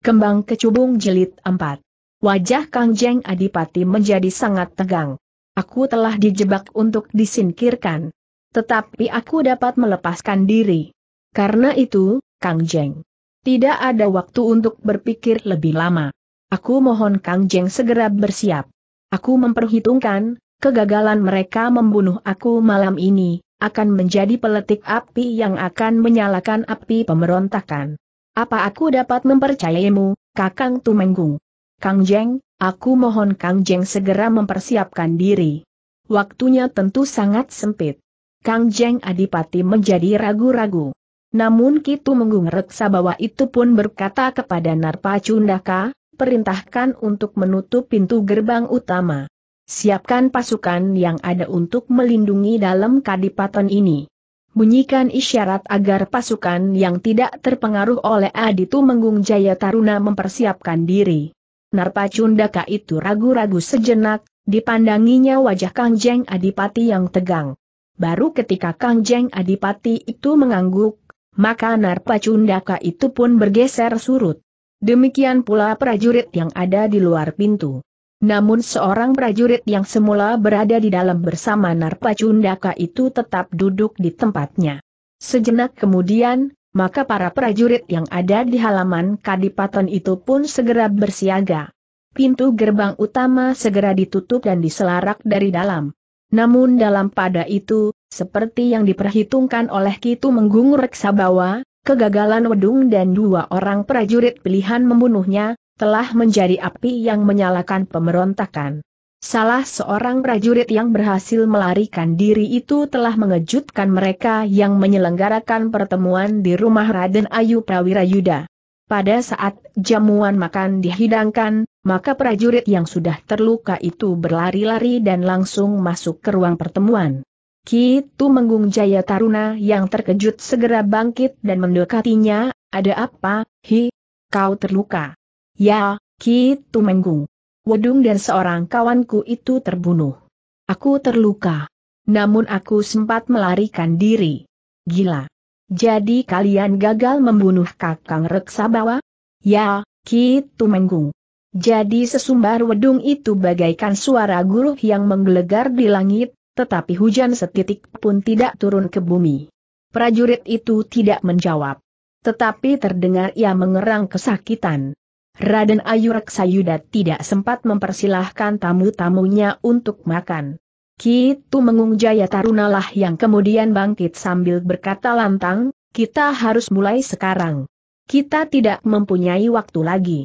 Kembang Kecubung jelit 4 Wajah Kang Jeng Adipati menjadi sangat tegang. Aku telah dijebak untuk disingkirkan. Tetapi aku dapat melepaskan diri. Karena itu, Kang Jeng. Tidak ada waktu untuk berpikir lebih lama. Aku mohon Kang Jeng segera bersiap. Aku memperhitungkan, kegagalan mereka membunuh aku malam ini, akan menjadi peletik api yang akan menyalakan api pemberontakan. Apa aku dapat mempercayaimu, Kakang Tumenggung? Kang Jeng, aku mohon Kang Jeng segera mempersiapkan diri. Waktunya tentu sangat sempit. Kang Jeng Adipati menjadi ragu-ragu. Namun Kitu Menggung Reksa bahwa itu pun berkata kepada Narpa Cundaka, perintahkan untuk menutup pintu gerbang utama. Siapkan pasukan yang ada untuk melindungi dalam kadipaten ini. Bunyikan isyarat agar pasukan yang tidak terpengaruh oleh Adi Menggung Jaya Taruna mempersiapkan diri. Narpa Cundaka itu ragu-ragu sejenak, dipandanginya wajah Kang Jeng Adipati yang tegang. Baru ketika Kang Jeng Adipati itu mengangguk, maka Narpa Cundaka itu pun bergeser surut. Demikian pula prajurit yang ada di luar pintu. Namun seorang prajurit yang semula berada di dalam bersama Narpacundaka itu tetap duduk di tempatnya. Sejenak kemudian, maka para prajurit yang ada di halaman Kadipaten itu pun segera bersiaga. Pintu gerbang utama segera ditutup dan diselarak dari dalam. Namun dalam pada itu, seperti yang diperhitungkan oleh Kitu Menggung Reksabawa, kegagalan Wedung dan dua orang prajurit pilihan membunuhnya, telah menjadi api yang menyalakan pemberontakan. Salah seorang prajurit yang berhasil melarikan diri itu telah mengejutkan mereka yang menyelenggarakan pertemuan di rumah Raden Ayu Prawira Yuda. Pada saat jamuan makan dihidangkan, maka prajurit yang sudah terluka itu berlari-lari dan langsung masuk ke ruang pertemuan. Kitu Menggung Jaya Taruna yang terkejut segera bangkit dan mendekatinya, ada apa, hi, kau terluka. Ya, Ki Tumenggung. Wedung dan seorang kawanku itu terbunuh. Aku terluka. Namun aku sempat melarikan diri. Gila. Jadi kalian gagal membunuh Kakang Reksabawa? Ya, Ki Tumenggung. Jadi sesumbar wedung itu bagaikan suara guruh yang menggelegar di langit, tetapi hujan setitik pun tidak turun ke bumi. Prajurit itu tidak menjawab. Tetapi terdengar ia mengerang kesakitan. Raden Ayu Reksayuda tidak sempat mempersilahkan tamu-tamunya untuk makan. Kitu Mengung Jaya Tarunalah yang kemudian bangkit sambil berkata lantang, kita harus mulai sekarang. Kita tidak mempunyai waktu lagi.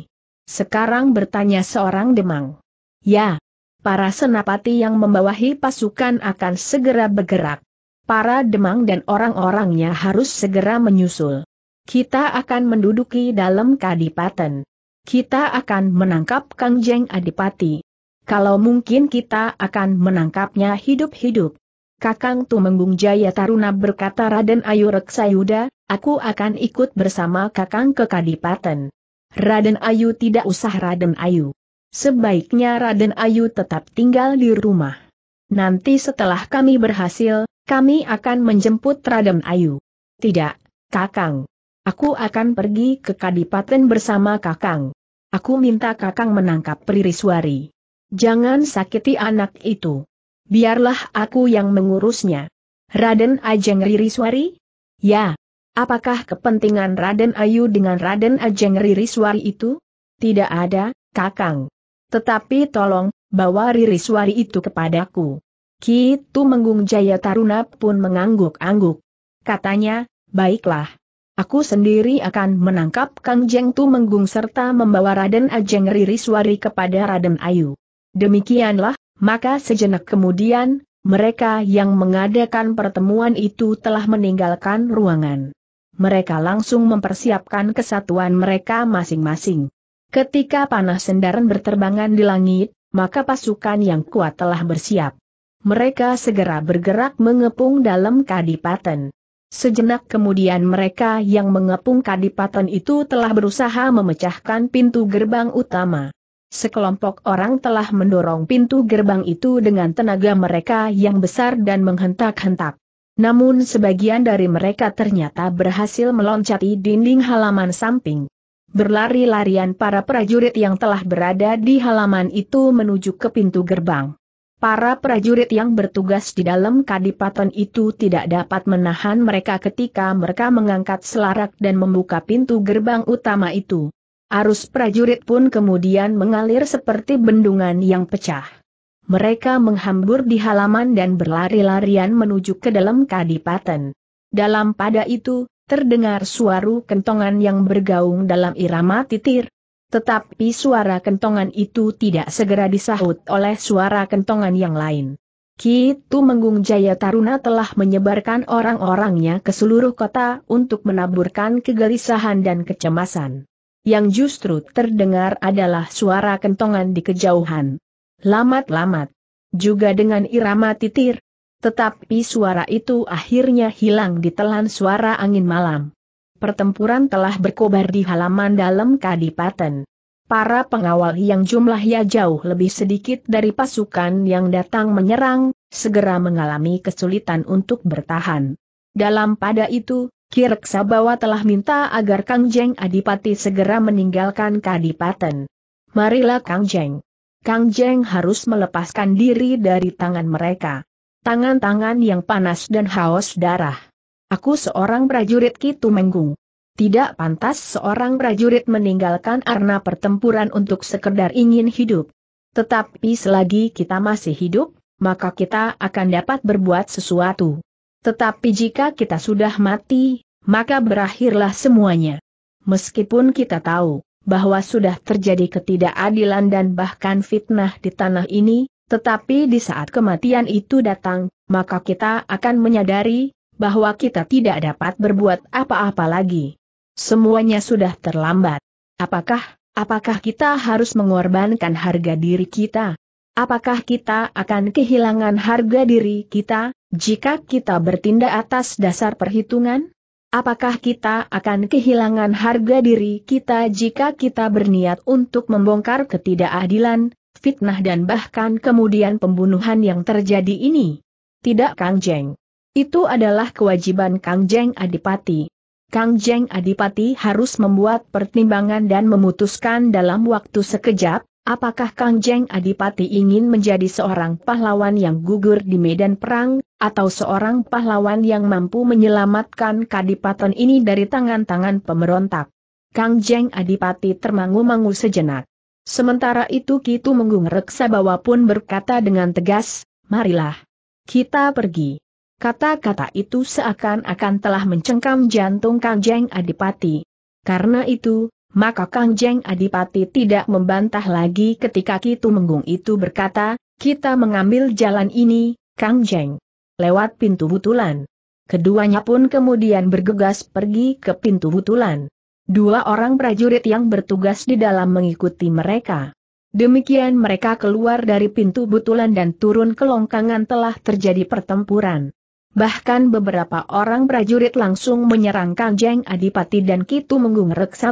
Sekarang bertanya seorang demang. Ya, para senapati yang membawahi pasukan akan segera bergerak. Para demang dan orang-orangnya harus segera menyusul. Kita akan menduduki dalam kadipaten kita akan menangkap Kang Jeng Adipati. Kalau mungkin kita akan menangkapnya hidup-hidup. Kakang Tumenggung Jaya Taruna berkata Raden Ayu Reksayuda, aku akan ikut bersama Kakang ke Kadipaten. Raden Ayu tidak usah Raden Ayu. Sebaiknya Raden Ayu tetap tinggal di rumah. Nanti setelah kami berhasil, kami akan menjemput Raden Ayu. Tidak, Kakang. Aku akan pergi ke Kadipaten bersama Kakang. Aku minta kakang menangkap Pririswari. Jangan sakiti anak itu. Biarlah aku yang mengurusnya. Raden Ajeng Ririswari? Ya. Apakah kepentingan Raden Ayu dengan Raden Ajeng Ririswari itu? Tidak ada, kakang. Tetapi tolong, bawa Ririswari itu kepadaku. Kitu Menggung Jaya Taruna pun mengangguk-angguk. Katanya, baiklah. Aku sendiri akan menangkap Kang Jeng Tu Menggung serta membawa Raden Ajeng Ririswari kepada Raden Ayu. Demikianlah, maka sejenak kemudian, mereka yang mengadakan pertemuan itu telah meninggalkan ruangan. Mereka langsung mempersiapkan kesatuan mereka masing-masing. Ketika panah sendaran berterbangan di langit, maka pasukan yang kuat telah bersiap. Mereka segera bergerak mengepung dalam kadipaten. Sejenak kemudian mereka yang mengepung kadipaten itu telah berusaha memecahkan pintu gerbang utama. Sekelompok orang telah mendorong pintu gerbang itu dengan tenaga mereka yang besar dan menghentak-hentak. Namun sebagian dari mereka ternyata berhasil meloncati dinding halaman samping. Berlari-larian para prajurit yang telah berada di halaman itu menuju ke pintu gerbang. Para prajurit yang bertugas di dalam kadipaten itu tidak dapat menahan mereka ketika mereka mengangkat selarak dan membuka pintu gerbang utama itu. Arus prajurit pun kemudian mengalir seperti bendungan yang pecah. Mereka menghambur di halaman dan berlari-larian menuju ke dalam kadipaten. Dalam pada itu, terdengar suara kentongan yang bergaung dalam irama titir, tetapi suara kentongan itu tidak segera disahut oleh suara kentongan yang lain. Kitu Menggung Jaya Taruna telah menyebarkan orang-orangnya ke seluruh kota untuk menaburkan kegelisahan dan kecemasan. Yang justru terdengar adalah suara kentongan di kejauhan. Lamat-lamat. Juga dengan irama titir. Tetapi suara itu akhirnya hilang ditelan suara angin malam pertempuran telah berkobar di halaman dalam kadipaten. Para pengawal yang jumlahnya jauh lebih sedikit dari pasukan yang datang menyerang, segera mengalami kesulitan untuk bertahan. Dalam pada itu, Kirk Sabawa telah minta agar Kang Jeng Adipati segera meninggalkan kadipaten. Marilah Kang Jeng. Kang Jeng harus melepaskan diri dari tangan mereka. Tangan-tangan yang panas dan haus darah. Aku seorang prajurit Kitu Menggung. Tidak pantas seorang prajurit meninggalkan arena pertempuran untuk sekedar ingin hidup. Tetapi selagi kita masih hidup, maka kita akan dapat berbuat sesuatu. Tetapi jika kita sudah mati, maka berakhirlah semuanya. Meskipun kita tahu bahwa sudah terjadi ketidakadilan dan bahkan fitnah di tanah ini, tetapi di saat kematian itu datang, maka kita akan menyadari bahwa kita tidak dapat berbuat apa-apa lagi. Semuanya sudah terlambat. Apakah, apakah kita harus mengorbankan harga diri kita? Apakah kita akan kehilangan harga diri kita, jika kita bertindak atas dasar perhitungan? Apakah kita akan kehilangan harga diri kita jika kita berniat untuk membongkar ketidakadilan, fitnah dan bahkan kemudian pembunuhan yang terjadi ini? Tidak Kang Jeng. Itu adalah kewajiban Kang Jeng Adipati. Kang Jeng Adipati harus membuat pertimbangan dan memutuskan dalam waktu sekejap, apakah Kang Jeng Adipati ingin menjadi seorang pahlawan yang gugur di medan perang, atau seorang pahlawan yang mampu menyelamatkan kadipaten ini dari tangan-tangan pemberontak. Kang Jeng Adipati termangu-mangu sejenak. Sementara itu Kitu Menggung Reksa bawa pun berkata dengan tegas, marilah. Kita pergi. Kata-kata itu seakan-akan telah mencengkam jantung Kang Jeng Adipati. Karena itu, maka Kang Jeng Adipati tidak membantah lagi ketika Kitu Menggung itu berkata, kita mengambil jalan ini, Kang Jeng. Lewat pintu butulan. Keduanya pun kemudian bergegas pergi ke pintu butulan. Dua orang prajurit yang bertugas di dalam mengikuti mereka. Demikian mereka keluar dari pintu butulan dan turun ke longkangan telah terjadi pertempuran. Bahkan beberapa orang prajurit langsung menyerang Kangjeng Adipati dan Kitu Menggung Reksa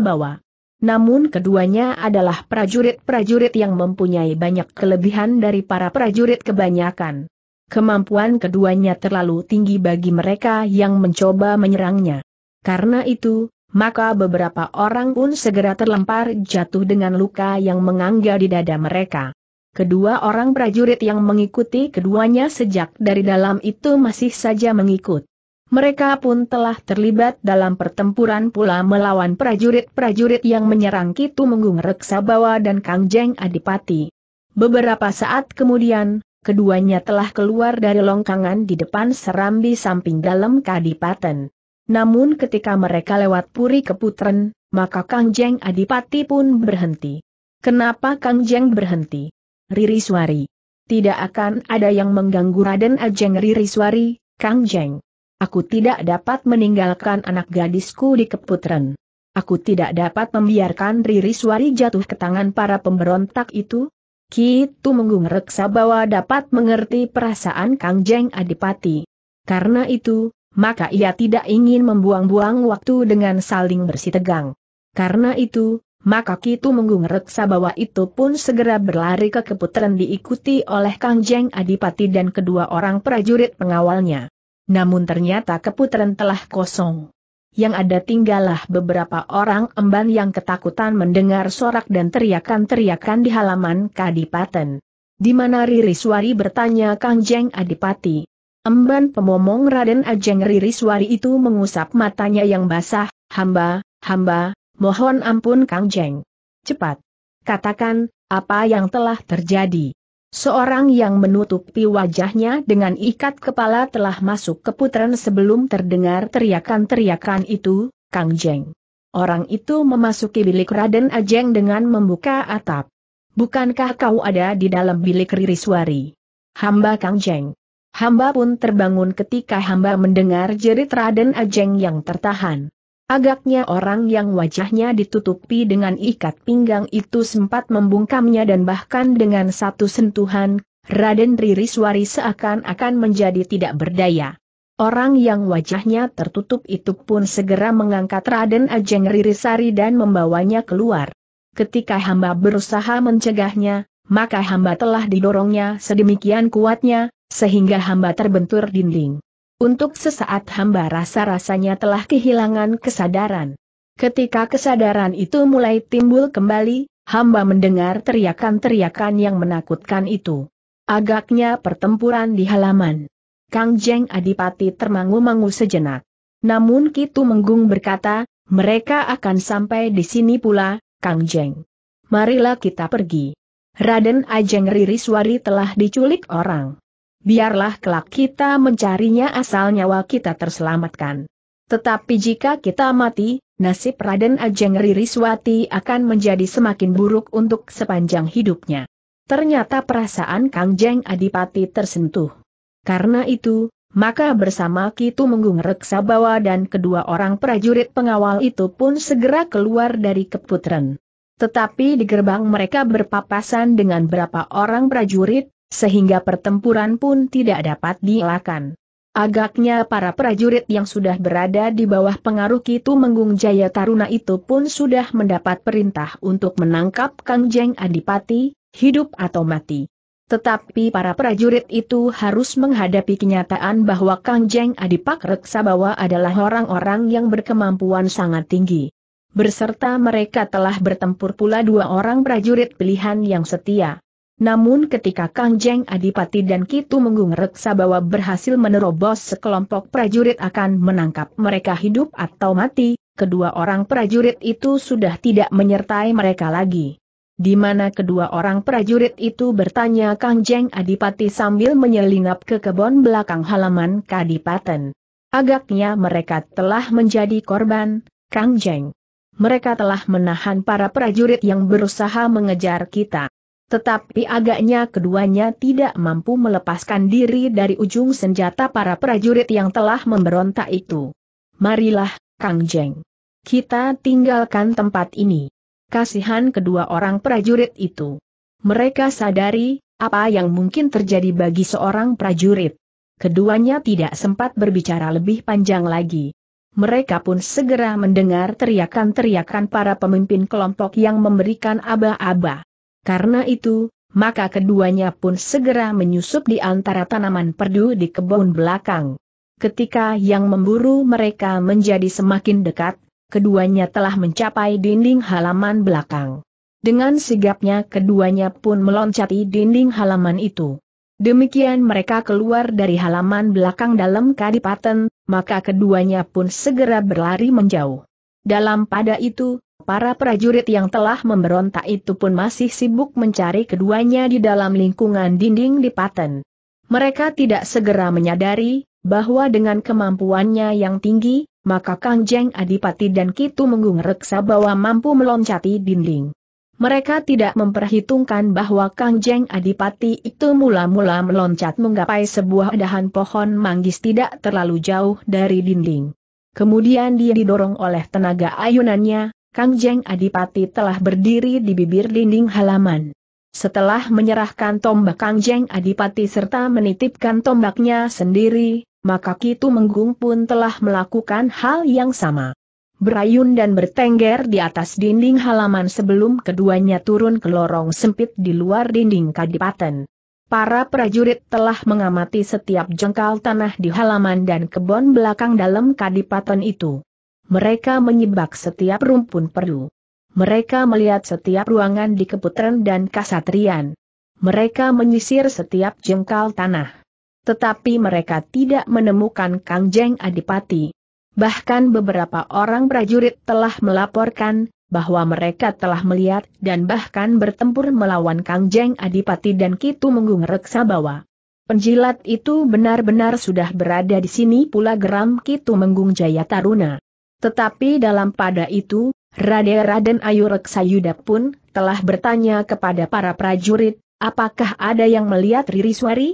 Namun keduanya adalah prajurit-prajurit yang mempunyai banyak kelebihan dari para prajurit kebanyakan. Kemampuan keduanya terlalu tinggi bagi mereka yang mencoba menyerangnya. Karena itu, maka beberapa orang pun segera terlempar jatuh dengan luka yang mengangga di dada mereka. Kedua orang prajurit yang mengikuti keduanya sejak dari dalam itu masih saja mengikut. Mereka pun telah terlibat dalam pertempuran pula melawan prajurit-prajurit yang menyerang Kitu Menggung Reksabawa dan Kang Jeng Adipati. Beberapa saat kemudian, keduanya telah keluar dari longkangan di depan serambi samping dalam Kadipaten. Namun ketika mereka lewat Puri Keputren, maka Kang Jeng Adipati pun berhenti. Kenapa Kang Jeng berhenti? Riri Ririswari. Tidak akan ada yang mengganggu Raden Ajeng Riri Ririswari, Kang Jeng. Aku tidak dapat meninggalkan anak gadisku di Keputren. Aku tidak dapat membiarkan Riri Ririswari jatuh ke tangan para pemberontak itu. Kitu Menggung reksa bahwa dapat mengerti perasaan Kang Jeng Adipati. Karena itu, maka ia tidak ingin membuang-buang waktu dengan saling bersitegang. Karena itu, maka Kitu Menggung sabawa itu pun segera berlari ke keputaran diikuti oleh Kang Jeng Adipati dan kedua orang prajurit pengawalnya. Namun ternyata keputaran telah kosong. Yang ada tinggallah beberapa orang emban yang ketakutan mendengar sorak dan teriakan-teriakan di halaman Kadipaten. Di mana Ririswari bertanya Kang Jeng Adipati. Emban pemomong Raden Ajeng Ririswari itu mengusap matanya yang basah, hamba, hamba, Mohon ampun Kang Jeng. Cepat. Katakan, apa yang telah terjadi? Seorang yang menutupi wajahnya dengan ikat kepala telah masuk ke putren sebelum terdengar teriakan-teriakan itu, Kang Jeng. Orang itu memasuki bilik Raden Ajeng dengan membuka atap. Bukankah kau ada di dalam bilik Ririswari? Hamba Kang Jeng. Hamba pun terbangun ketika hamba mendengar jerit Raden Ajeng yang tertahan. Agaknya orang yang wajahnya ditutupi dengan ikat pinggang itu sempat membungkamnya dan bahkan dengan satu sentuhan, Raden Ririswari seakan-akan menjadi tidak berdaya. Orang yang wajahnya tertutup itu pun segera mengangkat Raden Ajeng Ririsari dan membawanya keluar. Ketika hamba berusaha mencegahnya, maka hamba telah didorongnya sedemikian kuatnya, sehingga hamba terbentur dinding. Untuk sesaat hamba rasa-rasanya telah kehilangan kesadaran. Ketika kesadaran itu mulai timbul kembali, hamba mendengar teriakan-teriakan yang menakutkan itu. Agaknya pertempuran di halaman. Kang Jeng Adipati termangu-mangu sejenak. Namun Kitu Menggung berkata, mereka akan sampai di sini pula, Kang Jeng. Marilah kita pergi. Raden Ajeng Ririswari telah diculik orang. Biarlah kelak kita mencarinya asal nyawa kita terselamatkan. Tetapi jika kita mati, nasib Raden Ajeng Ririswati akan menjadi semakin buruk untuk sepanjang hidupnya. Ternyata perasaan Kang Jeng Adipati tersentuh. Karena itu, maka bersama Kitu Menggung Reksabawa dan kedua orang prajurit pengawal itu pun segera keluar dari keputren. Tetapi di gerbang mereka berpapasan dengan berapa orang prajurit, sehingga pertempuran pun tidak dapat dielakkan. Agaknya para prajurit yang sudah berada di bawah pengaruh Kitu Menggung Jaya Taruna itu pun sudah mendapat perintah untuk menangkap Kang Jeng Adipati, hidup atau mati. Tetapi para prajurit itu harus menghadapi kenyataan bahwa Kang Jeng Adipak Reksabawa adalah orang-orang yang berkemampuan sangat tinggi. Berserta mereka telah bertempur pula dua orang prajurit pilihan yang setia. Namun ketika Kang Jeng Adipati dan Kitu Menggung Reksa bahwa berhasil menerobos sekelompok prajurit akan menangkap mereka hidup atau mati, kedua orang prajurit itu sudah tidak menyertai mereka lagi. Di mana kedua orang prajurit itu bertanya Kang Jeng Adipati sambil menyelinap ke kebun belakang halaman Kadipaten. Agaknya mereka telah menjadi korban, Kang Jeng. Mereka telah menahan para prajurit yang berusaha mengejar kita. Tetapi agaknya keduanya tidak mampu melepaskan diri dari ujung senjata para prajurit yang telah memberontak itu. Marilah, Kang Jeng. Kita tinggalkan tempat ini. Kasihan kedua orang prajurit itu. Mereka sadari, apa yang mungkin terjadi bagi seorang prajurit. Keduanya tidak sempat berbicara lebih panjang lagi. Mereka pun segera mendengar teriakan-teriakan para pemimpin kelompok yang memberikan aba-aba. Karena itu, maka keduanya pun segera menyusup di antara tanaman perdu di kebun belakang. Ketika yang memburu mereka menjadi semakin dekat, keduanya telah mencapai dinding halaman belakang. Dengan sigapnya keduanya pun meloncati dinding halaman itu. Demikian mereka keluar dari halaman belakang dalam kadipaten, maka keduanya pun segera berlari menjauh. Dalam pada itu, Para prajurit yang telah memberontak itu pun masih sibuk mencari keduanya di dalam lingkungan dinding di Paten. Mereka tidak segera menyadari bahwa dengan kemampuannya yang tinggi, maka Kang Jeng Adipati dan Kitu Menggung Reksa bahwa mampu meloncati dinding. Mereka tidak memperhitungkan bahwa Kang Jeng Adipati itu mula-mula meloncat menggapai sebuah dahan pohon manggis tidak terlalu jauh dari dinding. Kemudian dia didorong oleh tenaga ayunannya, Kang Jeng Adipati telah berdiri di bibir dinding halaman. Setelah menyerahkan tombak Kang Jeng Adipati serta menitipkan tombaknya sendiri, maka Kitu Menggung pun telah melakukan hal yang sama. Berayun dan bertengger di atas dinding halaman sebelum keduanya turun ke lorong sempit di luar dinding kadipaten. Para prajurit telah mengamati setiap jengkal tanah di halaman dan kebon belakang dalam kadipaten itu. Mereka menyibak setiap rumpun perdu. Mereka melihat setiap ruangan di keputren dan kasatrian. Mereka menyisir setiap jengkal tanah. Tetapi mereka tidak menemukan Kangjeng Adipati. Bahkan beberapa orang prajurit telah melaporkan bahwa mereka telah melihat dan bahkan bertempur melawan Kangjeng Adipati dan Kitu Menggung bawa. Penjilat itu benar-benar sudah berada di sini pula geram Kitu Menggung Jaya Taruna. Tetapi dalam pada itu, Raden Raden Ayu Reksayuda pun telah bertanya kepada para prajurit, apakah ada yang melihat Riri Suari?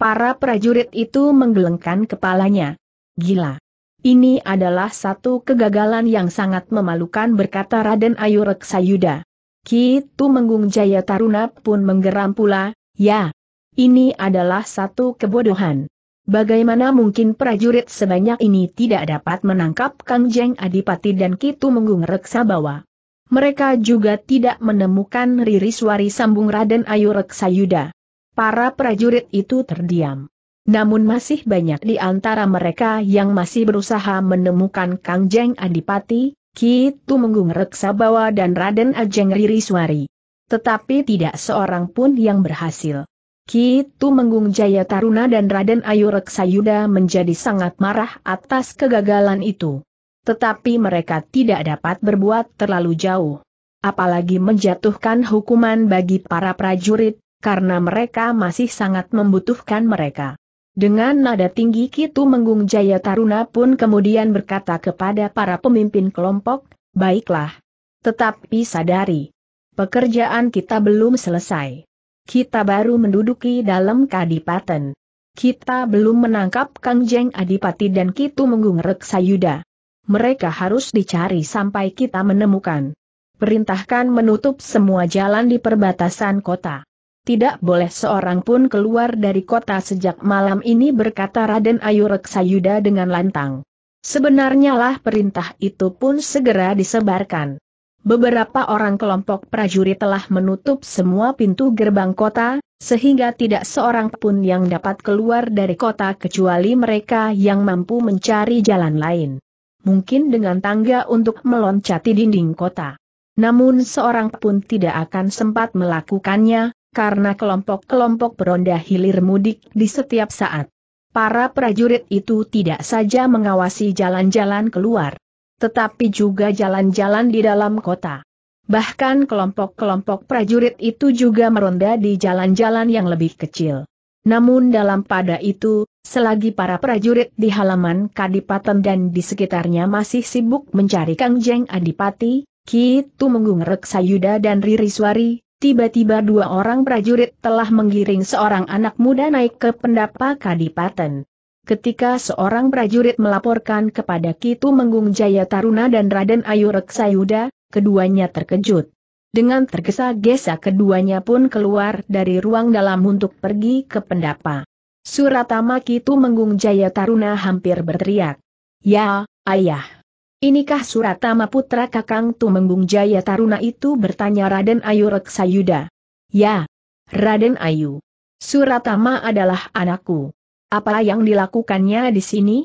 Para prajurit itu menggelengkan kepalanya. Gila. Ini adalah satu kegagalan yang sangat memalukan berkata Raden Ayu Reksayuda. Kitu Menggung Jaya Taruna pun menggeram pula, ya. Ini adalah satu kebodohan. Bagaimana mungkin prajurit sebanyak ini tidak dapat menangkap Kang Jeng Adipati dan Kitu Menggung Reksa Bawa? Mereka juga tidak menemukan Ririswari Sambung Raden Ayu Yuda. Para prajurit itu terdiam. Namun masih banyak di antara mereka yang masih berusaha menemukan Kang Jeng Adipati, Kitu Menggung Reksa Bawa dan Raden Ajeng Ririswari. Tetapi tidak seorang pun yang berhasil. Ki Menggung Jaya Taruna dan Raden Ayu Reksayuda menjadi sangat marah atas kegagalan itu. Tetapi mereka tidak dapat berbuat terlalu jauh. Apalagi menjatuhkan hukuman bagi para prajurit, karena mereka masih sangat membutuhkan mereka. Dengan nada tinggi Ki Menggung Jaya Taruna pun kemudian berkata kepada para pemimpin kelompok, Baiklah. Tetapi sadari. Pekerjaan kita belum selesai kita baru menduduki dalam kadipaten. Kita belum menangkap Kangjeng Adipati dan Kitu Menggung Reksayuda. Mereka harus dicari sampai kita menemukan. Perintahkan menutup semua jalan di perbatasan kota. Tidak boleh seorang pun keluar dari kota sejak malam ini berkata Raden Ayu Reksayuda dengan lantang. Sebenarnya lah perintah itu pun segera disebarkan beberapa orang kelompok prajurit telah menutup semua pintu gerbang kota, sehingga tidak seorang pun yang dapat keluar dari kota kecuali mereka yang mampu mencari jalan lain. Mungkin dengan tangga untuk meloncati dinding kota. Namun seorang pun tidak akan sempat melakukannya, karena kelompok-kelompok beronda hilir mudik di setiap saat. Para prajurit itu tidak saja mengawasi jalan-jalan keluar, tetapi juga jalan-jalan di dalam kota. Bahkan kelompok-kelompok prajurit itu juga meronda di jalan-jalan yang lebih kecil. Namun dalam pada itu, selagi para prajurit di halaman Kadipaten dan di sekitarnya masih sibuk mencari Kang Jeng Adipati, Kitu Tumenggung Sayuda dan Ririswari, tiba-tiba dua orang prajurit telah menggiring seorang anak muda naik ke pendapa Kadipaten. Ketika seorang prajurit melaporkan kepada Kitu Menggung Jaya Taruna dan Raden Ayu Reksayuda, keduanya terkejut. Dengan tergesa-gesa keduanya pun keluar dari ruang dalam untuk pergi ke pendapa. Suratama Kitu Menggung Jaya Taruna hampir berteriak. Ya, ayah. Inikah Suratama putra kakang Tu Menggung Jaya Taruna itu bertanya Raden Ayu Reksayuda. Ya, Raden Ayu. Suratama adalah anakku. Apa yang dilakukannya di sini?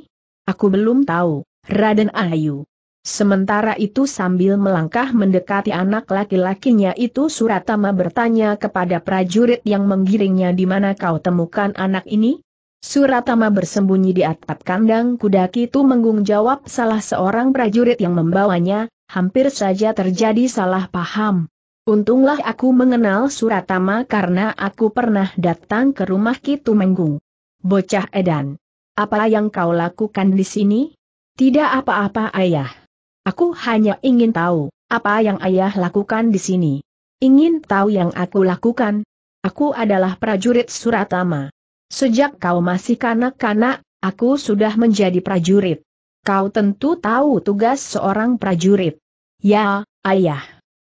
Aku belum tahu, Raden Ayu. Sementara itu sambil melangkah mendekati anak laki-lakinya itu Suratama bertanya kepada prajurit yang menggiringnya di mana kau temukan anak ini? Suratama bersembunyi di atap kandang kuda itu Menggung jawab salah seorang prajurit yang membawanya, hampir saja terjadi salah paham. Untunglah aku mengenal Suratama karena aku pernah datang ke rumah Kitu Menggung. Bocah Edan. Apa yang kau lakukan di sini? Tidak apa-apa ayah. Aku hanya ingin tahu, apa yang ayah lakukan di sini. Ingin tahu yang aku lakukan? Aku adalah prajurit Suratama. Sejak kau masih kanak-kanak, aku sudah menjadi prajurit. Kau tentu tahu tugas seorang prajurit. Ya, ayah.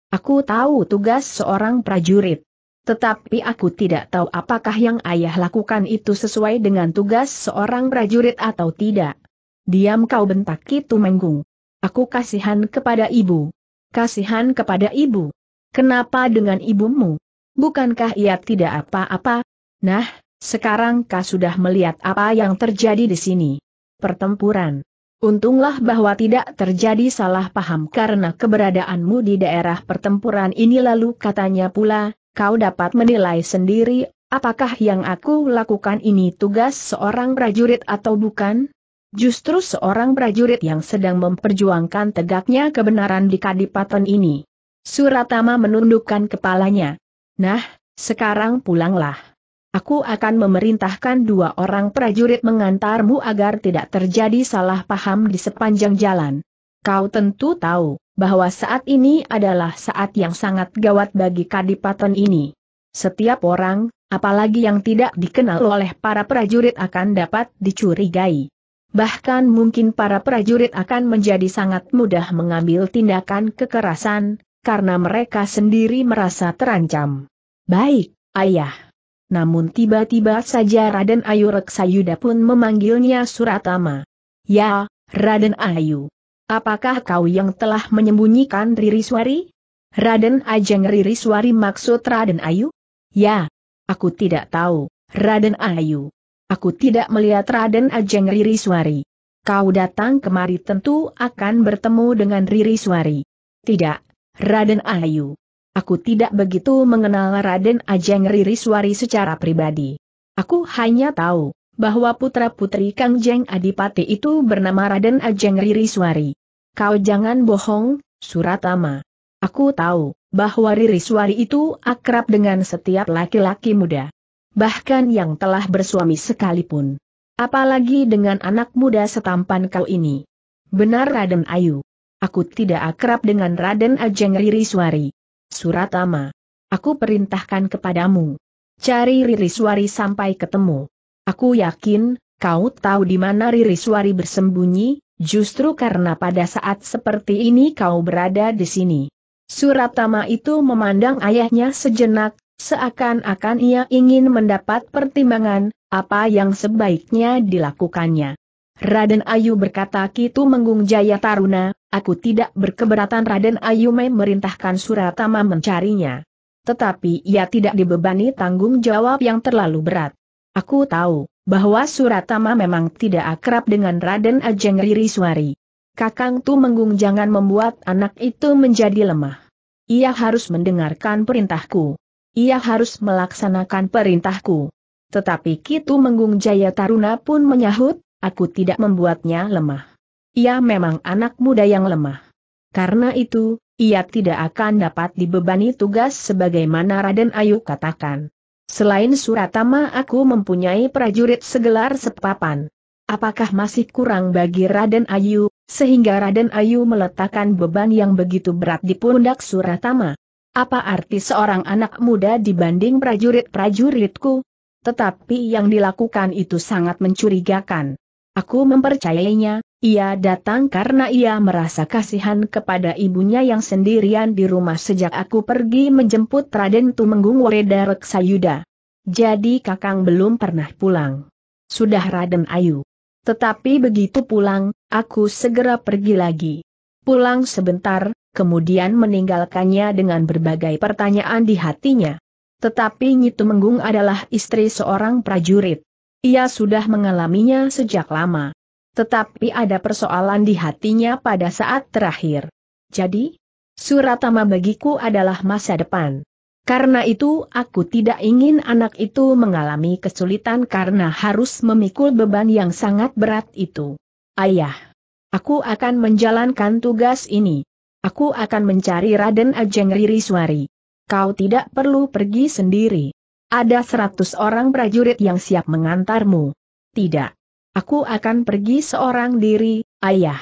Aku tahu tugas seorang prajurit. Tetapi aku tidak tahu apakah yang ayah lakukan itu sesuai dengan tugas seorang prajurit atau tidak. Diam kau bentak itu menggung. Aku kasihan kepada ibu. Kasihan kepada ibu. Kenapa dengan ibumu? Bukankah ia tidak apa-apa? Nah, sekarang kau sudah melihat apa yang terjadi di sini. Pertempuran. Untunglah bahwa tidak terjadi salah paham karena keberadaanmu di daerah pertempuran ini lalu katanya pula, kau dapat menilai sendiri, apakah yang aku lakukan ini tugas seorang prajurit atau bukan? Justru seorang prajurit yang sedang memperjuangkan tegaknya kebenaran di kadipaten ini. Suratama menundukkan kepalanya. Nah, sekarang pulanglah. Aku akan memerintahkan dua orang prajurit mengantarmu agar tidak terjadi salah paham di sepanjang jalan. Kau tentu tahu, bahwa saat ini adalah saat yang sangat gawat bagi kadipaten ini. Setiap orang, apalagi yang tidak dikenal oleh para prajurit akan dapat dicurigai. Bahkan mungkin para prajurit akan menjadi sangat mudah mengambil tindakan kekerasan, karena mereka sendiri merasa terancam. Baik, ayah. Namun tiba-tiba saja Raden Ayu Reksayuda pun memanggilnya Suratama. Ya, Raden Ayu. Apakah kau yang telah menyembunyikan Ririswari? Raden Ajeng Ririswari maksud Raden Ayu? Ya. Aku tidak tahu, Raden Ayu. Aku tidak melihat Raden Ajeng Ririswari. Kau datang kemari tentu akan bertemu dengan Ririswari. Tidak, Raden Ayu. Aku tidak begitu mengenal Raden Ajeng Ririswari secara pribadi. Aku hanya tahu, bahwa putra-putri Kang Jeng Adipati itu bernama Raden Ajeng Ririswari. Kau jangan bohong, Suratama. Aku tahu, bahwa Ririswari itu akrab dengan setiap laki-laki muda. Bahkan yang telah bersuami sekalipun. Apalagi dengan anak muda setampan kau ini. Benar Raden Ayu. Aku tidak akrab dengan Raden Ajeng Ririswari. Suratama. Aku perintahkan kepadamu. Cari Ririswari sampai ketemu. Aku yakin, kau tahu di mana Ririswari bersembunyi, justru karena pada saat seperti ini kau berada di sini. Suratama itu memandang ayahnya sejenak, seakan-akan ia ingin mendapat pertimbangan, apa yang sebaiknya dilakukannya. Raden Ayu berkata Kitu Menggung Jaya Taruna, aku tidak berkeberatan Raden Ayu memerintahkan Suratama mencarinya. Tetapi ia tidak dibebani tanggung jawab yang terlalu berat. Aku tahu, bahwa Suratama memang tidak akrab dengan Raden Ajeng Ririswari. Kakang menggung jangan membuat anak itu menjadi lemah. Ia harus mendengarkan perintahku. Ia harus melaksanakan perintahku. Tetapi Kitu Menggung Jaya Taruna pun menyahut, aku tidak membuatnya lemah. Ia memang anak muda yang lemah. Karena itu, ia tidak akan dapat dibebani tugas sebagaimana Raden Ayu katakan. Selain Suratama aku mempunyai prajurit segelar sepapan. Apakah masih kurang bagi Raden Ayu, sehingga Raden Ayu meletakkan beban yang begitu berat di pundak Suratama? Apa arti seorang anak muda dibanding prajurit-prajuritku? Tetapi yang dilakukan itu sangat mencurigakan. Aku mempercayainya, ia datang karena ia merasa kasihan kepada ibunya yang sendirian di rumah sejak aku pergi menjemput Raden Tumenggung Wereda Reksayuda. Jadi kakang belum pernah pulang. Sudah Raden Ayu. Tetapi begitu pulang, aku segera pergi lagi. Pulang sebentar, kemudian meninggalkannya dengan berbagai pertanyaan di hatinya. Tetapi Nyitu Tumenggung adalah istri seorang prajurit. Ia sudah mengalaminya sejak lama. Tetapi ada persoalan di hatinya pada saat terakhir. Jadi, Suratama bagiku adalah masa depan. Karena itu aku tidak ingin anak itu mengalami kesulitan karena harus memikul beban yang sangat berat itu. Ayah, aku akan menjalankan tugas ini. Aku akan mencari Raden Ajeng Ririswari. Kau tidak perlu pergi sendiri. Ada seratus orang prajurit yang siap mengantarmu. Tidak. Aku akan pergi seorang diri, ayah.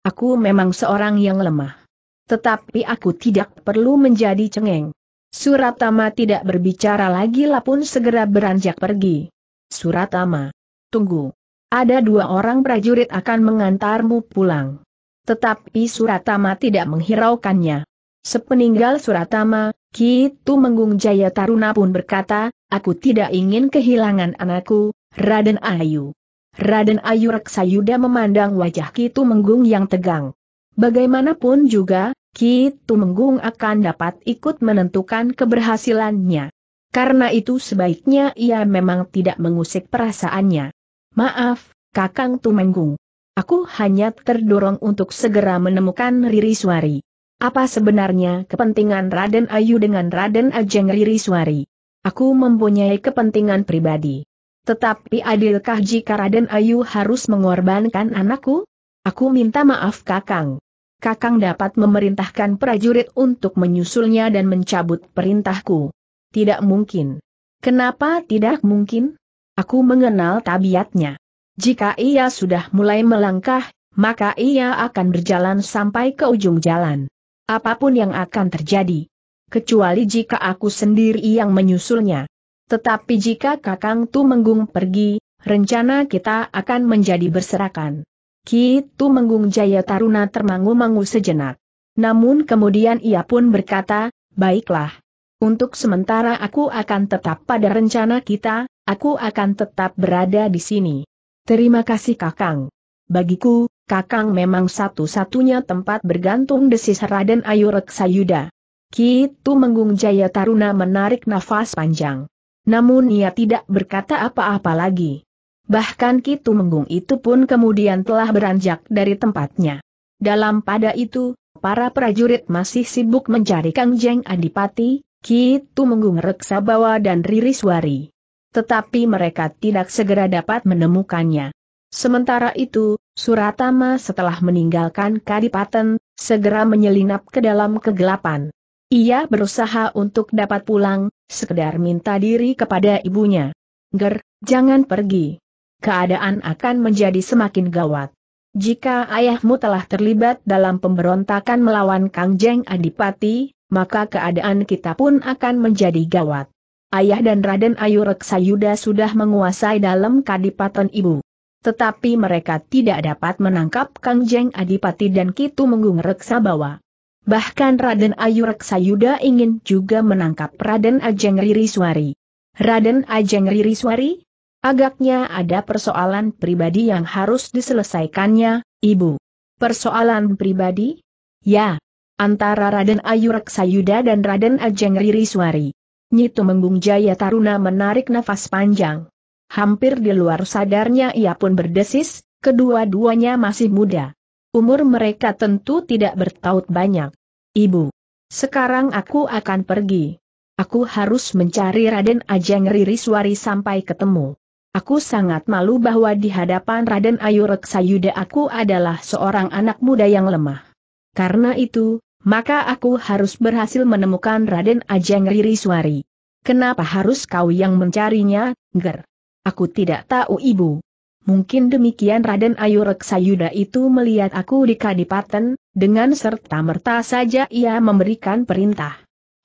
Aku memang seorang yang lemah. Tetapi aku tidak perlu menjadi cengeng. Suratama tidak berbicara lagi Lapun segera beranjak pergi. Suratama. Tunggu. Ada dua orang prajurit akan mengantarmu pulang. Tetapi Suratama tidak menghiraukannya. Sepeninggal Suratama, Ki Tumenggung Jaya Taruna pun berkata, aku tidak ingin kehilangan anakku, Raden Ayu. Raden Ayu Reksayuda memandang wajah Kitu Tumenggung yang tegang. Bagaimanapun juga, Kitu Tumenggung akan dapat ikut menentukan keberhasilannya. Karena itu sebaiknya ia memang tidak mengusik perasaannya. Maaf, Kakang Tumenggung. Aku hanya terdorong untuk segera menemukan Riri Suari. Apa sebenarnya kepentingan Raden Ayu dengan Raden Ajeng Riri Suari? Aku mempunyai kepentingan pribadi. Tetapi adilkah jika Raden Ayu harus mengorbankan anakku? Aku minta maaf Kakang. Kakang dapat memerintahkan prajurit untuk menyusulnya dan mencabut perintahku. Tidak mungkin. Kenapa tidak mungkin? Aku mengenal tabiatnya. Jika ia sudah mulai melangkah, maka ia akan berjalan sampai ke ujung jalan. Apapun yang akan terjadi. Kecuali jika aku sendiri yang menyusulnya. Tetapi jika Kakang tu menggung pergi, rencana kita akan menjadi berserakan. Ki Menggung Jaya Taruna termangu-mangu sejenak. Namun kemudian ia pun berkata, baiklah. Untuk sementara aku akan tetap pada rencana kita, aku akan tetap berada di sini. Terima kasih Kakang. Bagiku, Kakang memang satu-satunya tempat bergantung desis Raden Ayu Reksayuda. Ki menggung Jaya Taruna menarik nafas panjang namun ia tidak berkata apa-apa lagi. Bahkan Kitu Menggung itu pun kemudian telah beranjak dari tempatnya. Dalam pada itu, para prajurit masih sibuk mencari Kang Jeng Adipati, Kitu Menggung Reksabawa dan Ririswari. Tetapi mereka tidak segera dapat menemukannya. Sementara itu, Suratama setelah meninggalkan Kadipaten, segera menyelinap ke dalam kegelapan. Ia berusaha untuk dapat pulang, sekedar minta diri kepada ibunya. Ger, jangan pergi. Keadaan akan menjadi semakin gawat. Jika ayahmu telah terlibat dalam pemberontakan melawan Kang Jeng Adipati, maka keadaan kita pun akan menjadi gawat. Ayah dan Raden Ayu Reksayuda sudah menguasai dalam kadipaten ibu. Tetapi mereka tidak dapat menangkap Kang Jeng Adipati dan Kitu Menggung Reksabawa. Bahkan Raden Ayu Raksayuda ingin juga menangkap Raden Ajeng Ririswari. Raden Ajeng Ririswari? Agaknya ada persoalan pribadi yang harus diselesaikannya, Ibu. Persoalan pribadi? Ya. Antara Raden Ayu Raksayuda dan Raden Ajeng Ririswari. Nyitu Menggung Jaya Taruna menarik nafas panjang. Hampir di luar sadarnya ia pun berdesis, kedua-duanya masih muda. Umur mereka tentu tidak bertaut banyak. Ibu, sekarang aku akan pergi. Aku harus mencari Raden Ajeng Ririswari sampai ketemu. Aku sangat malu bahwa di hadapan Raden Ayu Reksayuda aku adalah seorang anak muda yang lemah. Karena itu, maka aku harus berhasil menemukan Raden Ajeng Ririswari. Kenapa harus kau yang mencarinya, Ger? Aku tidak tahu ibu. Mungkin demikian Raden Ayu Reksayuda itu melihat aku di Kadipaten, dengan serta-merta saja ia memberikan perintah.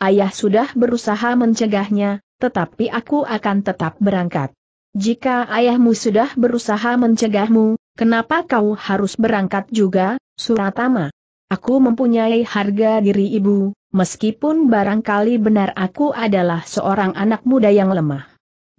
Ayah sudah berusaha mencegahnya, tetapi aku akan tetap berangkat. Jika ayahmu sudah berusaha mencegahmu, kenapa kau harus berangkat juga, Suratama? Aku mempunyai harga diri ibu, meskipun barangkali benar aku adalah seorang anak muda yang lemah.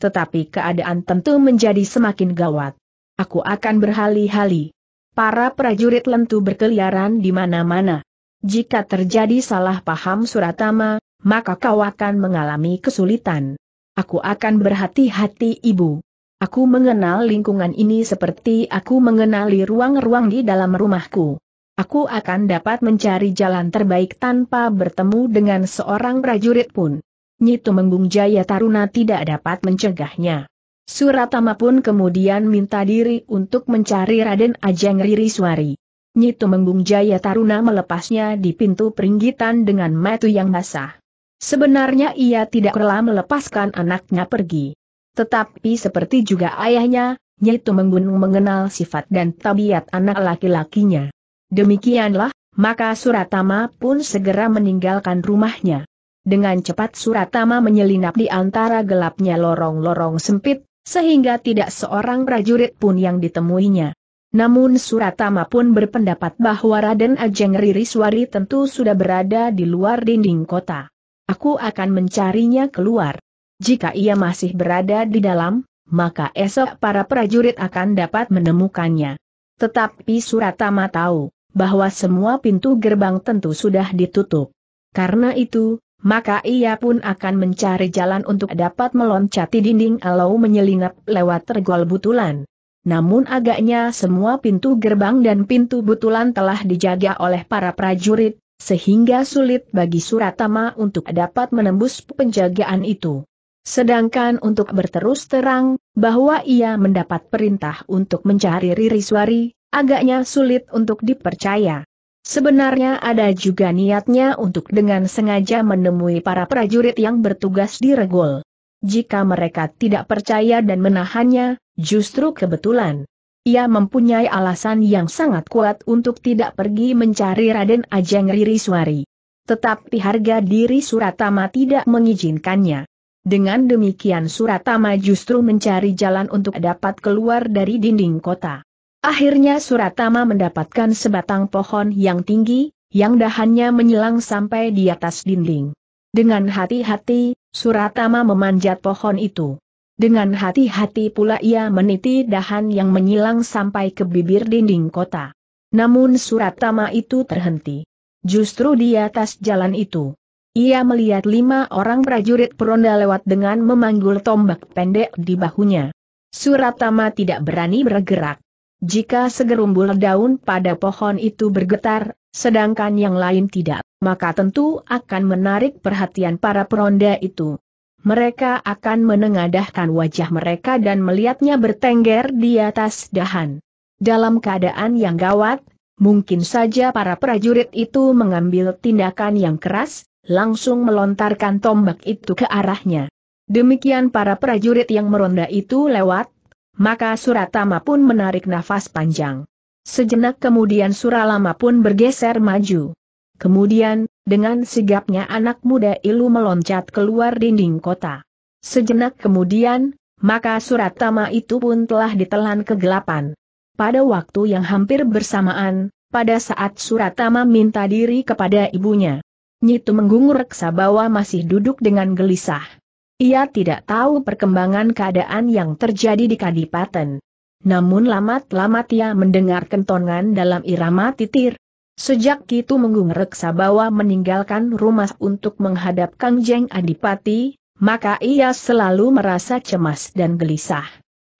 Tetapi keadaan tentu menjadi semakin gawat. Aku akan berhali-hali. Para prajurit lentu berkeliaran di mana-mana. Jika terjadi salah paham Suratama, maka kau akan mengalami kesulitan. Aku akan berhati-hati ibu. Aku mengenal lingkungan ini seperti aku mengenali ruang-ruang di dalam rumahku. Aku akan dapat mencari jalan terbaik tanpa bertemu dengan seorang prajurit pun. Nyitu Menggung Jaya Taruna tidak dapat mencegahnya. Suratama pun kemudian minta diri untuk mencari Raden Ajeng Ririswari. Nyitu Menggung Jaya Taruna melepasnya di pintu peringgitan dengan metu yang basah. Sebenarnya ia tidak rela melepaskan anaknya pergi. Tetapi seperti juga ayahnya, Nyitu Menggung mengenal sifat dan tabiat anak laki-lakinya. Demikianlah, maka Suratama pun segera meninggalkan rumahnya. Dengan cepat Suratama menyelinap di antara gelapnya lorong-lorong sempit, sehingga tidak seorang prajurit pun yang ditemuinya. Namun Suratama pun berpendapat bahwa Raden Ajeng Ririswari tentu sudah berada di luar dinding kota. Aku akan mencarinya keluar. Jika ia masih berada di dalam, maka esok para prajurit akan dapat menemukannya. Tetapi Suratama tahu bahwa semua pintu gerbang tentu sudah ditutup. Karena itu, maka ia pun akan mencari jalan untuk dapat meloncati dinding alau menyelinap lewat tergol butulan. Namun agaknya semua pintu gerbang dan pintu butulan telah dijaga oleh para prajurit, sehingga sulit bagi Suratama untuk dapat menembus penjagaan itu. Sedangkan untuk berterus terang, bahwa ia mendapat perintah untuk mencari Ririswari, agaknya sulit untuk dipercaya. Sebenarnya ada juga niatnya untuk dengan sengaja menemui para prajurit yang bertugas di Regol. Jika mereka tidak percaya dan menahannya, justru kebetulan. Ia mempunyai alasan yang sangat kuat untuk tidak pergi mencari Raden Ajeng Ririswari. Tetapi harga diri Suratama tidak mengizinkannya. Dengan demikian Suratama justru mencari jalan untuk dapat keluar dari dinding kota. Akhirnya Suratama mendapatkan sebatang pohon yang tinggi, yang dahannya menyilang sampai di atas dinding. Dengan hati-hati, Suratama memanjat pohon itu. Dengan hati-hati pula ia meniti dahan yang menyilang sampai ke bibir dinding kota. Namun Suratama itu terhenti. Justru di atas jalan itu, ia melihat lima orang prajurit peronda lewat dengan memanggul tombak pendek di bahunya. Suratama tidak berani bergerak. Jika segerumbul daun pada pohon itu bergetar, sedangkan yang lain tidak, maka tentu akan menarik perhatian para peronda itu. Mereka akan menengadahkan wajah mereka dan melihatnya bertengger di atas dahan. Dalam keadaan yang gawat, mungkin saja para prajurit itu mengambil tindakan yang keras, langsung melontarkan tombak itu ke arahnya. Demikian para prajurit yang meronda itu lewat, maka Suratama pun menarik nafas panjang. Sejenak kemudian Suralama pun bergeser maju. Kemudian, dengan sigapnya anak muda Ilu meloncat keluar dinding kota. Sejenak kemudian, maka Suratama itu pun telah ditelan kegelapan. Pada waktu yang hampir bersamaan, pada saat Suratama minta diri kepada ibunya. Nyitu reksa bahwa masih duduk dengan gelisah. Ia tidak tahu perkembangan keadaan yang terjadi di Kadipaten. Namun lamat-lamat ia mendengar kentongan dalam irama titir. Sejak itu Menggung Reksa bawa meninggalkan rumah untuk menghadap Kang Jeng Adipati, maka ia selalu merasa cemas dan gelisah.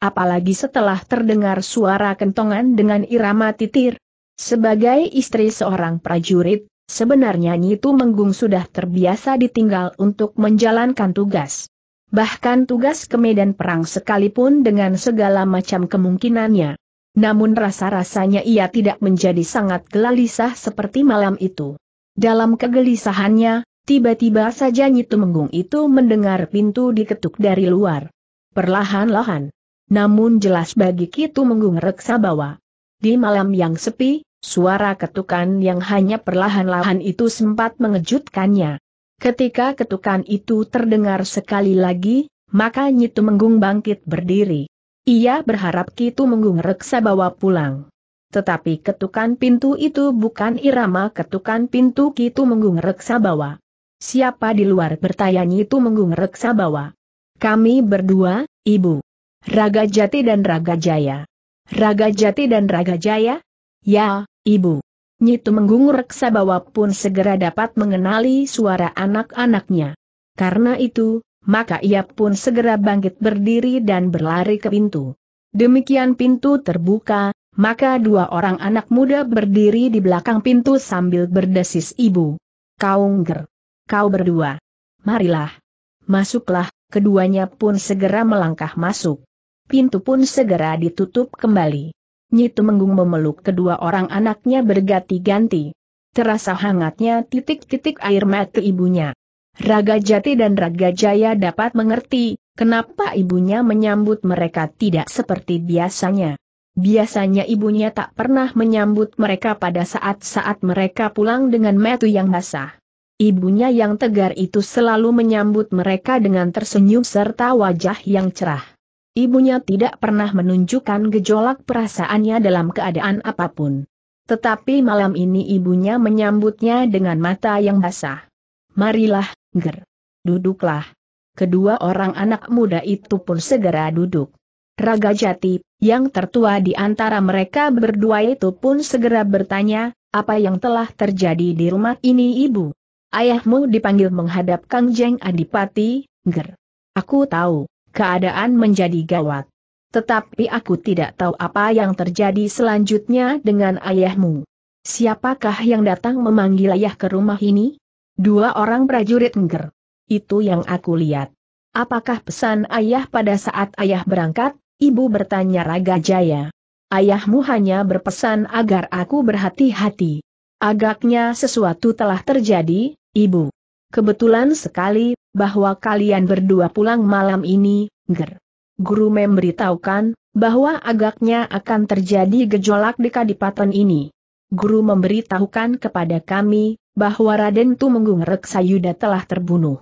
Apalagi setelah terdengar suara kentongan dengan irama titir. Sebagai istri seorang prajurit, Sebenarnya Nyitu Menggung sudah terbiasa ditinggal untuk menjalankan tugas. Bahkan tugas ke medan perang sekalipun dengan segala macam kemungkinannya. Namun rasa-rasanya ia tidak menjadi sangat gelisah seperti malam itu. Dalam kegelisahannya, tiba-tiba saja Nyitu Menggung itu mendengar pintu diketuk dari luar. Perlahan-lahan. Namun jelas bagi Ki Menggung reksa bahwa di malam yang sepi, Suara ketukan yang hanya perlahan-lahan itu sempat mengejutkannya. Ketika ketukan itu terdengar sekali lagi, maka Nyitu Menggung bangkit berdiri. Ia berharap Kitu Menggung reksa bawa pulang. Tetapi ketukan pintu itu bukan irama ketukan pintu Kitu Menggung Reksa Bawa. Siapa di luar bertanya Nyitu Menggung Reksa Bawa? Kami berdua, Ibu. Raga Jati dan Raga Jaya. Raga Jati dan Raga Jaya? Ya, Ibu. Nyitu Menggung bahwa pun segera dapat mengenali suara anak-anaknya. Karena itu, maka ia pun segera bangkit berdiri dan berlari ke pintu. Demikian pintu terbuka, maka dua orang anak muda berdiri di belakang pintu sambil berdesis ibu. Kau ngger. Kau berdua. Marilah. Masuklah, keduanya pun segera melangkah masuk. Pintu pun segera ditutup kembali. Nyi Tumenggung memeluk kedua orang anaknya berganti-ganti. Terasa hangatnya titik-titik air mata ibunya. Raga Jati dan Raga Jaya dapat mengerti, kenapa ibunya menyambut mereka tidak seperti biasanya. Biasanya ibunya tak pernah menyambut mereka pada saat-saat mereka pulang dengan metu yang basah. Ibunya yang tegar itu selalu menyambut mereka dengan tersenyum serta wajah yang cerah. Ibunya tidak pernah menunjukkan gejolak perasaannya dalam keadaan apapun. Tetapi malam ini ibunya menyambutnya dengan mata yang basah. Marilah, Ger. Duduklah. Kedua orang anak muda itu pun segera duduk. Raga Jati, yang tertua di antara mereka berdua itu pun segera bertanya, apa yang telah terjadi di rumah ini ibu? Ayahmu dipanggil menghadap Kang Jeng Adipati, Ger. Aku tahu keadaan menjadi gawat. Tetapi aku tidak tahu apa yang terjadi selanjutnya dengan ayahmu. Siapakah yang datang memanggil ayah ke rumah ini? Dua orang prajurit ngger. Itu yang aku lihat. Apakah pesan ayah pada saat ayah berangkat? Ibu bertanya Raga Jaya. Ayahmu hanya berpesan agar aku berhati-hati. Agaknya sesuatu telah terjadi, ibu. Kebetulan sekali, bahwa kalian berdua pulang malam ini, ger. Guru memberitahukan, bahwa agaknya akan terjadi gejolak di kadipaten ini. Guru memberitahukan kepada kami, bahwa Raden Tumenggung Reksayuda telah terbunuh.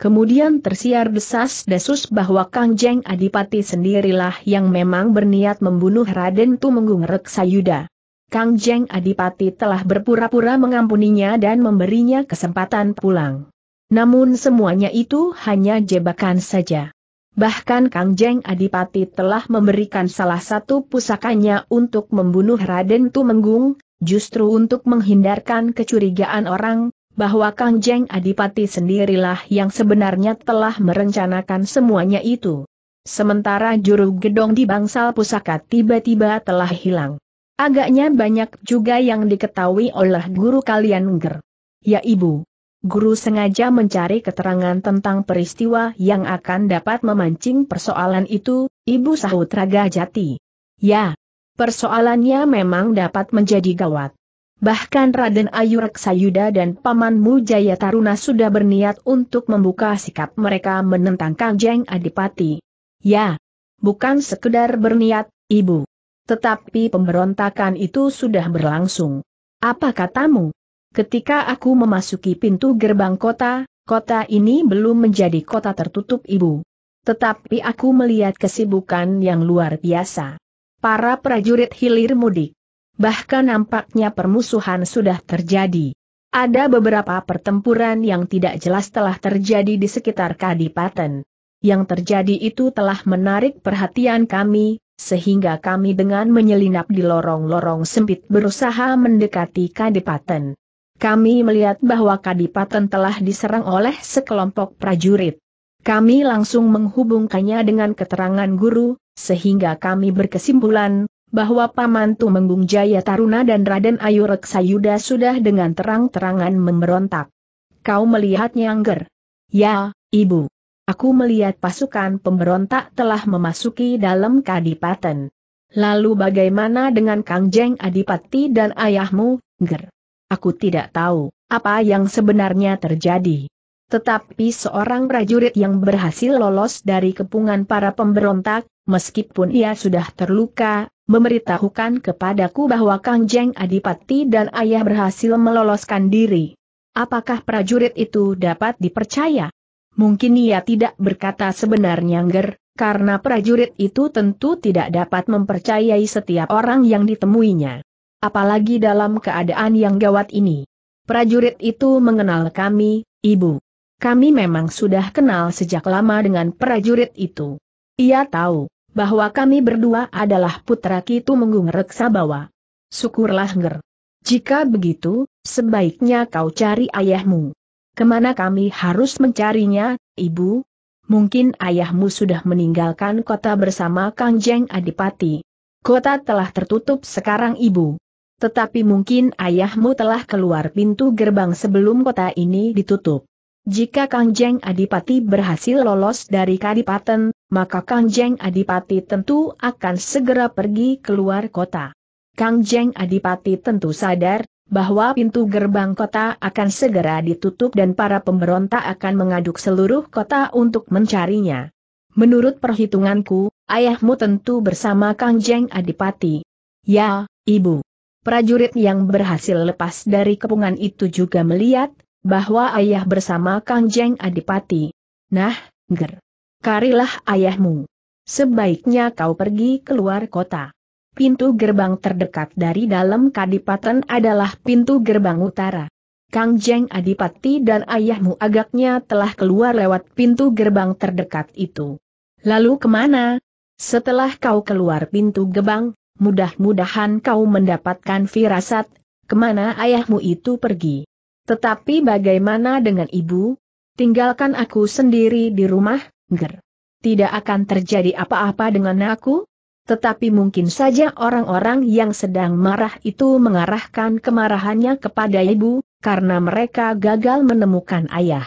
Kemudian tersiar desas-desus bahwa Kang Jeng Adipati sendirilah yang memang berniat membunuh Raden Tumenggung Reksayuda. Kang Jeng Adipati telah berpura-pura mengampuninya dan memberinya kesempatan pulang. Namun semuanya itu hanya jebakan saja. Bahkan Kang Jeng Adipati telah memberikan salah satu pusakanya untuk membunuh Raden Tumenggung, justru untuk menghindarkan kecurigaan orang, bahwa Kang Jeng Adipati sendirilah yang sebenarnya telah merencanakan semuanya itu. Sementara juru gedong di bangsal pusaka tiba-tiba telah hilang. Agaknya banyak juga yang diketahui oleh guru kalian Ger. Ya ibu. Guru sengaja mencari keterangan tentang peristiwa yang akan dapat memancing persoalan itu, ibu sahut raga jati. Ya, persoalannya memang dapat menjadi gawat. Bahkan Raden Ayu Reksayuda dan paman Jaya Taruna sudah berniat untuk membuka sikap mereka menentang Kangjeng Adipati. Ya, bukan sekedar berniat, Ibu. Tetapi pemberontakan itu sudah berlangsung. Apa katamu? Ketika aku memasuki pintu gerbang kota, kota ini belum menjadi kota tertutup ibu. Tetapi aku melihat kesibukan yang luar biasa. Para prajurit hilir mudik. Bahkan nampaknya permusuhan sudah terjadi. Ada beberapa pertempuran yang tidak jelas telah terjadi di sekitar Kadipaten. Yang terjadi itu telah menarik perhatian kami, sehingga kami dengan menyelinap di lorong-lorong sempit berusaha mendekati Kadipaten. Kami melihat bahwa Kadipaten telah diserang oleh sekelompok prajurit. Kami langsung menghubungkannya dengan keterangan guru, sehingga kami berkesimpulan, bahwa Paman Tumenggung Jaya Taruna dan Raden Ayu Reksayuda sudah dengan terang-terangan memberontak. Kau melihatnya Angger? Ya, Ibu. Aku melihat pasukan pemberontak telah memasuki dalam kadipaten. Lalu bagaimana dengan Kang Jeng Adipati dan ayahmu, Ger? Aku tidak tahu apa yang sebenarnya terjadi. Tetapi seorang prajurit yang berhasil lolos dari kepungan para pemberontak, meskipun ia sudah terluka, memberitahukan kepadaku bahwa Kang Jeng Adipati dan ayah berhasil meloloskan diri. Apakah prajurit itu dapat dipercaya? Mungkin ia tidak berkata sebenarnya Ger, karena prajurit itu tentu tidak dapat mempercayai setiap orang yang ditemuinya. Apalagi dalam keadaan yang gawat ini. Prajurit itu mengenal kami, ibu. Kami memang sudah kenal sejak lama dengan prajurit itu. Ia tahu bahwa kami berdua adalah putra Kitu Menggung Reksabawa. Syukurlah Ger. Jika begitu, sebaiknya kau cari ayahmu. Kemana kami harus mencarinya, Ibu? Mungkin ayahmu sudah meninggalkan kota bersama Kang Jeng Adipati. Kota telah tertutup sekarang Ibu. Tetapi mungkin ayahmu telah keluar pintu gerbang sebelum kota ini ditutup. Jika Kang Jeng Adipati berhasil lolos dari Kadipaten, maka Kang Jeng Adipati tentu akan segera pergi keluar kota. Kang Jeng Adipati tentu sadar bahwa pintu gerbang kota akan segera ditutup dan para pemberontak akan mengaduk seluruh kota untuk mencarinya. Menurut perhitunganku, ayahmu tentu bersama Kang Jeng Adipati. Ya, ibu. Prajurit yang berhasil lepas dari kepungan itu juga melihat, bahwa ayah bersama Kang Jeng Adipati. Nah, ger. Karilah ayahmu. Sebaiknya kau pergi keluar kota. Pintu gerbang terdekat dari dalam kadipaten adalah pintu gerbang utara. Kang Jeng Adipati dan ayahmu agaknya telah keluar lewat pintu gerbang terdekat itu. Lalu kemana? Setelah kau keluar pintu gerbang, mudah-mudahan kau mendapatkan firasat, kemana ayahmu itu pergi. Tetapi bagaimana dengan ibu? Tinggalkan aku sendiri di rumah, ger. Tidak akan terjadi apa-apa dengan aku? Tetapi mungkin saja orang-orang yang sedang marah itu mengarahkan kemarahannya kepada ibu, karena mereka gagal menemukan ayah.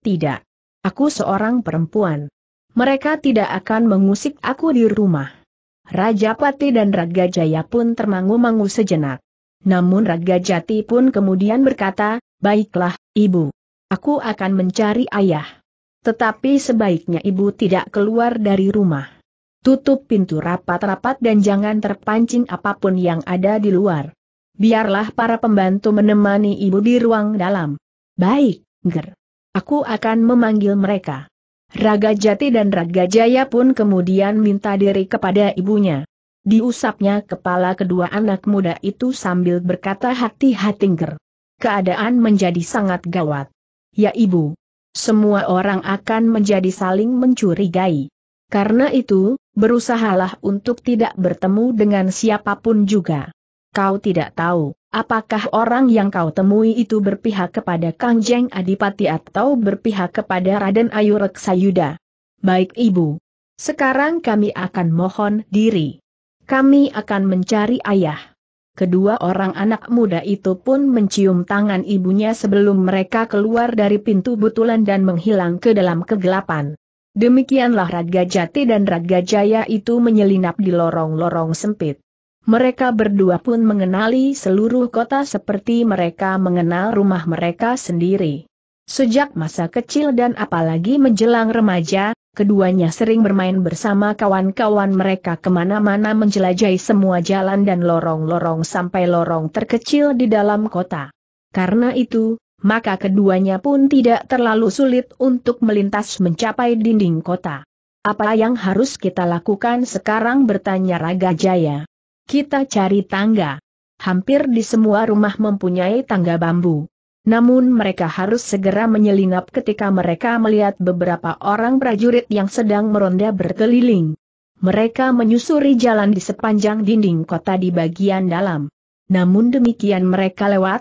Tidak. Aku seorang perempuan. Mereka tidak akan mengusik aku di rumah. Raja Pati dan Raga Jaya pun termangu-mangu sejenak. Namun Raga Jati pun kemudian berkata, Baiklah, Ibu. Aku akan mencari ayah. Tetapi sebaiknya Ibu tidak keluar dari rumah. Tutup pintu rapat-rapat dan jangan terpancing apapun yang ada di luar. Biarlah para pembantu menemani ibu di ruang dalam. Baik, Ger. Aku akan memanggil mereka. Raga Jati dan Raga Jaya pun kemudian minta diri kepada ibunya. Diusapnya kepala kedua anak muda itu sambil berkata hati-hati Ger. Keadaan menjadi sangat gawat. Ya ibu. Semua orang akan menjadi saling mencurigai. Karena itu, berusahalah untuk tidak bertemu dengan siapapun juga. Kau tidak tahu, apakah orang yang kau temui itu berpihak kepada Kang Adipati atau berpihak kepada Raden Ayu Reksayuda. Baik ibu. Sekarang kami akan mohon diri. Kami akan mencari ayah. Kedua orang anak muda itu pun mencium tangan ibunya sebelum mereka keluar dari pintu butulan dan menghilang ke dalam kegelapan. Demikianlah Raga Jati dan Raga Jaya itu menyelinap di lorong-lorong sempit. Mereka berdua pun mengenali seluruh kota seperti mereka mengenal rumah mereka sendiri. Sejak masa kecil dan apalagi menjelang remaja, keduanya sering bermain bersama kawan-kawan mereka kemana-mana menjelajahi semua jalan dan lorong-lorong sampai lorong terkecil di dalam kota. Karena itu, maka keduanya pun tidak terlalu sulit untuk melintas mencapai dinding kota. Apa yang harus kita lakukan sekarang bertanya Raga Jaya. Kita cari tangga. Hampir di semua rumah mempunyai tangga bambu. Namun mereka harus segera menyelinap ketika mereka melihat beberapa orang prajurit yang sedang meronda berkeliling. Mereka menyusuri jalan di sepanjang dinding kota di bagian dalam. Namun demikian mereka lewat,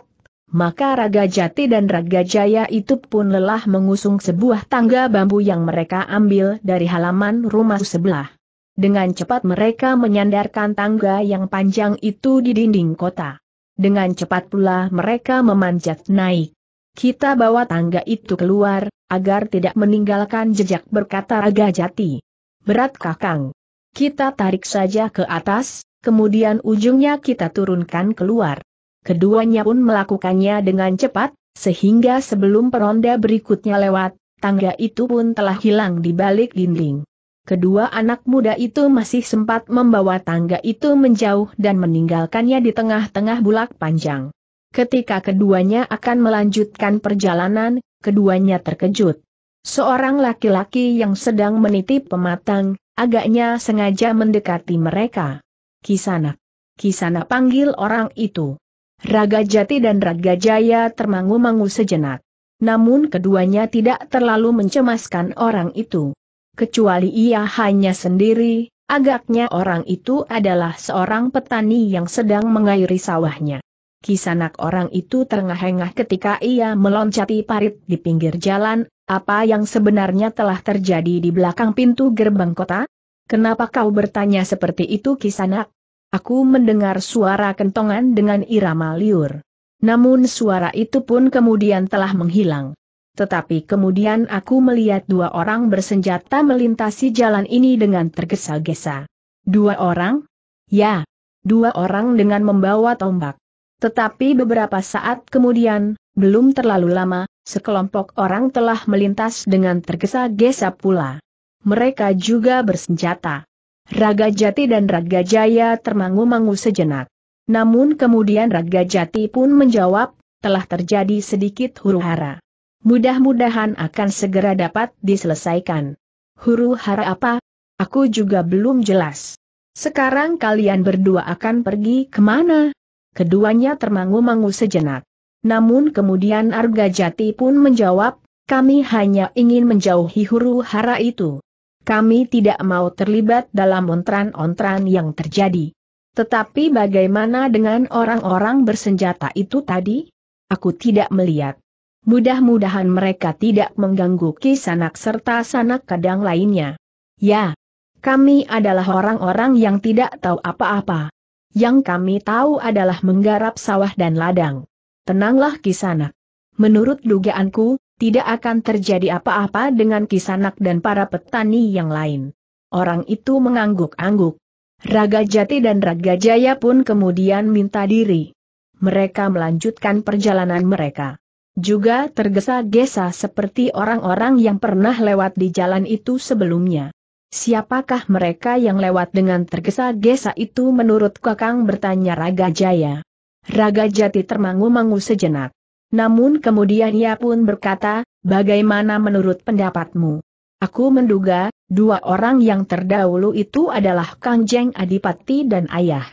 maka Raga Jati dan Raga Jaya itu pun lelah mengusung sebuah tangga bambu yang mereka ambil dari halaman rumah sebelah. Dengan cepat mereka menyandarkan tangga yang panjang itu di dinding kota. Dengan cepat pula mereka memanjat naik. Kita bawa tangga itu keluar, agar tidak meninggalkan jejak berkata Raga Jati. Berat kakang. Kita tarik saja ke atas, kemudian ujungnya kita turunkan keluar. Keduanya pun melakukannya dengan cepat, sehingga sebelum peronda berikutnya lewat, tangga itu pun telah hilang di balik dinding. Kedua anak muda itu masih sempat membawa tangga itu menjauh dan meninggalkannya di tengah-tengah bulak panjang. Ketika keduanya akan melanjutkan perjalanan, keduanya terkejut. Seorang laki-laki yang sedang menitip pematang, agaknya sengaja mendekati mereka. Kisanak. Kisana panggil orang itu. Raga Jati dan Raga Jaya termangu-mangu sejenak. Namun keduanya tidak terlalu mencemaskan orang itu. Kecuali ia hanya sendiri, agaknya orang itu adalah seorang petani yang sedang mengairi sawahnya. Kisanak orang itu terengah-engah ketika ia meloncati parit di pinggir jalan, apa yang sebenarnya telah terjadi di belakang pintu gerbang kota? Kenapa kau bertanya seperti itu kisanak? Aku mendengar suara kentongan dengan irama liur. Namun suara itu pun kemudian telah menghilang. Tetapi kemudian aku melihat dua orang bersenjata melintasi jalan ini dengan tergesa-gesa. Dua orang? Ya, dua orang dengan membawa tombak. Tetapi beberapa saat kemudian, belum terlalu lama, sekelompok orang telah melintas dengan tergesa-gesa pula. Mereka juga bersenjata. Raga Jati dan Raga Jaya termangu-mangu sejenak. Namun kemudian Raga Jati pun menjawab, telah terjadi sedikit huru-hara. Mudah-mudahan akan segera dapat diselesaikan. Huru-hara apa? Aku juga belum jelas. Sekarang kalian berdua akan pergi kemana? Keduanya termangu-mangu sejenak. Namun kemudian Arga Jati pun menjawab, kami hanya ingin menjauhi huru hara itu kami tidak mau terlibat dalam ontran-ontran yang terjadi. Tetapi bagaimana dengan orang-orang bersenjata itu tadi? Aku tidak melihat. Mudah-mudahan mereka tidak mengganggu kisanak serta sanak kadang lainnya. Ya, kami adalah orang-orang yang tidak tahu apa-apa. Yang kami tahu adalah menggarap sawah dan ladang. Tenanglah kisanak. Menurut dugaanku, tidak akan terjadi apa-apa dengan kisanak dan para petani yang lain. Orang itu mengangguk-angguk. Raga Jati dan Raga Jaya pun kemudian minta diri. Mereka melanjutkan perjalanan mereka. Juga tergesa-gesa seperti orang-orang yang pernah lewat di jalan itu sebelumnya. Siapakah mereka yang lewat dengan tergesa-gesa itu menurut Kakang bertanya Raga Jaya. Raga Jati termangu-mangu sejenak. Namun kemudian ia pun berkata, bagaimana menurut pendapatmu? Aku menduga, dua orang yang terdahulu itu adalah Kangjeng Adipati dan Ayah.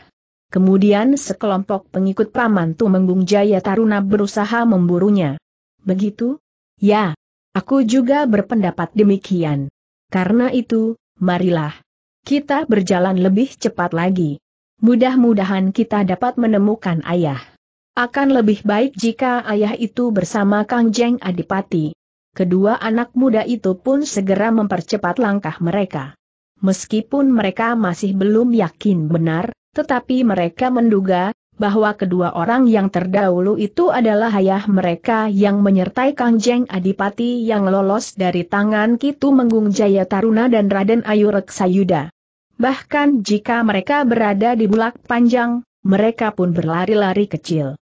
Kemudian sekelompok pengikut Paman Tumenggung Jaya Taruna berusaha memburunya. Begitu? Ya, aku juga berpendapat demikian. Karena itu, marilah. Kita berjalan lebih cepat lagi. Mudah-mudahan kita dapat menemukan ayah. Akan lebih baik jika ayah itu bersama Kang Jeng Adipati. Kedua anak muda itu pun segera mempercepat langkah mereka. Meskipun mereka masih belum yakin benar, tetapi mereka menduga bahwa kedua orang yang terdahulu itu adalah ayah mereka yang menyertai Kang Jeng Adipati yang lolos dari tangan Kitu Menggung Jaya Taruna dan Raden Ayu Reksayuda. Bahkan jika mereka berada di bulak panjang, mereka pun berlari-lari kecil.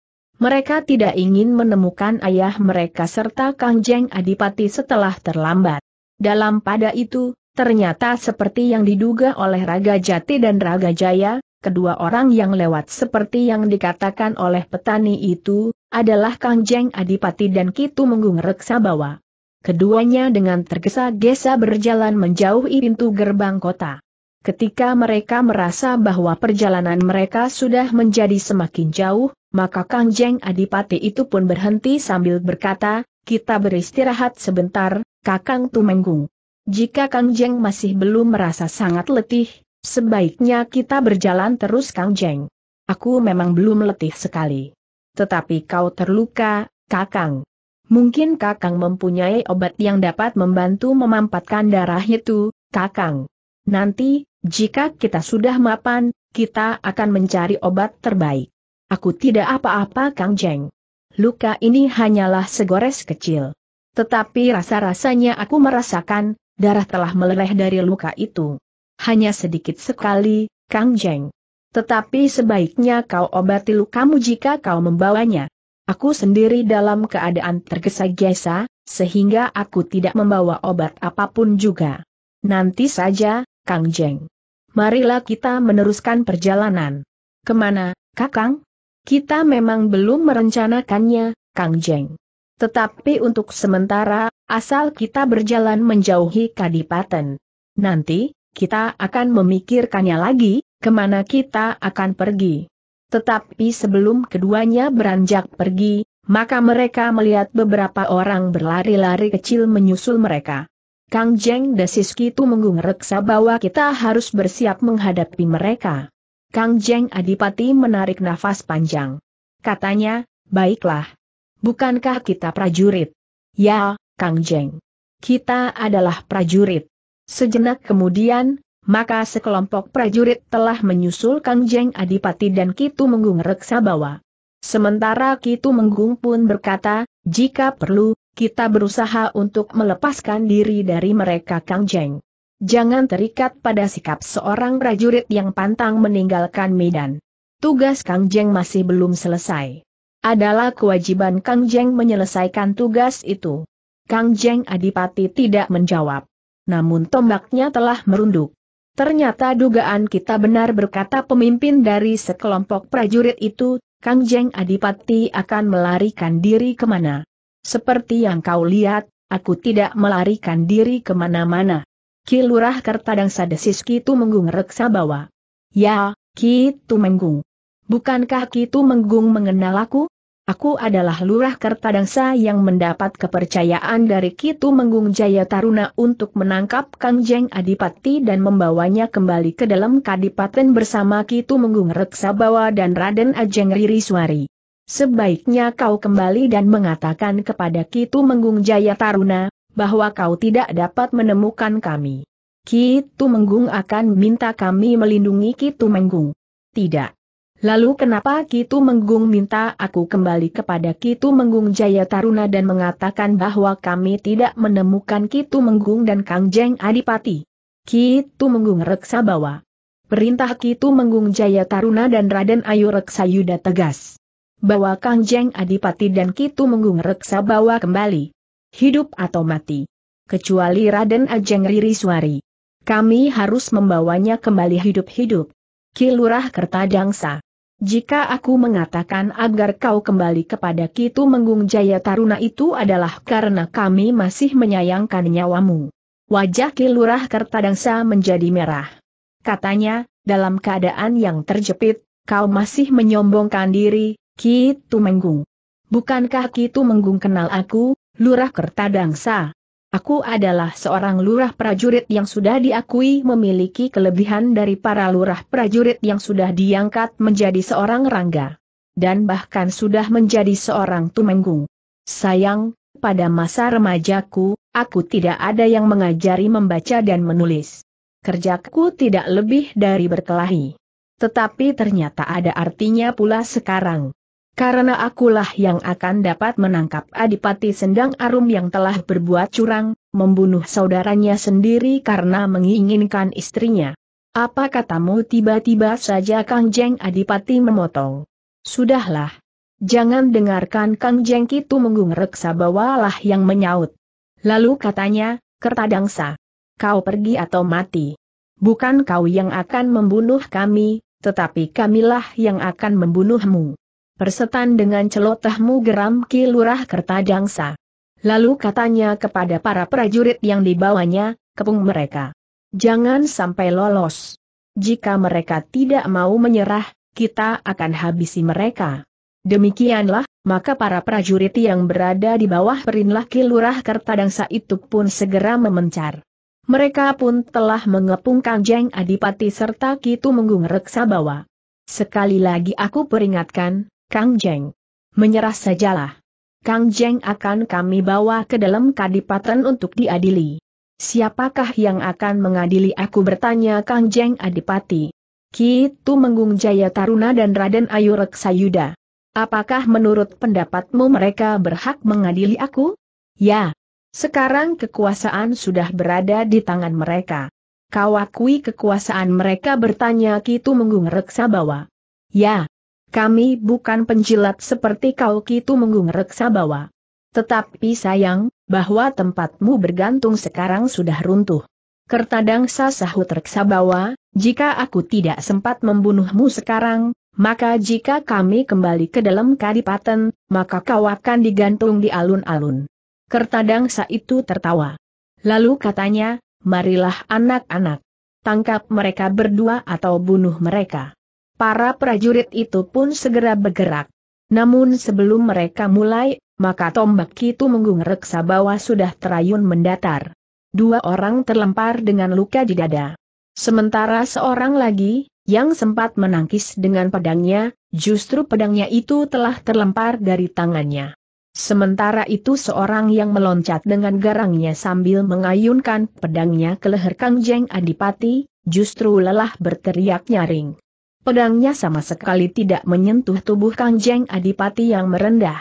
Mereka tidak ingin menemukan ayah mereka serta Kangjeng Adipati setelah terlambat. Dalam pada itu, ternyata seperti yang diduga oleh Raga Jati dan Raga Jaya, kedua orang yang lewat seperti yang dikatakan oleh petani itu, adalah Kangjeng Adipati dan Kitu Menggung bawa. Keduanya dengan tergesa-gesa berjalan menjauhi pintu gerbang kota. Ketika mereka merasa bahwa perjalanan mereka sudah menjadi semakin jauh, maka Kang Jeng Adipati itu pun berhenti sambil berkata, kita beristirahat sebentar, Kakang Tumenggung. Jika Kang Jeng masih belum merasa sangat letih, sebaiknya kita berjalan terus Kang Jeng. Aku memang belum letih sekali. Tetapi kau terluka, Kakang. Mungkin Kakang mempunyai obat yang dapat membantu memampatkan darah itu, Kakang. Nanti, jika kita sudah mapan, kita akan mencari obat terbaik. Aku tidak apa-apa Kang Jeng. Luka ini hanyalah segores kecil. Tetapi rasa-rasanya aku merasakan, darah telah meleleh dari luka itu. Hanya sedikit sekali, Kang Jeng. Tetapi sebaiknya kau obati lukamu jika kau membawanya. Aku sendiri dalam keadaan tergesa-gesa, sehingga aku tidak membawa obat apapun juga. Nanti saja, Kang Jeng. Marilah kita meneruskan perjalanan. Kemana, Kakang? Kita memang belum merencanakannya, Kang Jeng. Tetapi untuk sementara, asal kita berjalan menjauhi Kadipaten. Nanti, kita akan memikirkannya lagi, kemana kita akan pergi. Tetapi sebelum keduanya beranjak pergi, maka mereka melihat beberapa orang berlari-lari kecil menyusul mereka. Kang Jeng desis Kitu Menggung bahwa kita harus bersiap menghadapi mereka. Kang Jeng Adipati menarik nafas panjang. Katanya, baiklah. Bukankah kita prajurit? Ya, Kang Jeng. Kita adalah prajurit. Sejenak kemudian, maka sekelompok prajurit telah menyusul Kang Jeng Adipati dan Kitu Menggung Reksabawa. Sementara Kitu Menggung pun berkata, jika perlu, kita berusaha untuk melepaskan diri dari mereka Kang Jeng. Jangan terikat pada sikap seorang prajurit yang pantang meninggalkan medan. Tugas Kang Jeng masih belum selesai. Adalah kewajiban Kang Jeng menyelesaikan tugas itu. Kang Jeng Adipati tidak menjawab. Namun tombaknya telah merunduk. Ternyata dugaan kita benar berkata pemimpin dari sekelompok prajurit itu, Kang Jeng Adipati akan melarikan diri kemana. Seperti yang kau lihat, aku tidak melarikan diri kemana-mana. Ki Lurah Kertadang Sadesis Kitu Menggung reksa bawa. Ya, Kitu Menggung. Bukankah Kitu Menggung mengenal aku? Aku adalah Lurah Kertadangsa yang mendapat kepercayaan dari Kitu Menggung Jaya Taruna untuk menangkap Kang Jeng Adipati dan membawanya kembali ke dalam kadipaten bersama Kitu Menggung Reksabawa dan Raden Ajeng Ririswari. Sebaiknya kau kembali dan mengatakan kepada Kitu Menggung Jaya Taruna, bahwa kau tidak dapat menemukan kami. Kitu Menggung akan minta kami melindungi Kitu Menggung. Tidak. Lalu kenapa Kitu Menggung minta aku kembali kepada Kitu Menggung Jaya Taruna dan mengatakan bahwa kami tidak menemukan Kitu Menggung dan Kang Jeng Adipati? Kitu Menggung reksa bawa. Perintah Kitu Menggung Jaya Taruna dan Raden Ayu Reksa Yuda tegas. Bawa Kang Jeng Adipati dan Kitu Menggung reksa bawa kembali. Hidup atau mati. Kecuali Raden Ajeng Ririswari. Kami harus membawanya kembali hidup-hidup. Kilurah Kertadangsa. Jika aku mengatakan agar kau kembali kepada Kitu Menggung Jaya Taruna itu adalah karena kami masih menyayangkan nyawamu. Wajah Kilurah Kertadangsa menjadi merah. Katanya, dalam keadaan yang terjepit, kau masih menyombongkan diri, Ki Tumenggung. Bukankah Ki Tumenggung kenal aku, Lurah Kertadangsa? Aku adalah seorang lurah prajurit yang sudah diakui memiliki kelebihan dari para lurah prajurit yang sudah diangkat menjadi seorang rangga. Dan bahkan sudah menjadi seorang tumenggung. Sayang, pada masa remajaku, aku tidak ada yang mengajari membaca dan menulis. Kerjaku tidak lebih dari berkelahi. Tetapi ternyata ada artinya pula sekarang karena akulah yang akan dapat menangkap Adipati Sendang Arum yang telah berbuat curang, membunuh saudaranya sendiri karena menginginkan istrinya. Apa katamu tiba-tiba saja Kang Jeng Adipati memotong? Sudahlah. Jangan dengarkan Kang Jeng itu menggung reksa bawalah yang menyaut. Lalu katanya, Kertadangsa. Kau pergi atau mati. Bukan kau yang akan membunuh kami, tetapi kamilah yang akan membunuhmu. Persetan dengan celotehmu geram Ki Lurah Kertadangsa. Lalu katanya kepada para prajurit yang dibawanya, kepung mereka. Jangan sampai lolos. Jika mereka tidak mau menyerah, kita akan habisi mereka. Demikianlah, maka para prajurit yang berada di bawah perintah Ki Lurah Kertadangsa itu pun segera memencar. Mereka pun telah mengepung Kangjeng Adipati serta Kitu Menggung sabawa. Sekali lagi aku peringatkan, Kang Jeng. Menyerah sajalah. Kang Jeng akan kami bawa ke dalam kadipaten untuk diadili. Siapakah yang akan mengadili aku bertanya Kang Jeng Adipati. Kitu Menggung Jaya Taruna dan Raden Ayu Reksayuda. Apakah menurut pendapatmu mereka berhak mengadili aku? Ya. Sekarang kekuasaan sudah berada di tangan mereka. Kau akui kekuasaan mereka bertanya Kitu Menggung Reksabawa. Ya. Kami bukan penjilat seperti kau Kitu Menggung reksa bawa. Tetapi sayang, bahwa tempatmu bergantung sekarang sudah runtuh. Kertadangsa sahut reksa bawa, jika aku tidak sempat membunuhmu sekarang, maka jika kami kembali ke dalam kadipaten, maka kau akan digantung di alun-alun. Kertadangsa itu tertawa. Lalu katanya, marilah anak-anak. Tangkap mereka berdua atau bunuh mereka. Para prajurit itu pun segera bergerak. Namun sebelum mereka mulai, maka tombak itu menggung reksa bawah sudah terayun mendatar. Dua orang terlempar dengan luka di dada. Sementara seorang lagi, yang sempat menangkis dengan pedangnya, justru pedangnya itu telah terlempar dari tangannya. Sementara itu seorang yang meloncat dengan garangnya sambil mengayunkan pedangnya ke leher Kang Jeng Adipati, justru lelah berteriak nyaring. Pedangnya sama sekali tidak menyentuh tubuh Kang Jeng Adipati yang merendah.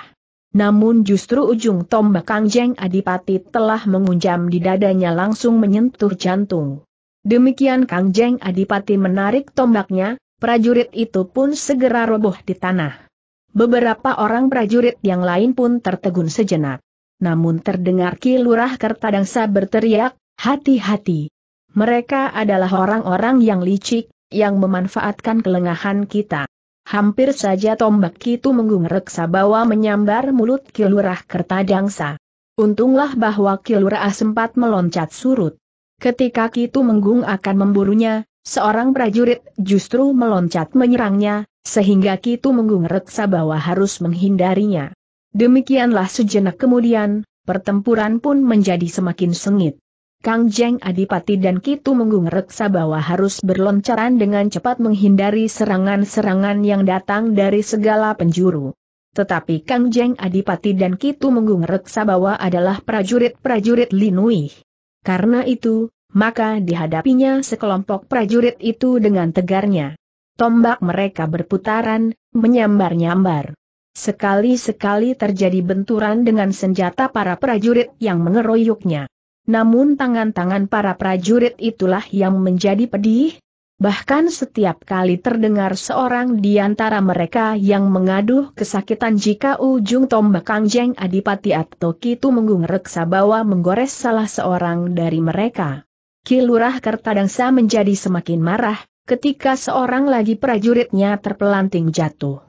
Namun justru ujung tombak Kang Jeng Adipati telah mengunjam di dadanya langsung menyentuh jantung. Demikian Kang Jeng Adipati menarik tombaknya, prajurit itu pun segera roboh di tanah. Beberapa orang prajurit yang lain pun tertegun sejenak. Namun terdengar Ki Lurah Kertadangsa berteriak, hati-hati. Mereka adalah orang-orang yang licik, yang memanfaatkan kelengahan kita. Hampir saja tombak itu menggungrek Sabawa menyambar mulut Kilurah Kertadangsa. Untunglah bahwa Kilurah sempat meloncat surut. Ketika Kitu Menggung akan memburunya, seorang prajurit justru meloncat menyerangnya, sehingga Kitu Menggung Reksa bahwa harus menghindarinya. Demikianlah sejenak kemudian, pertempuran pun menjadi semakin sengit. Kang Jeng Adipati dan Kitu Menggung reksa bahwa harus berloncaran dengan cepat menghindari serangan-serangan yang datang dari segala penjuru. Tetapi Kang Jeng Adipati dan Kitu Menggung reksa bahwa adalah prajurit-prajurit Linui. Karena itu, maka dihadapinya sekelompok prajurit itu dengan tegarnya. Tombak mereka berputaran, menyambar-nyambar. Sekali-sekali terjadi benturan dengan senjata para prajurit yang mengeroyoknya. Namun tangan-tangan para prajurit itulah yang menjadi pedih, Bahkan setiap kali terdengar seorang di antara mereka yang mengaduh kesakitan jika ujung tombak Kangjeng Adipati atau Kitu Menggung Reksa bawa menggores salah seorang dari mereka. Kilurah Kertadangsa menjadi semakin marah, ketika seorang lagi prajuritnya terpelanting jatuh.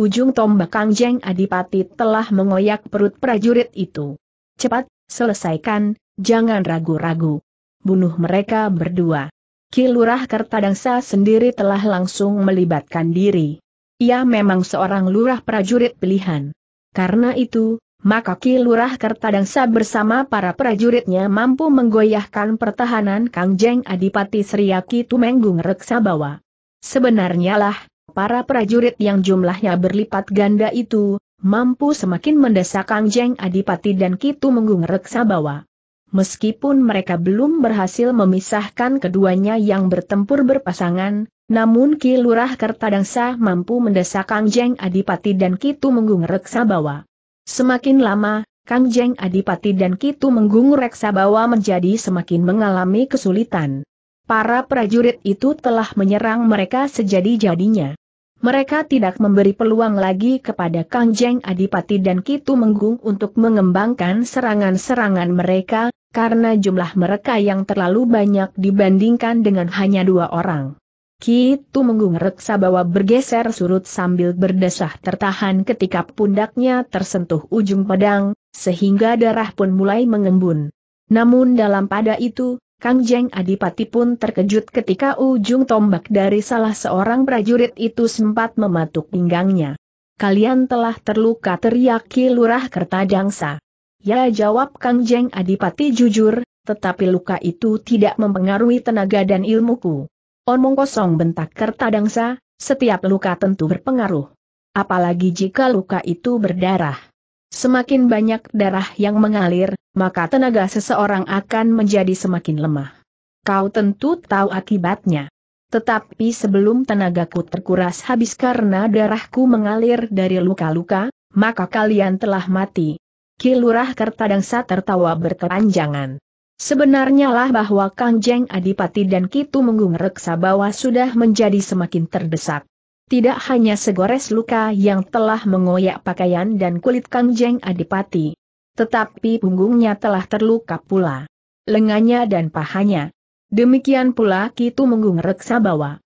Ujung tombak Kangjeng Adipati telah mengoyak perut prajurit itu. Cepat, Selesaikan, jangan ragu-ragu. Bunuh mereka berdua. Kilurah Kertadangsa sendiri telah langsung melibatkan diri. Ia memang seorang lurah prajurit pilihan. Karena itu, maka Kilurah Kertadangsa bersama para prajuritnya mampu menggoyahkan pertahanan Kangjeng Jeng Adipati Seriaki Tumenggung Reksabawa. Sebenarnya lah, para prajurit yang jumlahnya berlipat ganda itu, mampu semakin mendesak Kang Jeng Adipati dan Kitu Menggung Reksa bawa. Meskipun mereka belum berhasil memisahkan keduanya yang bertempur berpasangan, namun Ki Lurah Kertadangsa mampu mendesak Kang Jeng Adipati dan Kitu Menggung Reksa bawa. Semakin lama, Kang Jeng Adipati dan Kitu Menggung Reksabawa menjadi semakin mengalami kesulitan. Para prajurit itu telah menyerang mereka sejadi-jadinya. Mereka tidak memberi peluang lagi kepada Kang Adipati dan Kitu Menggung untuk mengembangkan serangan-serangan mereka, karena jumlah mereka yang terlalu banyak dibandingkan dengan hanya dua orang. Kitu Menggung reksa bahwa bergeser surut sambil berdesah tertahan ketika pundaknya tersentuh ujung pedang, sehingga darah pun mulai mengembun. Namun dalam pada itu, Kang Jeng Adipati pun terkejut ketika ujung tombak dari salah seorang prajurit itu sempat mematuk pinggangnya. Kalian telah terluka teriak Ki Lurah Kertadangsa. Ya jawab Kang Jeng Adipati jujur, tetapi luka itu tidak mempengaruhi tenaga dan ilmuku. Omong kosong bentak Kertadangsa, setiap luka tentu berpengaruh. Apalagi jika luka itu berdarah. Semakin banyak darah yang mengalir, maka tenaga seseorang akan menjadi semakin lemah. Kau tentu tahu akibatnya. Tetapi sebelum tenagaku terkuras habis karena darahku mengalir dari luka-luka, maka kalian telah mati. Kilurah Kertadangsa tertawa berkepanjangan. Sebenarnya lah bahwa Kang Jeng Adipati dan Kitu Menggung Reksa bahwa sudah menjadi semakin terdesak. Tidak hanya segores luka yang telah mengoyak pakaian dan kulit Kang Jeng Adipati. Tetapi punggungnya telah terluka pula. Lengannya dan pahanya. Demikian pula Kitu Menggung Reksa bawa.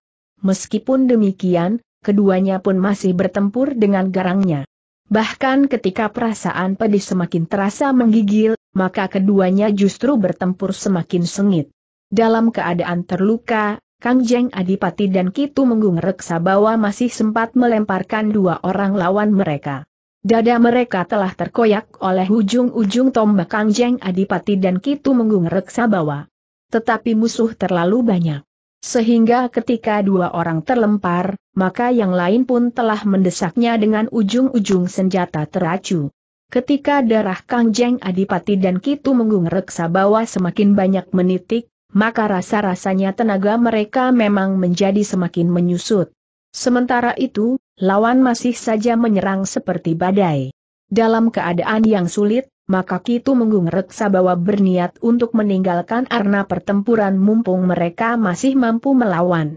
Meskipun demikian, keduanya pun masih bertempur dengan garangnya. Bahkan ketika perasaan pedih semakin terasa menggigil, maka keduanya justru bertempur semakin sengit. Dalam keadaan terluka, Kang Jeng Adipati dan Kitu Menggung Reksa Bawa masih sempat melemparkan dua orang lawan mereka. Dada mereka telah terkoyak oleh ujung-ujung tombak Kang Jeng Adipati dan Kitu Menggung Reksa Bawa. Tetapi musuh terlalu banyak. Sehingga ketika dua orang terlempar, maka yang lain pun telah mendesaknya dengan ujung-ujung senjata teracu. Ketika darah Kang Jeng Adipati dan Kitu Menggung Reksa Bawa semakin banyak menitik, maka rasa-rasanya tenaga mereka memang menjadi semakin menyusut. Sementara itu, lawan masih saja menyerang seperti badai. Dalam keadaan yang sulit, maka Kitu Menggung Reksa bahwa berniat untuk meninggalkan arena pertempuran mumpung mereka masih mampu melawan.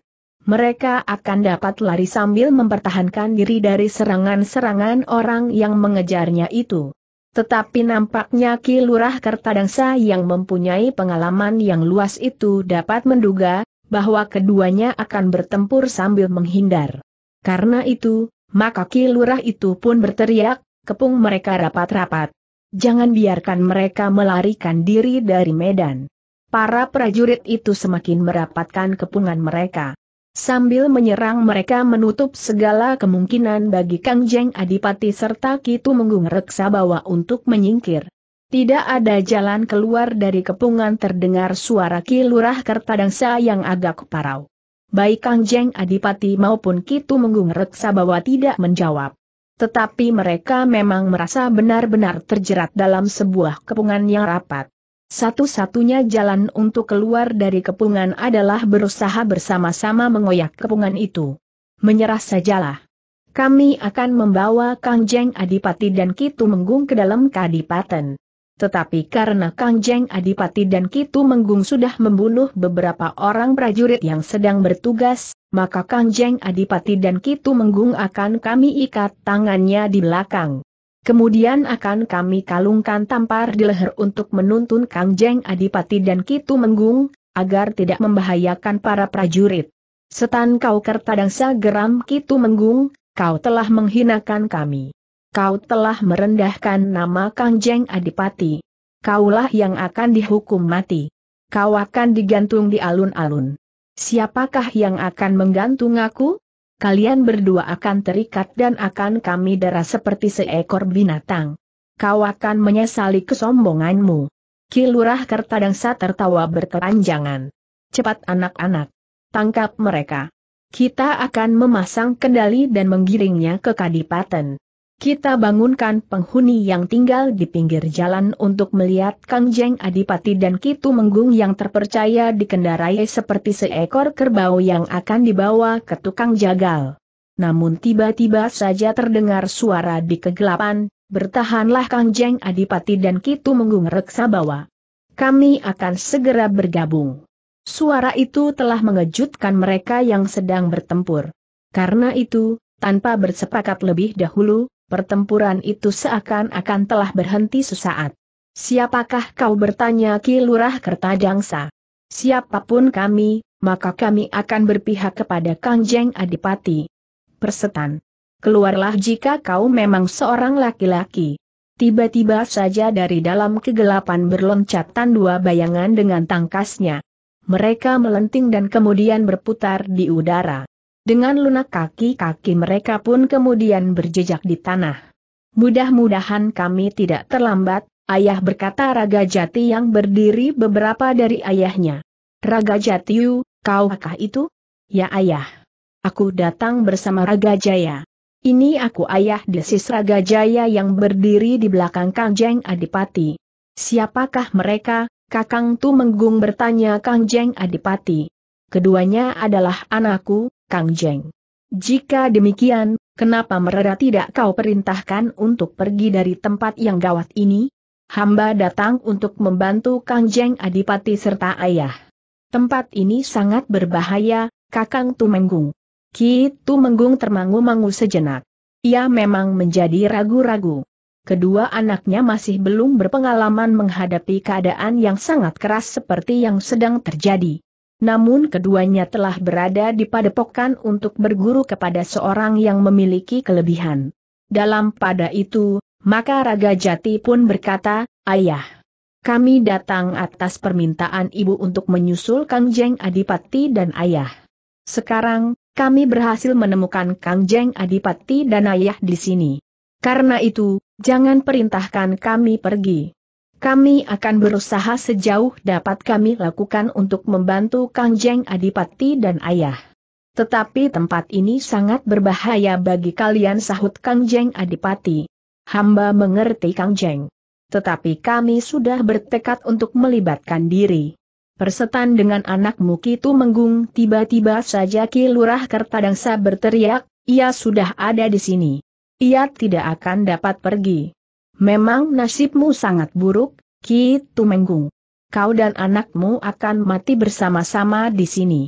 Mereka akan dapat lari sambil mempertahankan diri dari serangan-serangan orang yang mengejarnya itu. Tetapi nampaknya Ki Lurah Kertadangsa yang mempunyai pengalaman yang luas itu dapat menduga, bahwa keduanya akan bertempur sambil menghindar. Karena itu, maka Ki Lurah itu pun berteriak, kepung mereka rapat-rapat. Jangan biarkan mereka melarikan diri dari medan. Para prajurit itu semakin merapatkan kepungan mereka. Sambil menyerang mereka menutup segala kemungkinan bagi Kang Jeng Adipati serta Kitu Menggung Reksa Bawa untuk menyingkir. Tidak ada jalan keluar dari kepungan terdengar suara Ki Lurah Kertadangsa yang agak parau. Baik Kang Jeng Adipati maupun Kitu Menggung Reksa Bawa tidak menjawab. Tetapi mereka memang merasa benar-benar terjerat dalam sebuah kepungan yang rapat. Satu-satunya jalan untuk keluar dari kepungan adalah berusaha bersama-sama mengoyak kepungan itu. Menyerah sajalah. Kami akan membawa Kang Jeng Adipati dan Kitu Menggung ke dalam kadipaten. Tetapi karena Kang Jeng Adipati dan Kitu Menggung sudah membunuh beberapa orang prajurit yang sedang bertugas, maka Kang Jeng Adipati dan Kitu Menggung akan kami ikat tangannya di belakang. Kemudian akan kami kalungkan tampar di leher untuk menuntun Kang Jeng Adipati dan Kitu Menggung, agar tidak membahayakan para prajurit. Setan kau kertadangsa geram Kitu Menggung, kau telah menghinakan kami. Kau telah merendahkan nama Kang Jeng Adipati. Kaulah yang akan dihukum mati. Kau akan digantung di alun-alun. Siapakah yang akan menggantung aku? kalian berdua akan terikat dan akan kami darah seperti seekor binatang. Kau akan menyesali kesombonganmu. Kilurah Kertadangsa tertawa berkelanjangan. Cepat anak-anak. Tangkap mereka. Kita akan memasang kendali dan menggiringnya ke Kadipaten. Kita bangunkan penghuni yang tinggal di pinggir jalan untuk melihat Kang Jeng Adipati dan Kitu Menggung yang terpercaya dikendarai seperti seekor kerbau yang akan dibawa ke tukang jagal. Namun tiba-tiba saja terdengar suara di kegelapan, bertahanlah Kang Jeng Adipati dan Kitu Menggung reksa bawa. Kami akan segera bergabung. Suara itu telah mengejutkan mereka yang sedang bertempur. Karena itu, tanpa bersepakat lebih dahulu, pertempuran itu seakan-akan telah berhenti sesaat. Siapakah kau bertanya Ki Lurah Kertajangsa? Siapapun kami, maka kami akan berpihak kepada Kangjeng Adipati. Persetan. Keluarlah jika kau memang seorang laki-laki. Tiba-tiba saja dari dalam kegelapan berloncatan dua bayangan dengan tangkasnya. Mereka melenting dan kemudian berputar di udara. Dengan lunak kaki-kaki mereka pun kemudian berjejak di tanah. Mudah-mudahan kami tidak terlambat, ayah berkata Raga Jati yang berdiri beberapa dari ayahnya. Raga Jatiu, kaukah itu? Ya ayah. Aku datang bersama Raga Jaya. Ini aku ayah desis Raga Jaya yang berdiri di belakang Kang Kangjeng Adipati. Siapakah mereka? Kakang tu menggung bertanya Kang Kangjeng Adipati. Keduanya adalah anakku, Kang Jeng. Jika demikian, kenapa merera tidak kau perintahkan untuk pergi dari tempat yang gawat ini? Hamba datang untuk membantu Kang Jeng Adipati serta ayah. Tempat ini sangat berbahaya, Kakang Tumenggung. Ki Tumenggung termangu-mangu sejenak. Ia memang menjadi ragu-ragu. Kedua anaknya masih belum berpengalaman menghadapi keadaan yang sangat keras seperti yang sedang terjadi. Namun keduanya telah berada di padepokan untuk berguru kepada seorang yang memiliki kelebihan. Dalam pada itu, maka Raga Jati pun berkata, Ayah, kami datang atas permintaan ibu untuk menyusul Kang Jeng Adipati dan ayah. Sekarang, kami berhasil menemukan Kang Jeng Adipati dan ayah di sini. Karena itu, jangan perintahkan kami pergi. Kami akan berusaha sejauh dapat kami lakukan untuk membantu Kang Jeng Adipati dan Ayah. Tetapi tempat ini sangat berbahaya bagi kalian sahut Kang Jeng Adipati. Hamba mengerti Kang Jeng. Tetapi kami sudah bertekad untuk melibatkan diri. Persetan dengan anakmu Kitu Menggung tiba-tiba saja Ki Lurah Kertadangsa berteriak, ia sudah ada di sini. Ia tidak akan dapat pergi. Memang nasibmu sangat buruk, Ki Tumenggung. Kau dan anakmu akan mati bersama-sama di sini.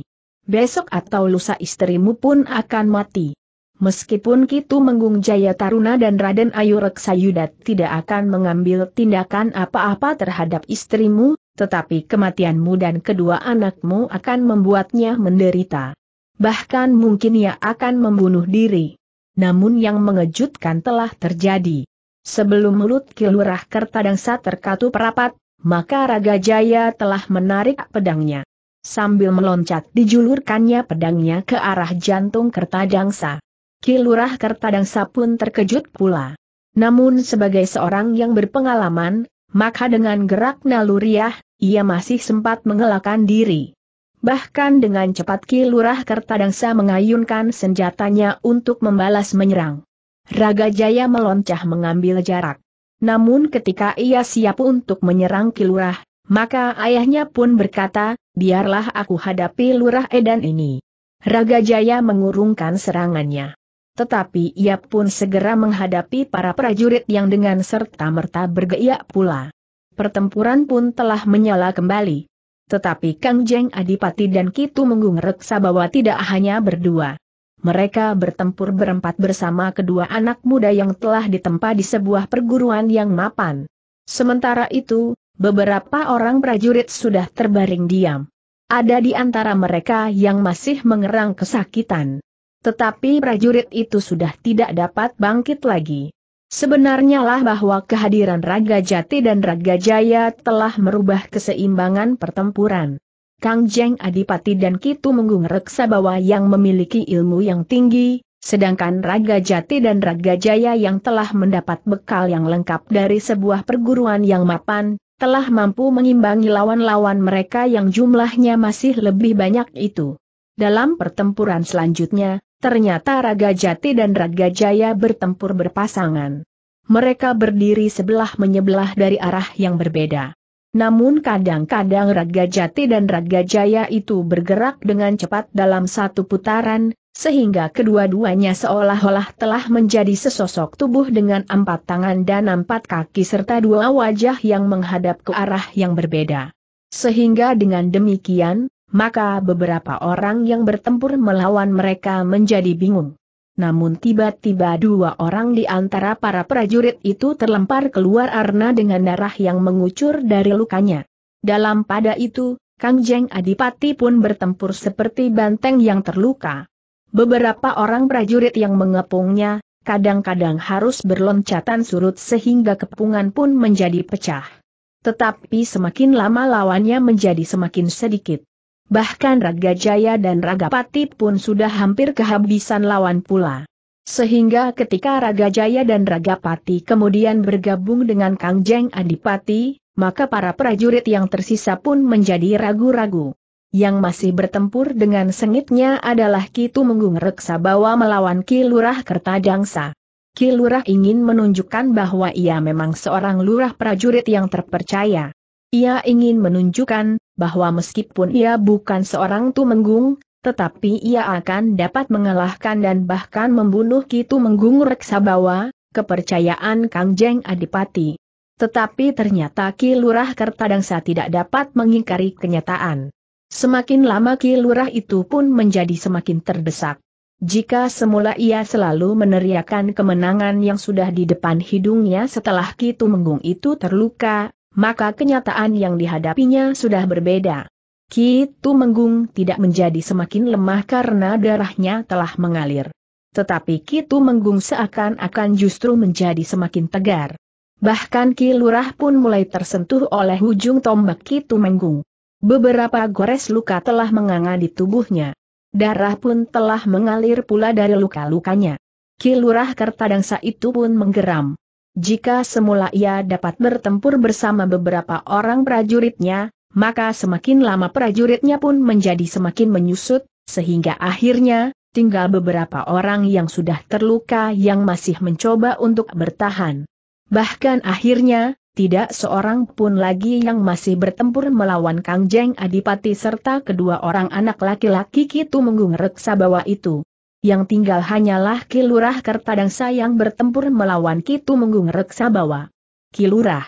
Besok atau lusa istrimu pun akan mati. Meskipun Ki Tumenggung Jaya Taruna dan Raden Ayu Reksayudat tidak akan mengambil tindakan apa-apa terhadap istrimu, tetapi kematianmu dan kedua anakmu akan membuatnya menderita. Bahkan mungkin ia akan membunuh diri. Namun yang mengejutkan telah terjadi. Sebelum mulut Kilurah Kertadangsa terkatup rapat, maka Raga Jaya telah menarik pedangnya. Sambil meloncat dijulurkannya pedangnya ke arah jantung Kertadangsa. Kilurah Kertadangsa pun terkejut pula. Namun sebagai seorang yang berpengalaman, maka dengan gerak naluriah, ia masih sempat mengelakkan diri. Bahkan dengan cepat Kilurah Kertadangsa mengayunkan senjatanya untuk membalas menyerang. Raga Jaya meloncah mengambil jarak. Namun ketika ia siap untuk menyerang Kilurah, maka ayahnya pun berkata, biarlah aku hadapi Lurah Edan ini. Raga Jaya mengurungkan serangannya. Tetapi ia pun segera menghadapi para prajurit yang dengan serta-merta bergeyak pula. Pertempuran pun telah menyala kembali. Tetapi Kang Jeng Adipati dan Kitu Menggung Reksa bahwa tidak hanya berdua mereka bertempur berempat bersama kedua anak muda yang telah ditempa di sebuah perguruan yang mapan. Sementara itu, beberapa orang prajurit sudah terbaring diam. Ada di antara mereka yang masih mengerang kesakitan. Tetapi prajurit itu sudah tidak dapat bangkit lagi. Sebenarnya lah bahwa kehadiran Raga Jati dan Raga Jaya telah merubah keseimbangan pertempuran. Kang Jeng Adipati dan Kitu Menggung Reksa yang memiliki ilmu yang tinggi, sedangkan Raga Jati dan Raga Jaya yang telah mendapat bekal yang lengkap dari sebuah perguruan yang mapan, telah mampu mengimbangi lawan-lawan mereka yang jumlahnya masih lebih banyak itu. Dalam pertempuran selanjutnya, ternyata Raga Jati dan Raga Jaya bertempur berpasangan. Mereka berdiri sebelah menyebelah dari arah yang berbeda. Namun kadang-kadang Raga Jati dan Raga Jaya itu bergerak dengan cepat dalam satu putaran, sehingga kedua-duanya seolah-olah telah menjadi sesosok tubuh dengan empat tangan dan empat kaki serta dua wajah yang menghadap ke arah yang berbeda. Sehingga dengan demikian, maka beberapa orang yang bertempur melawan mereka menjadi bingung. Namun tiba-tiba dua orang di antara para prajurit itu terlempar keluar arna dengan darah yang mengucur dari lukanya. Dalam pada itu, Kang Jeng Adipati pun bertempur seperti banteng yang terluka. Beberapa orang prajurit yang mengepungnya, kadang-kadang harus berloncatan surut sehingga kepungan pun menjadi pecah. Tetapi semakin lama lawannya menjadi semakin sedikit bahkan Raga Jaya dan Raga Pati pun sudah hampir kehabisan lawan pula. Sehingga ketika Raga Jaya dan Raga Pati kemudian bergabung dengan Kang Jeng Adipati, maka para prajurit yang tersisa pun menjadi ragu-ragu. Yang masih bertempur dengan sengitnya adalah Kitu Menggung bawa melawan Ki Kilurah Kertadangsa. Lurah ingin menunjukkan bahwa ia memang seorang lurah prajurit yang terpercaya. Ia ingin menunjukkan bahwa meskipun ia bukan seorang tumenggung, tetapi ia akan dapat mengalahkan dan bahkan membunuh Kitu Menggung Reksabawa, kepercayaan Kang Jeng Adipati. Tetapi ternyata Ki Lurah Kertadangsa tidak dapat mengingkari kenyataan. Semakin lama Ki Lurah itu pun menjadi semakin terdesak. Jika semula ia selalu meneriakan kemenangan yang sudah di depan hidungnya setelah kitu Tumenggung itu terluka, maka kenyataan yang dihadapinya sudah berbeda. Kitu Menggung tidak menjadi semakin lemah karena darahnya telah mengalir. Tetapi Kitu Menggung seakan-akan justru menjadi semakin tegar. Bahkan Ki Lurah pun mulai tersentuh oleh ujung tombak Kitu Menggung. Beberapa gores luka telah menganga di tubuhnya. Darah pun telah mengalir pula dari luka-lukanya. Ki Lurah Kertadangsa itu pun menggeram. Jika semula ia dapat bertempur bersama beberapa orang prajuritnya, maka semakin lama prajuritnya pun menjadi semakin menyusut, sehingga akhirnya, tinggal beberapa orang yang sudah terluka yang masih mencoba untuk bertahan. Bahkan akhirnya, tidak seorang pun lagi yang masih bertempur melawan Kang Jeng Adipati serta kedua orang anak laki-laki itu Menggung sabawa itu yang tinggal hanyalah Kilurah Kertadangsa yang bertempur melawan Kitu Menggung Reksa Bawa. Kilurah.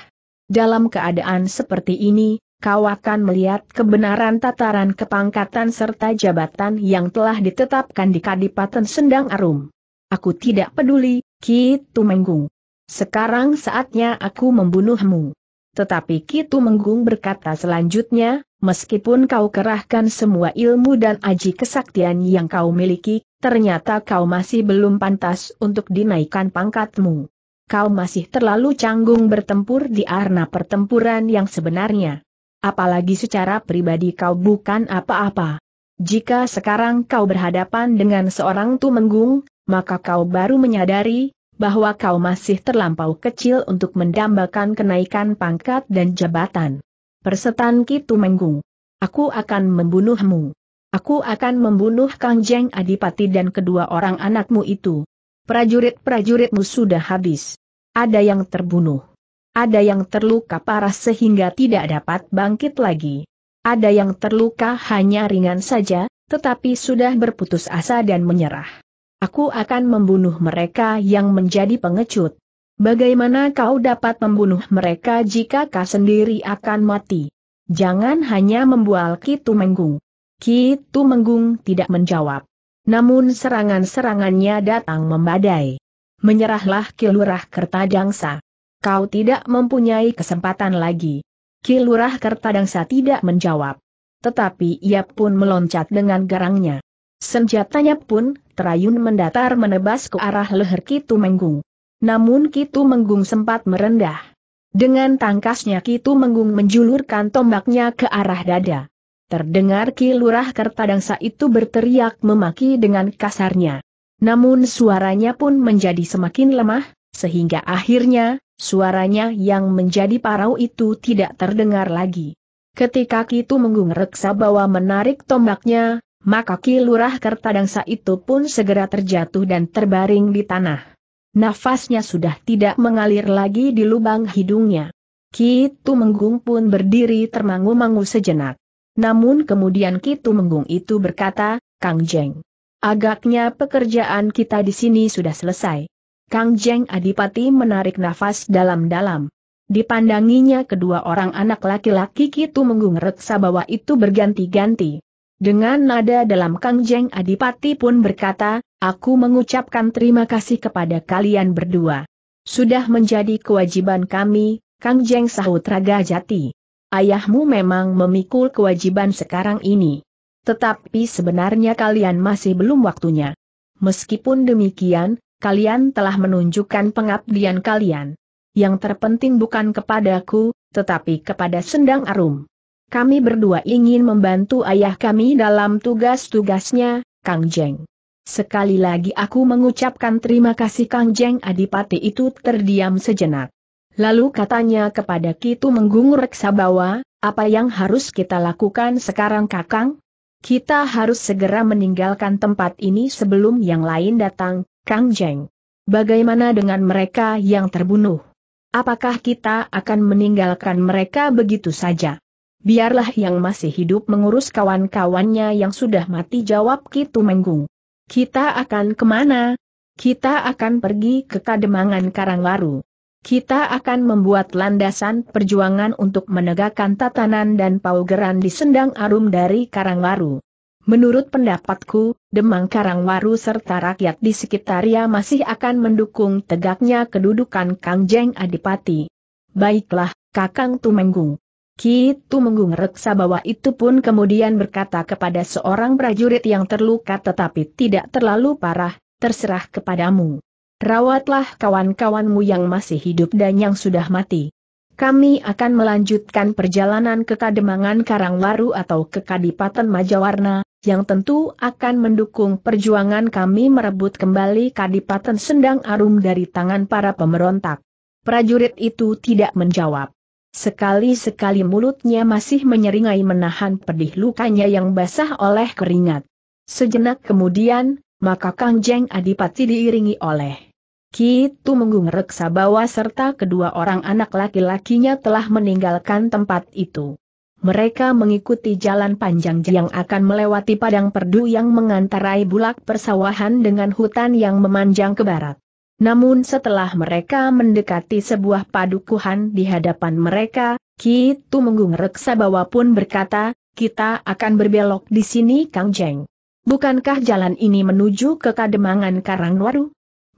Dalam keadaan seperti ini, kau akan melihat kebenaran tataran kepangkatan serta jabatan yang telah ditetapkan di Kadipaten Sendang Arum. Aku tidak peduli, Kitu Menggung. Sekarang saatnya aku membunuhmu. Tetapi Kitu Menggung berkata selanjutnya, meskipun kau kerahkan semua ilmu dan aji kesaktian yang kau miliki, ternyata kau masih belum pantas untuk dinaikkan pangkatmu. Kau masih terlalu canggung bertempur di arena pertempuran yang sebenarnya. Apalagi secara pribadi kau bukan apa-apa. Jika sekarang kau berhadapan dengan seorang tumenggung, maka kau baru menyadari bahwa kau masih terlampau kecil untuk mendambakan kenaikan pangkat dan jabatan. Persetan Ki Tumenggung, aku akan membunuhmu. Aku akan membunuh Kang Jeng Adipati dan kedua orang anakmu itu. Prajurit-prajuritmu sudah habis. Ada yang terbunuh. Ada yang terluka parah sehingga tidak dapat bangkit lagi. Ada yang terluka hanya ringan saja, tetapi sudah berputus asa dan menyerah. Aku akan membunuh mereka yang menjadi pengecut. Bagaimana kau dapat membunuh mereka jika kau sendiri akan mati? Jangan hanya membual Kitu Menggung. Ki Menggung tidak menjawab. Namun serangan-serangannya datang membadai. Menyerahlah Kilurah Kertadangsa. Kau tidak mempunyai kesempatan lagi. Kilurah Kertadangsa tidak menjawab. Tetapi ia pun meloncat dengan garangnya. Senjatanya pun terayun mendatar menebas ke arah leher Kitu Menggung. Namun Kitu Menggung sempat merendah. Dengan tangkasnya Kitu Menggung menjulurkan tombaknya ke arah dada. Terdengar Ki Lurah Kertadangsa itu berteriak memaki dengan kasarnya. Namun suaranya pun menjadi semakin lemah, sehingga akhirnya, suaranya yang menjadi parau itu tidak terdengar lagi. Ketika Kitu Menggung reksa bawa menarik tombaknya, maka Ki Lurah Kertadangsa itu pun segera terjatuh dan terbaring di tanah. Nafasnya sudah tidak mengalir lagi di lubang hidungnya. Kitu Menggung pun berdiri termangu-mangu sejenak. Namun kemudian Kitu Menggung itu berkata, Kang Jeng. Agaknya pekerjaan kita di sini sudah selesai. Kang Jeng Adipati menarik nafas dalam-dalam. Dipandanginya kedua orang anak laki-laki Kitu Menggung reksa bahwa itu berganti-ganti. Dengan nada dalam Kang Jeng Adipati pun berkata, aku mengucapkan terima kasih kepada kalian berdua. Sudah menjadi kewajiban kami, Kang Jeng Sahutraga Jati ayahmu memang memikul kewajiban sekarang ini. Tetapi sebenarnya kalian masih belum waktunya. Meskipun demikian, kalian telah menunjukkan pengabdian kalian. Yang terpenting bukan kepadaku, tetapi kepada Sendang Arum. Kami berdua ingin membantu ayah kami dalam tugas-tugasnya, Kang Jeng. Sekali lagi aku mengucapkan terima kasih Kang Jeng Adipati itu terdiam sejenak. Lalu katanya kepada Kitu Menggung Reksabawa, apa yang harus kita lakukan sekarang Kakang? Kita harus segera meninggalkan tempat ini sebelum yang lain datang, Kang Jeng. Bagaimana dengan mereka yang terbunuh? Apakah kita akan meninggalkan mereka begitu saja? Biarlah yang masih hidup mengurus kawan-kawannya yang sudah mati jawab Kitu Menggung. Kita akan kemana? Kita akan pergi ke Kademangan Karangwaru. Kita akan membuat landasan perjuangan untuk menegakkan tatanan dan paugeran di sendang arum dari Karangwaru. Menurut pendapatku, Demang Karangwaru serta rakyat di sekitarnya masih akan mendukung tegaknya kedudukan Kang Jeng Adipati. Baiklah, Kakang Tumenggung. Ki Tumenggung reksa bahwa itu pun kemudian berkata kepada seorang prajurit yang terluka tetapi tidak terlalu parah, terserah kepadamu. Rawatlah kawan-kawanmu yang masih hidup dan yang sudah mati. Kami akan melanjutkan perjalanan ke Kademangan Karangwaru atau ke Kadipaten Majawarna, yang tentu akan mendukung perjuangan kami merebut kembali Kadipaten Sendang Arum dari tangan para pemberontak. Prajurit itu tidak menjawab. Sekali-sekali mulutnya masih menyeringai menahan pedih lukanya yang basah oleh keringat. Sejenak kemudian, maka Kang Jeng Adipati diiringi oleh Kitu Menggung reksa bahwa serta kedua orang anak laki-lakinya telah meninggalkan tempat itu. Mereka mengikuti jalan panjang yang akan melewati padang perdu yang mengantarai bulak persawahan dengan hutan yang memanjang ke barat. Namun setelah mereka mendekati sebuah padukuhan di hadapan mereka, Kitu Menggung reksa bahwa pun berkata, kita akan berbelok di sini Kang Jeng. Bukankah jalan ini menuju ke Kademangan Karangwaru?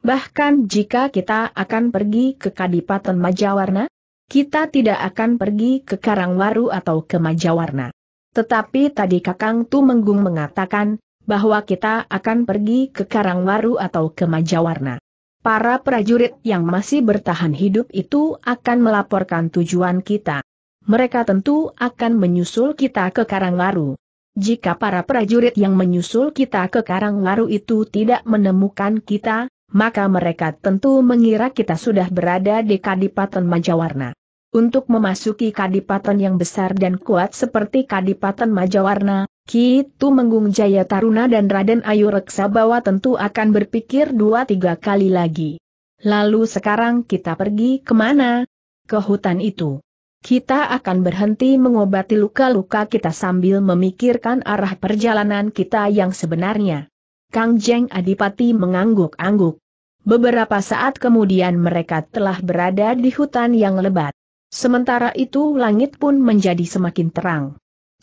Bahkan jika kita akan pergi ke Kadipaten Majawarna, kita tidak akan pergi ke Karangwaru atau ke Majawarna. Tetapi tadi Kakang Tumenggung mengatakan, bahwa kita akan pergi ke Karangwaru atau ke Majawarna. Para prajurit yang masih bertahan hidup itu akan melaporkan tujuan kita. Mereka tentu akan menyusul kita ke Karangwaru. Jika para prajurit yang menyusul kita ke Karangwaru itu tidak menemukan kita, maka mereka tentu mengira kita sudah berada di Kadipaten Majawarna. Untuk memasuki kadipaten yang besar dan kuat seperti kadipaten Majawarna, Kitu Menggung Jaya Taruna dan Raden Ayu Reksabawa tentu akan berpikir dua tiga kali lagi. Lalu sekarang kita pergi ke mana? Ke hutan itu. Kita akan berhenti mengobati luka-luka kita sambil memikirkan arah perjalanan kita yang sebenarnya. Kang Jeng Adipati mengangguk-angguk. Beberapa saat kemudian mereka telah berada di hutan yang lebat. Sementara itu langit pun menjadi semakin terang.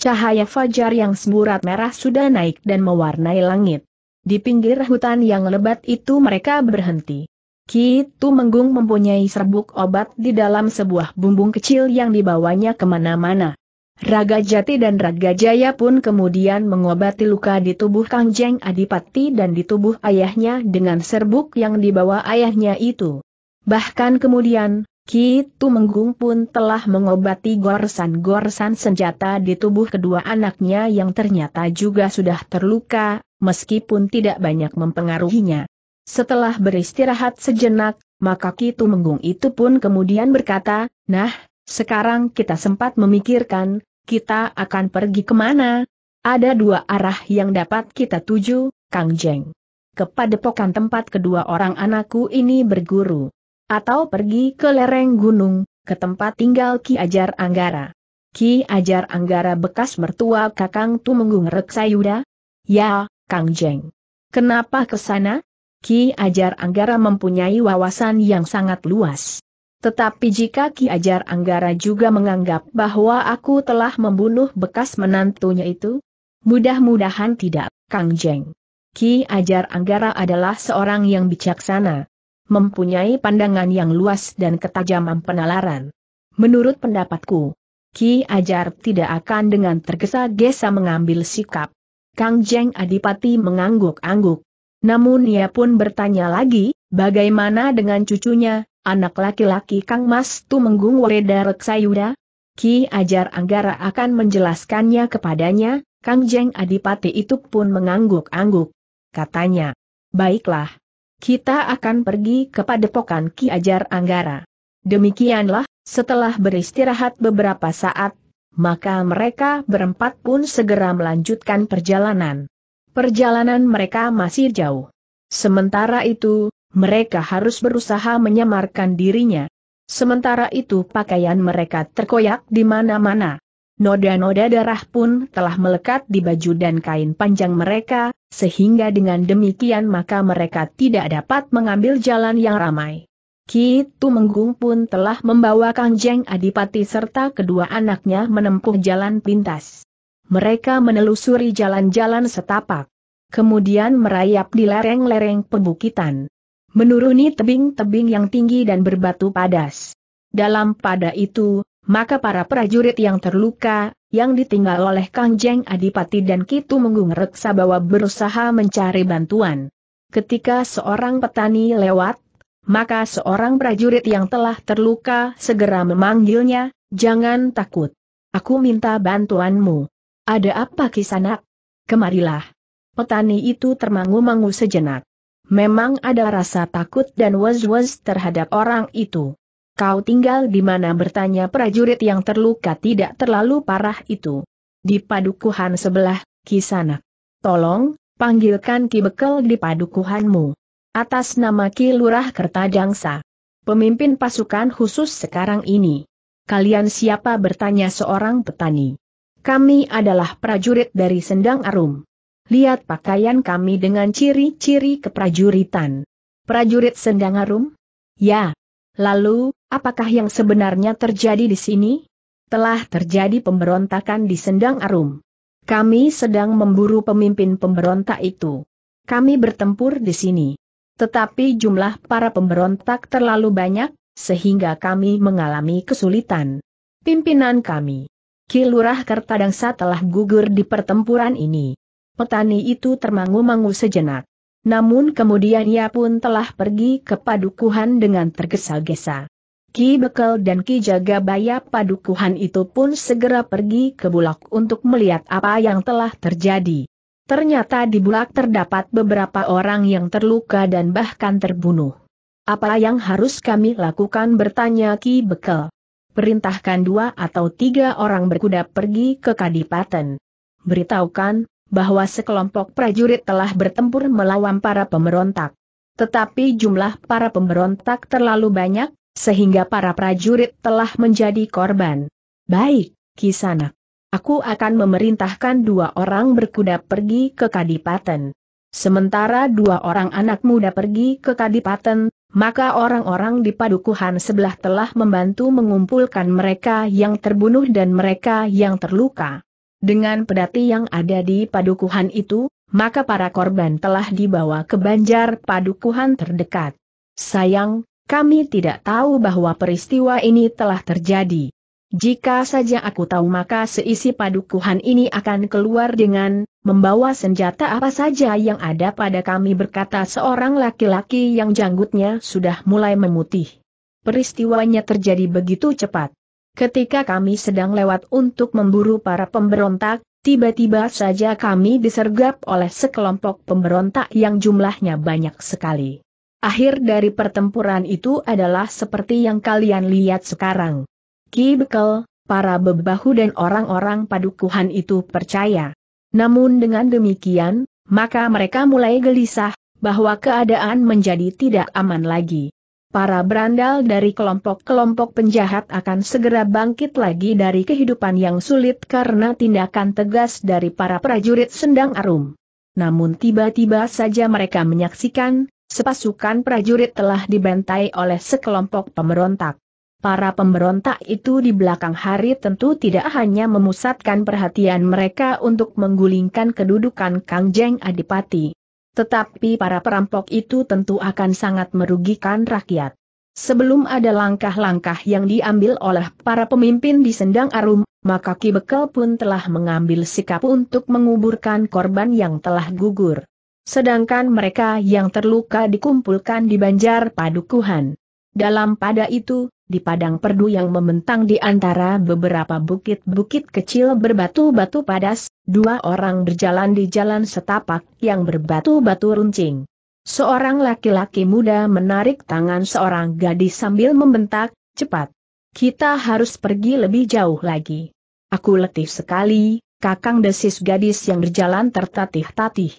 Cahaya fajar yang semburat merah sudah naik dan mewarnai langit. Di pinggir hutan yang lebat itu mereka berhenti. Kitu Menggung mempunyai serbuk obat di dalam sebuah bumbung kecil yang dibawanya kemana-mana. Raga Jati dan Raga Jaya pun kemudian mengobati luka di tubuh Kangjeng Adipati dan di tubuh ayahnya dengan serbuk yang dibawa ayahnya itu. Bahkan kemudian, Ki Tumenggung pun telah mengobati gorsan-gorsan senjata di tubuh kedua anaknya yang ternyata juga sudah terluka, meskipun tidak banyak mempengaruhinya. Setelah beristirahat sejenak, maka Ki Tumenggung itu pun kemudian berkata, Nah, sekarang kita sempat memikirkan, kita akan pergi kemana? Ada dua arah yang dapat kita tuju, Kang Jeng. Kepada pokan tempat kedua orang anakku ini berguru. Atau pergi ke lereng gunung, ke tempat tinggal Ki Ajar Anggara. Ki Ajar Anggara bekas mertua Kakang Tumenggung Reksayuda? Ya, Kang Jeng. Kenapa ke sana? Ki Ajar Anggara mempunyai wawasan yang sangat luas. Tetapi jika Ki Ajar Anggara juga menganggap bahwa aku telah membunuh bekas menantunya itu, mudah-mudahan tidak, Kang Jeng. Ki Ajar Anggara adalah seorang yang bijaksana, mempunyai pandangan yang luas dan ketajaman penalaran. Menurut pendapatku, Ki Ajar tidak akan dengan tergesa-gesa mengambil sikap. Kang Jeng Adipati mengangguk-angguk. Namun ia pun bertanya lagi, bagaimana dengan cucunya, anak laki-laki Kang Mas tu Tumenggung Wereda Reksayuda? Ki Ajar Anggara akan menjelaskannya kepadanya, Kang Jeng Adipati itu pun mengangguk-angguk. Katanya, baiklah, kita akan pergi ke padepokan Ki Ajar Anggara. Demikianlah, setelah beristirahat beberapa saat, maka mereka berempat pun segera melanjutkan perjalanan. Perjalanan mereka masih jauh. Sementara itu, mereka harus berusaha menyamarkan dirinya. Sementara itu pakaian mereka terkoyak di mana-mana. Noda-noda darah pun telah melekat di baju dan kain panjang mereka, sehingga dengan demikian maka mereka tidak dapat mengambil jalan yang ramai. Kitu Tumenggung pun telah membawa Kang Adipati serta kedua anaknya menempuh jalan pintas. Mereka menelusuri jalan-jalan setapak. Kemudian merayap di lereng-lereng pebukitan menuruni tebing-tebing yang tinggi dan berbatu padas. Dalam pada itu, maka para prajurit yang terluka, yang ditinggal oleh Kang Jeng Adipati dan Kitu Menggung Reksa bahwa berusaha mencari bantuan. Ketika seorang petani lewat, maka seorang prajurit yang telah terluka segera memanggilnya, jangan takut. Aku minta bantuanmu. Ada apa kisanak? Kemarilah. Petani itu termangu-mangu sejenak. Memang ada rasa takut dan was-was terhadap orang itu. Kau tinggal di mana bertanya prajurit yang terluka tidak terlalu parah itu. Di padukuhan sebelah, kisana. Tolong, panggilkan Ki Bekel di padukuhanmu. Atas nama Ki Lurah Kertajangsa. Pemimpin pasukan khusus sekarang ini. Kalian siapa bertanya seorang petani? Kami adalah prajurit dari Sendang Arum lihat pakaian kami dengan ciri-ciri keprajuritan. Prajurit Sendangarum? Ya. Lalu, apakah yang sebenarnya terjadi di sini? Telah terjadi pemberontakan di Sendang Arum. Kami sedang memburu pemimpin pemberontak itu. Kami bertempur di sini. Tetapi jumlah para pemberontak terlalu banyak, sehingga kami mengalami kesulitan. Pimpinan kami, Kilurah Kertadangsa telah gugur di pertempuran ini. Petani itu termangu-mangu sejenak. Namun kemudian ia pun telah pergi ke padukuhan dengan tergesa-gesa. Ki Bekel dan Ki Jaga Baya padukuhan itu pun segera pergi ke Bulak untuk melihat apa yang telah terjadi. Ternyata di Bulak terdapat beberapa orang yang terluka dan bahkan terbunuh. Apa yang harus kami lakukan bertanya Ki Bekel. Perintahkan dua atau tiga orang berkuda pergi ke Kadipaten. Beritahukan, bahwa sekelompok prajurit telah bertempur melawan para pemberontak. Tetapi jumlah para pemberontak terlalu banyak, sehingga para prajurit telah menjadi korban. Baik, Kisana. Aku akan memerintahkan dua orang berkuda pergi ke Kadipaten. Sementara dua orang anak muda pergi ke Kadipaten, maka orang-orang di padukuhan sebelah telah membantu mengumpulkan mereka yang terbunuh dan mereka yang terluka. Dengan pedati yang ada di padukuhan itu, maka para korban telah dibawa ke banjar padukuhan terdekat. Sayang, kami tidak tahu bahwa peristiwa ini telah terjadi. Jika saja aku tahu maka seisi padukuhan ini akan keluar dengan membawa senjata apa saja yang ada pada kami berkata seorang laki-laki yang janggutnya sudah mulai memutih. Peristiwanya terjadi begitu cepat. Ketika kami sedang lewat untuk memburu para pemberontak, tiba-tiba saja kami disergap oleh sekelompok pemberontak yang jumlahnya banyak sekali. Akhir dari pertempuran itu adalah seperti yang kalian lihat sekarang. Ki Bekel, para bebahu dan orang-orang padukuhan itu percaya. Namun dengan demikian, maka mereka mulai gelisah, bahwa keadaan menjadi tidak aman lagi para berandal dari kelompok-kelompok penjahat akan segera bangkit lagi dari kehidupan yang sulit karena tindakan tegas dari para prajurit sendang arum. Namun tiba-tiba saja mereka menyaksikan, sepasukan prajurit telah dibantai oleh sekelompok pemberontak. Para pemberontak itu di belakang hari tentu tidak hanya memusatkan perhatian mereka untuk menggulingkan kedudukan Kang Jeng Adipati tetapi para perampok itu tentu akan sangat merugikan rakyat. Sebelum ada langkah-langkah yang diambil oleh para pemimpin di Sendang Arum, maka Ki Bekel pun telah mengambil sikap untuk menguburkan korban yang telah gugur. Sedangkan mereka yang terluka dikumpulkan di Banjar Padukuhan. Dalam pada itu, di padang perdu yang membentang di antara beberapa bukit-bukit kecil berbatu-batu padas, dua orang berjalan di jalan setapak yang berbatu-batu runcing. Seorang laki-laki muda menarik tangan seorang gadis sambil membentak, cepat. Kita harus pergi lebih jauh lagi. Aku letih sekali, kakang desis gadis yang berjalan tertatih-tatih.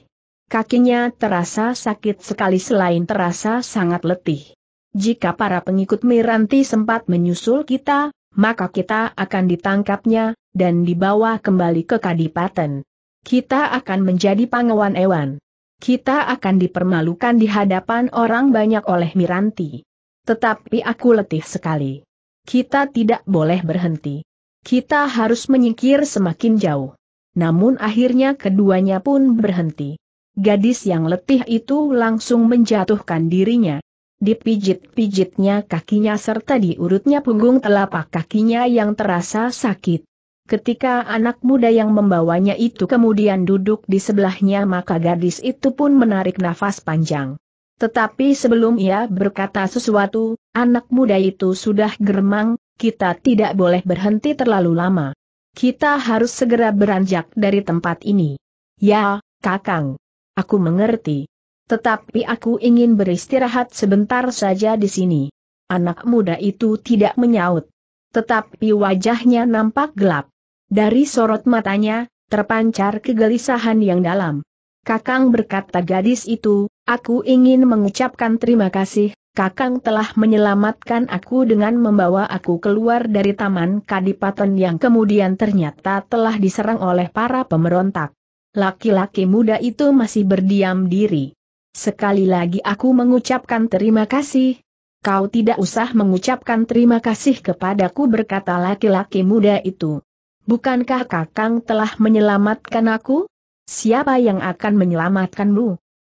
Kakinya terasa sakit sekali selain terasa sangat letih. Jika para pengikut Miranti sempat menyusul kita, maka kita akan ditangkapnya, dan dibawa kembali ke Kadipaten. Kita akan menjadi pangawan Ewan. Kita akan dipermalukan di hadapan orang banyak oleh Miranti. Tetapi aku letih sekali. Kita tidak boleh berhenti. Kita harus menyingkir semakin jauh. Namun akhirnya keduanya pun berhenti. Gadis yang letih itu langsung menjatuhkan dirinya dipijit-pijitnya kakinya serta diurutnya punggung telapak kakinya yang terasa sakit. Ketika anak muda yang membawanya itu kemudian duduk di sebelahnya maka gadis itu pun menarik nafas panjang. Tetapi sebelum ia berkata sesuatu, anak muda itu sudah germang, kita tidak boleh berhenti terlalu lama. Kita harus segera beranjak dari tempat ini. Ya, Kakang. Aku mengerti. Tetapi aku ingin beristirahat sebentar saja di sini. Anak muda itu tidak menyaut. Tetapi wajahnya nampak gelap. Dari sorot matanya, terpancar kegelisahan yang dalam. Kakang berkata gadis itu, aku ingin mengucapkan terima kasih, Kakang telah menyelamatkan aku dengan membawa aku keluar dari taman kadipaten yang kemudian ternyata telah diserang oleh para pemberontak. Laki-laki muda itu masih berdiam diri. Sekali lagi aku mengucapkan terima kasih. Kau tidak usah mengucapkan terima kasih kepadaku berkata laki-laki muda itu. Bukankah kakang telah menyelamatkan aku? Siapa yang akan menyelamatkanmu?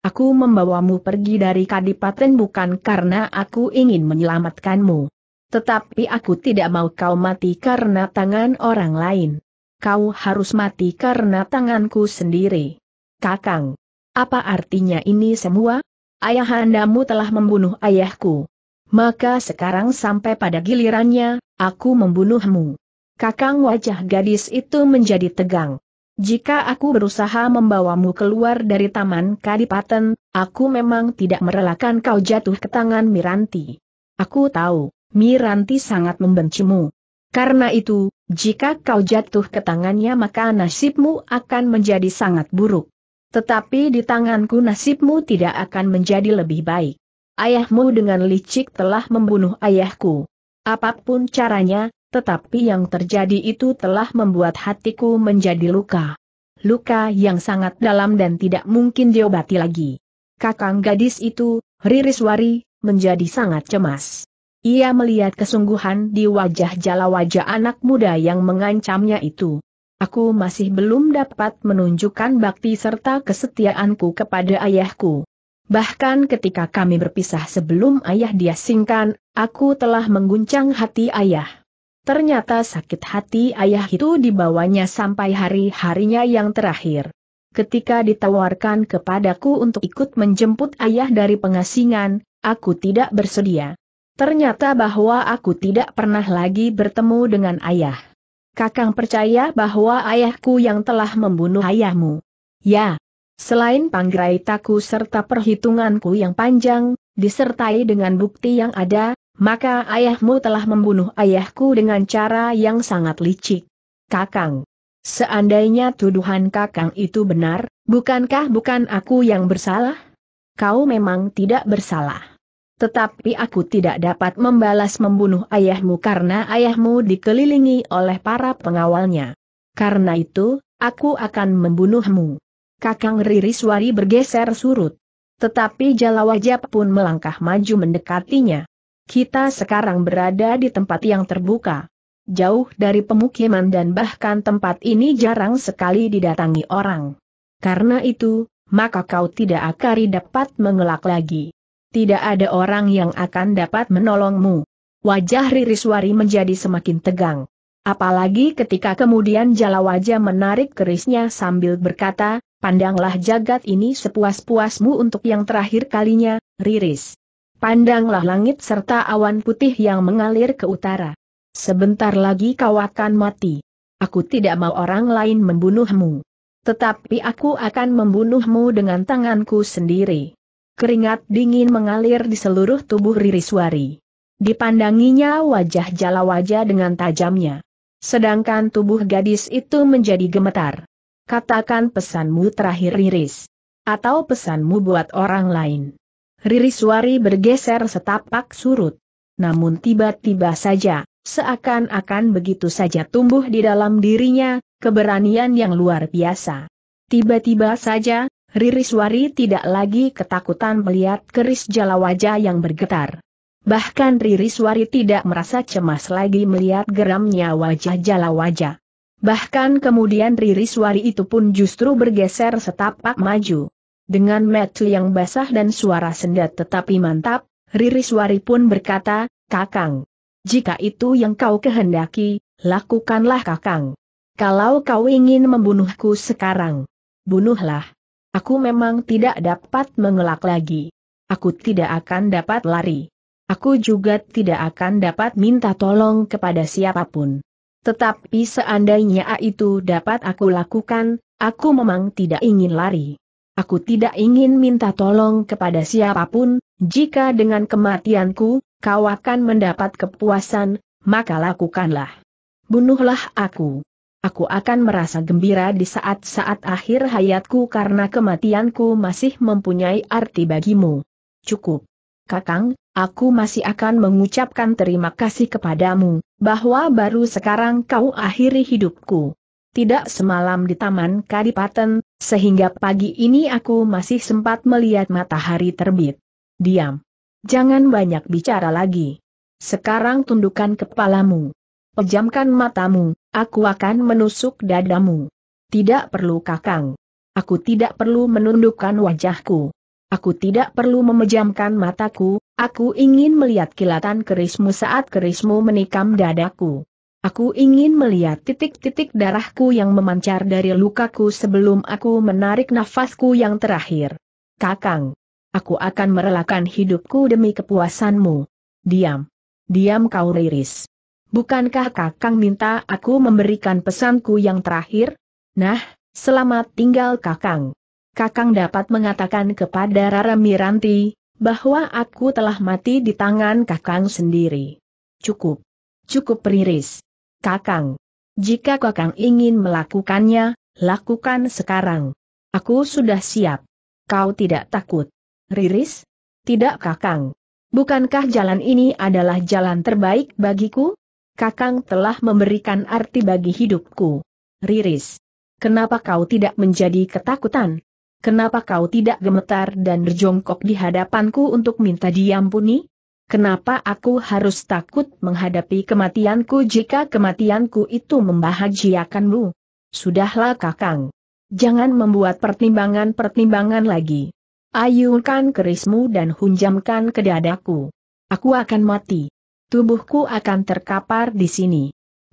Aku membawamu pergi dari kadipaten bukan karena aku ingin menyelamatkanmu. Tetapi aku tidak mau kau mati karena tangan orang lain. Kau harus mati karena tanganku sendiri. Kakang. Apa artinya ini semua? Ayahandamu telah membunuh ayahku. Maka sekarang sampai pada gilirannya, aku membunuhmu. Kakang wajah gadis itu menjadi tegang. Jika aku berusaha membawamu keluar dari taman kadipaten, aku memang tidak merelakan kau jatuh ke tangan Miranti. Aku tahu, Miranti sangat membencimu. Karena itu, jika kau jatuh ke tangannya maka nasibmu akan menjadi sangat buruk. Tetapi di tanganku nasibmu tidak akan menjadi lebih baik. Ayahmu dengan licik telah membunuh ayahku. Apapun caranya, tetapi yang terjadi itu telah membuat hatiku menjadi luka. Luka yang sangat dalam dan tidak mungkin diobati lagi. Kakang gadis itu, Ririswari, menjadi sangat cemas. Ia melihat kesungguhan di wajah jala wajah anak muda yang mengancamnya itu. Aku masih belum dapat menunjukkan bakti serta kesetiaanku kepada ayahku. Bahkan ketika kami berpisah sebelum ayah diasingkan, aku telah mengguncang hati ayah. Ternyata sakit hati ayah itu dibawanya sampai hari-harinya yang terakhir. Ketika ditawarkan kepadaku untuk ikut menjemput ayah dari pengasingan, aku tidak bersedia. Ternyata bahwa aku tidak pernah lagi bertemu dengan ayah. Kakang percaya bahwa ayahku yang telah membunuh ayahmu. Ya. Selain panggraitaku serta perhitunganku yang panjang, disertai dengan bukti yang ada, maka ayahmu telah membunuh ayahku dengan cara yang sangat licik. Kakang. Seandainya tuduhan kakang itu benar, bukankah bukan aku yang bersalah? Kau memang tidak bersalah. Tetapi aku tidak dapat membalas membunuh ayahmu karena ayahmu dikelilingi oleh para pengawalnya. Karena itu, aku akan membunuhmu. Kakang Ririswari bergeser surut. Tetapi Jalawajab pun melangkah maju mendekatinya. Kita sekarang berada di tempat yang terbuka. Jauh dari pemukiman dan bahkan tempat ini jarang sekali didatangi orang. Karena itu, maka kau tidak akari dapat mengelak lagi tidak ada orang yang akan dapat menolongmu. Wajah Ririswari menjadi semakin tegang. Apalagi ketika kemudian jala wajah menarik kerisnya sambil berkata, pandanglah jagat ini sepuas-puasmu untuk yang terakhir kalinya, Riris. Pandanglah langit serta awan putih yang mengalir ke utara. Sebentar lagi kau akan mati. Aku tidak mau orang lain membunuhmu. Tetapi aku akan membunuhmu dengan tanganku sendiri. Keringat dingin mengalir di seluruh tubuh Ririswari. Dipandanginya wajah Jalawaja dengan tajamnya. Sedangkan tubuh gadis itu menjadi gemetar. Katakan pesanmu terakhir Riris. Atau pesanmu buat orang lain. Ririswari bergeser setapak surut. Namun tiba-tiba saja, seakan-akan begitu saja tumbuh di dalam dirinya, keberanian yang luar biasa. Tiba-tiba saja, Ririswari tidak lagi ketakutan melihat keris jalawaja yang bergetar. Bahkan Ririswari tidak merasa cemas lagi melihat geramnya wajah jalawaja. Bahkan kemudian Ririswari itu pun justru bergeser setapak maju. Dengan metu yang basah dan suara sendat tetapi mantap, Ririswari pun berkata, Kakang, jika itu yang kau kehendaki, lakukanlah Kakang. Kalau kau ingin membunuhku sekarang, bunuhlah. Aku memang tidak dapat mengelak lagi. Aku tidak akan dapat lari. Aku juga tidak akan dapat minta tolong kepada siapapun. Tetapi seandainya itu dapat aku lakukan, aku memang tidak ingin lari. Aku tidak ingin minta tolong kepada siapapun, jika dengan kematianku, kau akan mendapat kepuasan, maka lakukanlah. Bunuhlah aku. Aku akan merasa gembira di saat-saat akhir hayatku karena kematianku masih mempunyai arti bagimu. Cukup. Kakang, aku masih akan mengucapkan terima kasih kepadamu, bahwa baru sekarang kau akhiri hidupku. Tidak semalam di Taman Kadipaten, sehingga pagi ini aku masih sempat melihat matahari terbit. Diam. Jangan banyak bicara lagi. Sekarang tundukkan kepalamu. Pejamkan matamu, aku akan menusuk dadamu. Tidak perlu kakang. Aku tidak perlu menundukkan wajahku. Aku tidak perlu memejamkan mataku, aku ingin melihat kilatan kerismu saat kerismu menikam dadaku. Aku ingin melihat titik-titik darahku yang memancar dari lukaku sebelum aku menarik nafasku yang terakhir. Kakang, aku akan merelakan hidupku demi kepuasanmu. Diam. Diam kau riris bukankah kakang minta aku memberikan pesanku yang terakhir? Nah, selamat tinggal kakang. Kakang dapat mengatakan kepada Rara Miranti, bahwa aku telah mati di tangan kakang sendiri. Cukup. Cukup periris. Kakang. Jika kakang ingin melakukannya, lakukan sekarang. Aku sudah siap. Kau tidak takut. Riris? Tidak kakang. Bukankah jalan ini adalah jalan terbaik bagiku? Kakang telah memberikan arti bagi hidupku. Riris. Kenapa kau tidak menjadi ketakutan? Kenapa kau tidak gemetar dan berjongkok di hadapanku untuk minta diampuni? Kenapa aku harus takut menghadapi kematianku jika kematianku itu membahagiakanmu? Sudahlah kakang. Jangan membuat pertimbangan-pertimbangan lagi. Ayunkan kerismu dan hunjamkan ke dadaku. Aku akan mati tubuhku akan terkapar di sini.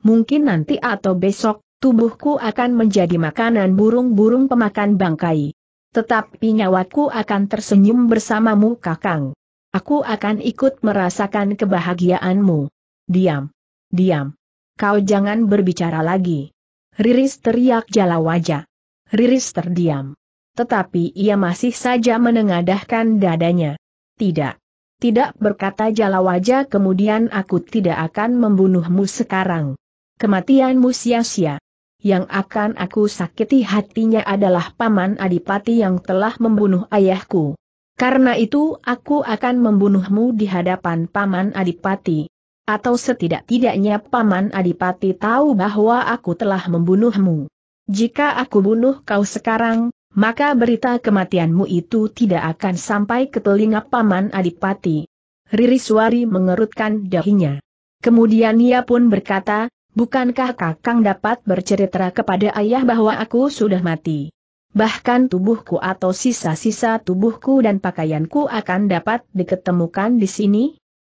Mungkin nanti atau besok, tubuhku akan menjadi makanan burung-burung pemakan bangkai. Tetapi nyawaku akan tersenyum bersamamu kakang. Aku akan ikut merasakan kebahagiaanmu. Diam. Diam. Kau jangan berbicara lagi. Riris teriak jala wajah. Riris terdiam. Tetapi ia masih saja menengadahkan dadanya. Tidak. Tidak berkata jala wajah kemudian aku tidak akan membunuhmu sekarang. Kematianmu sia-sia. Yang akan aku sakiti hatinya adalah paman adipati yang telah membunuh ayahku. Karena itu aku akan membunuhmu di hadapan paman adipati. Atau setidak-tidaknya paman adipati tahu bahwa aku telah membunuhmu. Jika aku bunuh kau sekarang, maka berita kematianmu itu tidak akan sampai ke telinga Paman Adipati. Ririswari mengerutkan dahinya. Kemudian ia pun berkata, bukankah kakang dapat bercerita kepada ayah bahwa aku sudah mati? Bahkan tubuhku atau sisa-sisa tubuhku dan pakaianku akan dapat diketemukan di sini?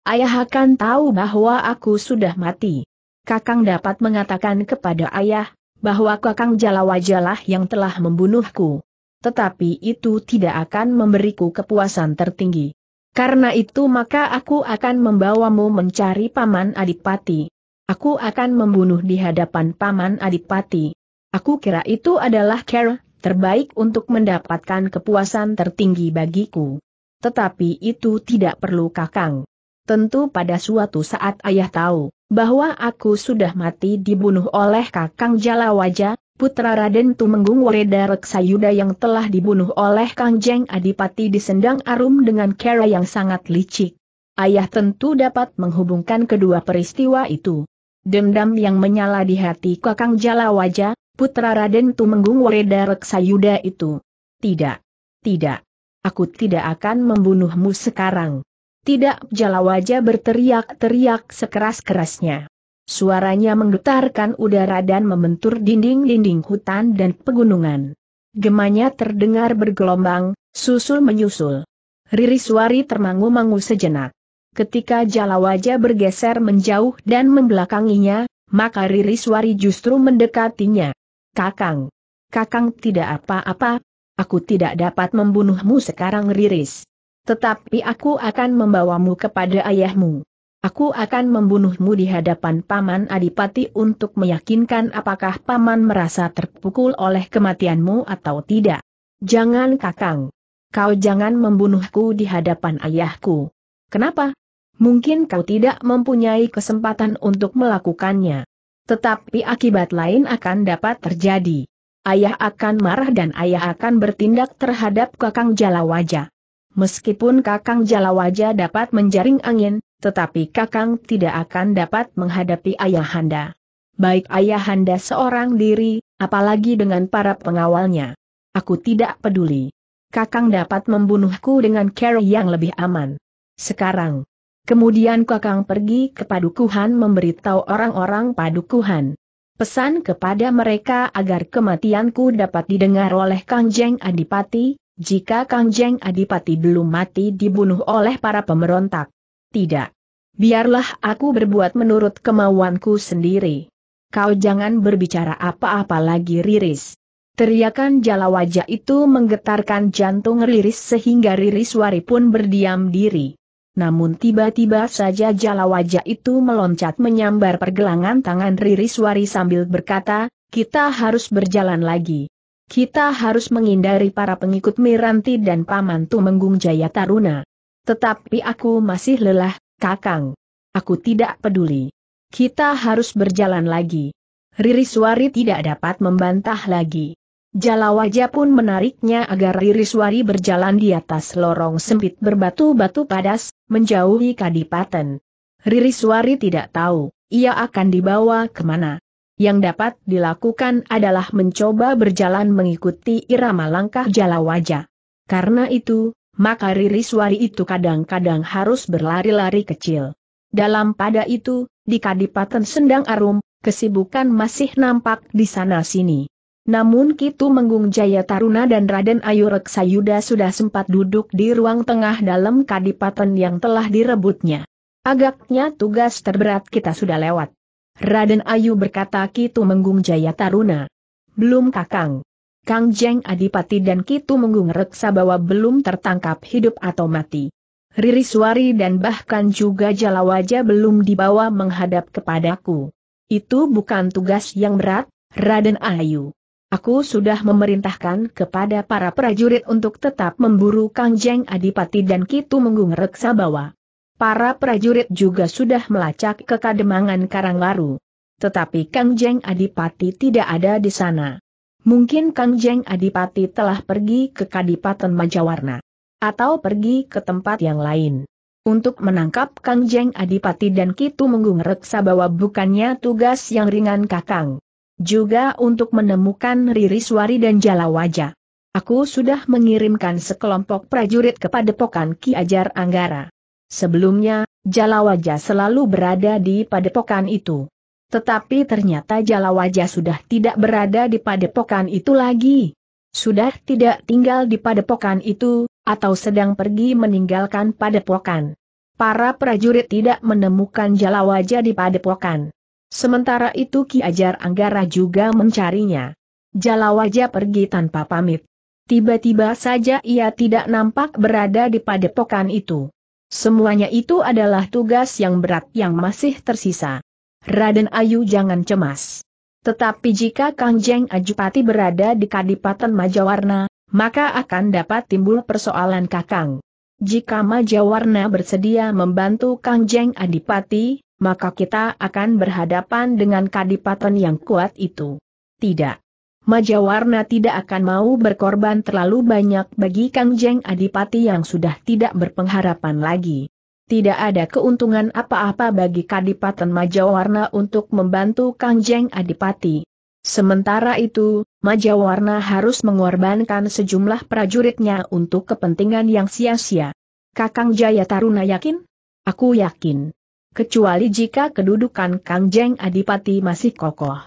Ayah akan tahu bahwa aku sudah mati. Kakang dapat mengatakan kepada ayah, bahwa Kakang Jalawajalah yang telah membunuhku tetapi itu tidak akan memberiku kepuasan tertinggi. Karena itu maka aku akan membawamu mencari Paman Adipati. Aku akan membunuh di hadapan Paman Adipati. Aku kira itu adalah care terbaik untuk mendapatkan kepuasan tertinggi bagiku. Tetapi itu tidak perlu kakang. Tentu pada suatu saat ayah tahu, bahwa aku sudah mati dibunuh oleh kakang Jalawaja, putra Raden Tumenggung Wareda Reksayuda yang telah dibunuh oleh Kang Jeng Adipati Sendang arum dengan cara yang sangat licik. Ayah tentu dapat menghubungkan kedua peristiwa itu. Dendam yang menyala di hati Kakang Jalawaja, putra Raden Tumenggung Wareda Reksayuda itu. Tidak. Tidak. Aku tidak akan membunuhmu sekarang. Tidak Jalawaja berteriak-teriak sekeras-kerasnya. Suaranya menggetarkan udara dan membentur dinding-dinding hutan dan pegunungan. Gemanya terdengar bergelombang, susul menyusul. Riri Suari termangu-mangu sejenak. Ketika jala wajah bergeser menjauh dan membelakanginya, maka Riri Suari justru mendekatinya. Kakang. Kakang tidak apa-apa. Aku tidak dapat membunuhmu sekarang Riris. Tetapi aku akan membawamu kepada ayahmu. Aku akan membunuhmu di hadapan Paman Adipati untuk meyakinkan apakah Paman merasa terpukul oleh kematianmu atau tidak. Jangan kakang. Kau jangan membunuhku di hadapan ayahku. Kenapa? Mungkin kau tidak mempunyai kesempatan untuk melakukannya. Tetapi akibat lain akan dapat terjadi. Ayah akan marah dan ayah akan bertindak terhadap kakang Jalawaja. Meskipun kakang Jalawaja dapat menjaring angin, tetapi Kakang tidak akan dapat menghadapi ayahanda. Baik ayahanda seorang diri, apalagi dengan para pengawalnya. Aku tidak peduli. Kakang dapat membunuhku dengan cara yang lebih aman. Sekarang. Kemudian Kakang pergi ke padukuhan memberitahu orang-orang padukuhan. Pesan kepada mereka agar kematianku dapat didengar oleh Kang Jeng Adipati, jika Kang Jeng Adipati belum mati dibunuh oleh para pemberontak. Tidak. Biarlah aku berbuat menurut kemauanku sendiri. Kau jangan berbicara apa-apa lagi Riris. Teriakan jala wajah itu menggetarkan jantung Riris sehingga Riris Wari pun berdiam diri. Namun tiba-tiba saja jala wajah itu meloncat menyambar pergelangan tangan Riris Wari sambil berkata, kita harus berjalan lagi. Kita harus menghindari para pengikut Miranti dan Paman Tumenggung Jaya Taruna. Tetapi aku masih lelah, Kakang. Aku tidak peduli. Kita harus berjalan lagi. Ririswari tidak dapat membantah lagi. Jalawaja pun menariknya agar Ririswari berjalan di atas lorong sempit berbatu-batu padas, menjauhi kadipaten. Ririswari tidak tahu, ia akan dibawa kemana. Yang dapat dilakukan adalah mencoba berjalan mengikuti irama langkah Jalawaja. Karena itu, maka Ririswari itu kadang-kadang harus berlari-lari kecil. Dalam pada itu, di Kadipaten Sendang Arum, kesibukan masih nampak di sana-sini. Namun Kitu Menggung Jaya Taruna dan Raden Ayu Reksayuda sudah sempat duduk di ruang tengah dalam kadipaten yang telah direbutnya. Agaknya tugas terberat kita sudah lewat. Raden Ayu berkata Kitu Menggung Jaya Taruna. Belum kakang. Kang Jeng Adipati dan Kitu Menggung Reksa bahwa belum tertangkap hidup atau mati. Riri Ririswari dan bahkan juga Jalawaja belum dibawa menghadap kepadaku. Itu bukan tugas yang berat, Raden Ayu. Aku sudah memerintahkan kepada para prajurit untuk tetap memburu Kang Jeng Adipati dan Kitu Menggung Reksa bahwa para prajurit juga sudah melacak kekademangan Kademangan Karangwaru. Tetapi Kang Jeng Adipati tidak ada di sana. Mungkin Kang Jeng Adipati telah pergi ke Kadipaten Majawarna. Atau pergi ke tempat yang lain. Untuk menangkap Kang Jeng Adipati dan Kitu Menggung Reksa bahwa bukannya tugas yang ringan Kakang. Juga untuk menemukan Ririswari dan Jalawaja. Aku sudah mengirimkan sekelompok prajurit kepada Pokan Ki Ajar Anggara. Sebelumnya, Jalawaja selalu berada di padepokan itu. Tetapi ternyata jala wajah sudah tidak berada di padepokan itu lagi. Sudah tidak tinggal di padepokan itu, atau sedang pergi meninggalkan padepokan. Para prajurit tidak menemukan jala wajah di padepokan. Sementara itu Ki Ajar Anggara juga mencarinya. Jala wajah pergi tanpa pamit. Tiba-tiba saja ia tidak nampak berada di padepokan itu. Semuanya itu adalah tugas yang berat yang masih tersisa. Raden Ayu jangan cemas. Tetapi jika Kangjeng Ajupati berada di Kadipaten Majawarna, maka akan dapat timbul persoalan Kakang. Jika Majawarna bersedia membantu Kangjeng Adipati, maka kita akan berhadapan dengan Kadipaten yang kuat itu. Tidak. Majawarna tidak akan mau berkorban terlalu banyak bagi Kangjeng Adipati yang sudah tidak berpengharapan lagi. Tidak ada keuntungan apa-apa bagi Kadipaten Majawarna untuk membantu Kangjeng Adipati. Sementara itu, Majawarna harus mengorbankan sejumlah prajuritnya untuk kepentingan yang sia-sia. Kakang Jaya Taruna yakin? Aku yakin. Kecuali jika kedudukan Kangjeng Adipati masih kokoh.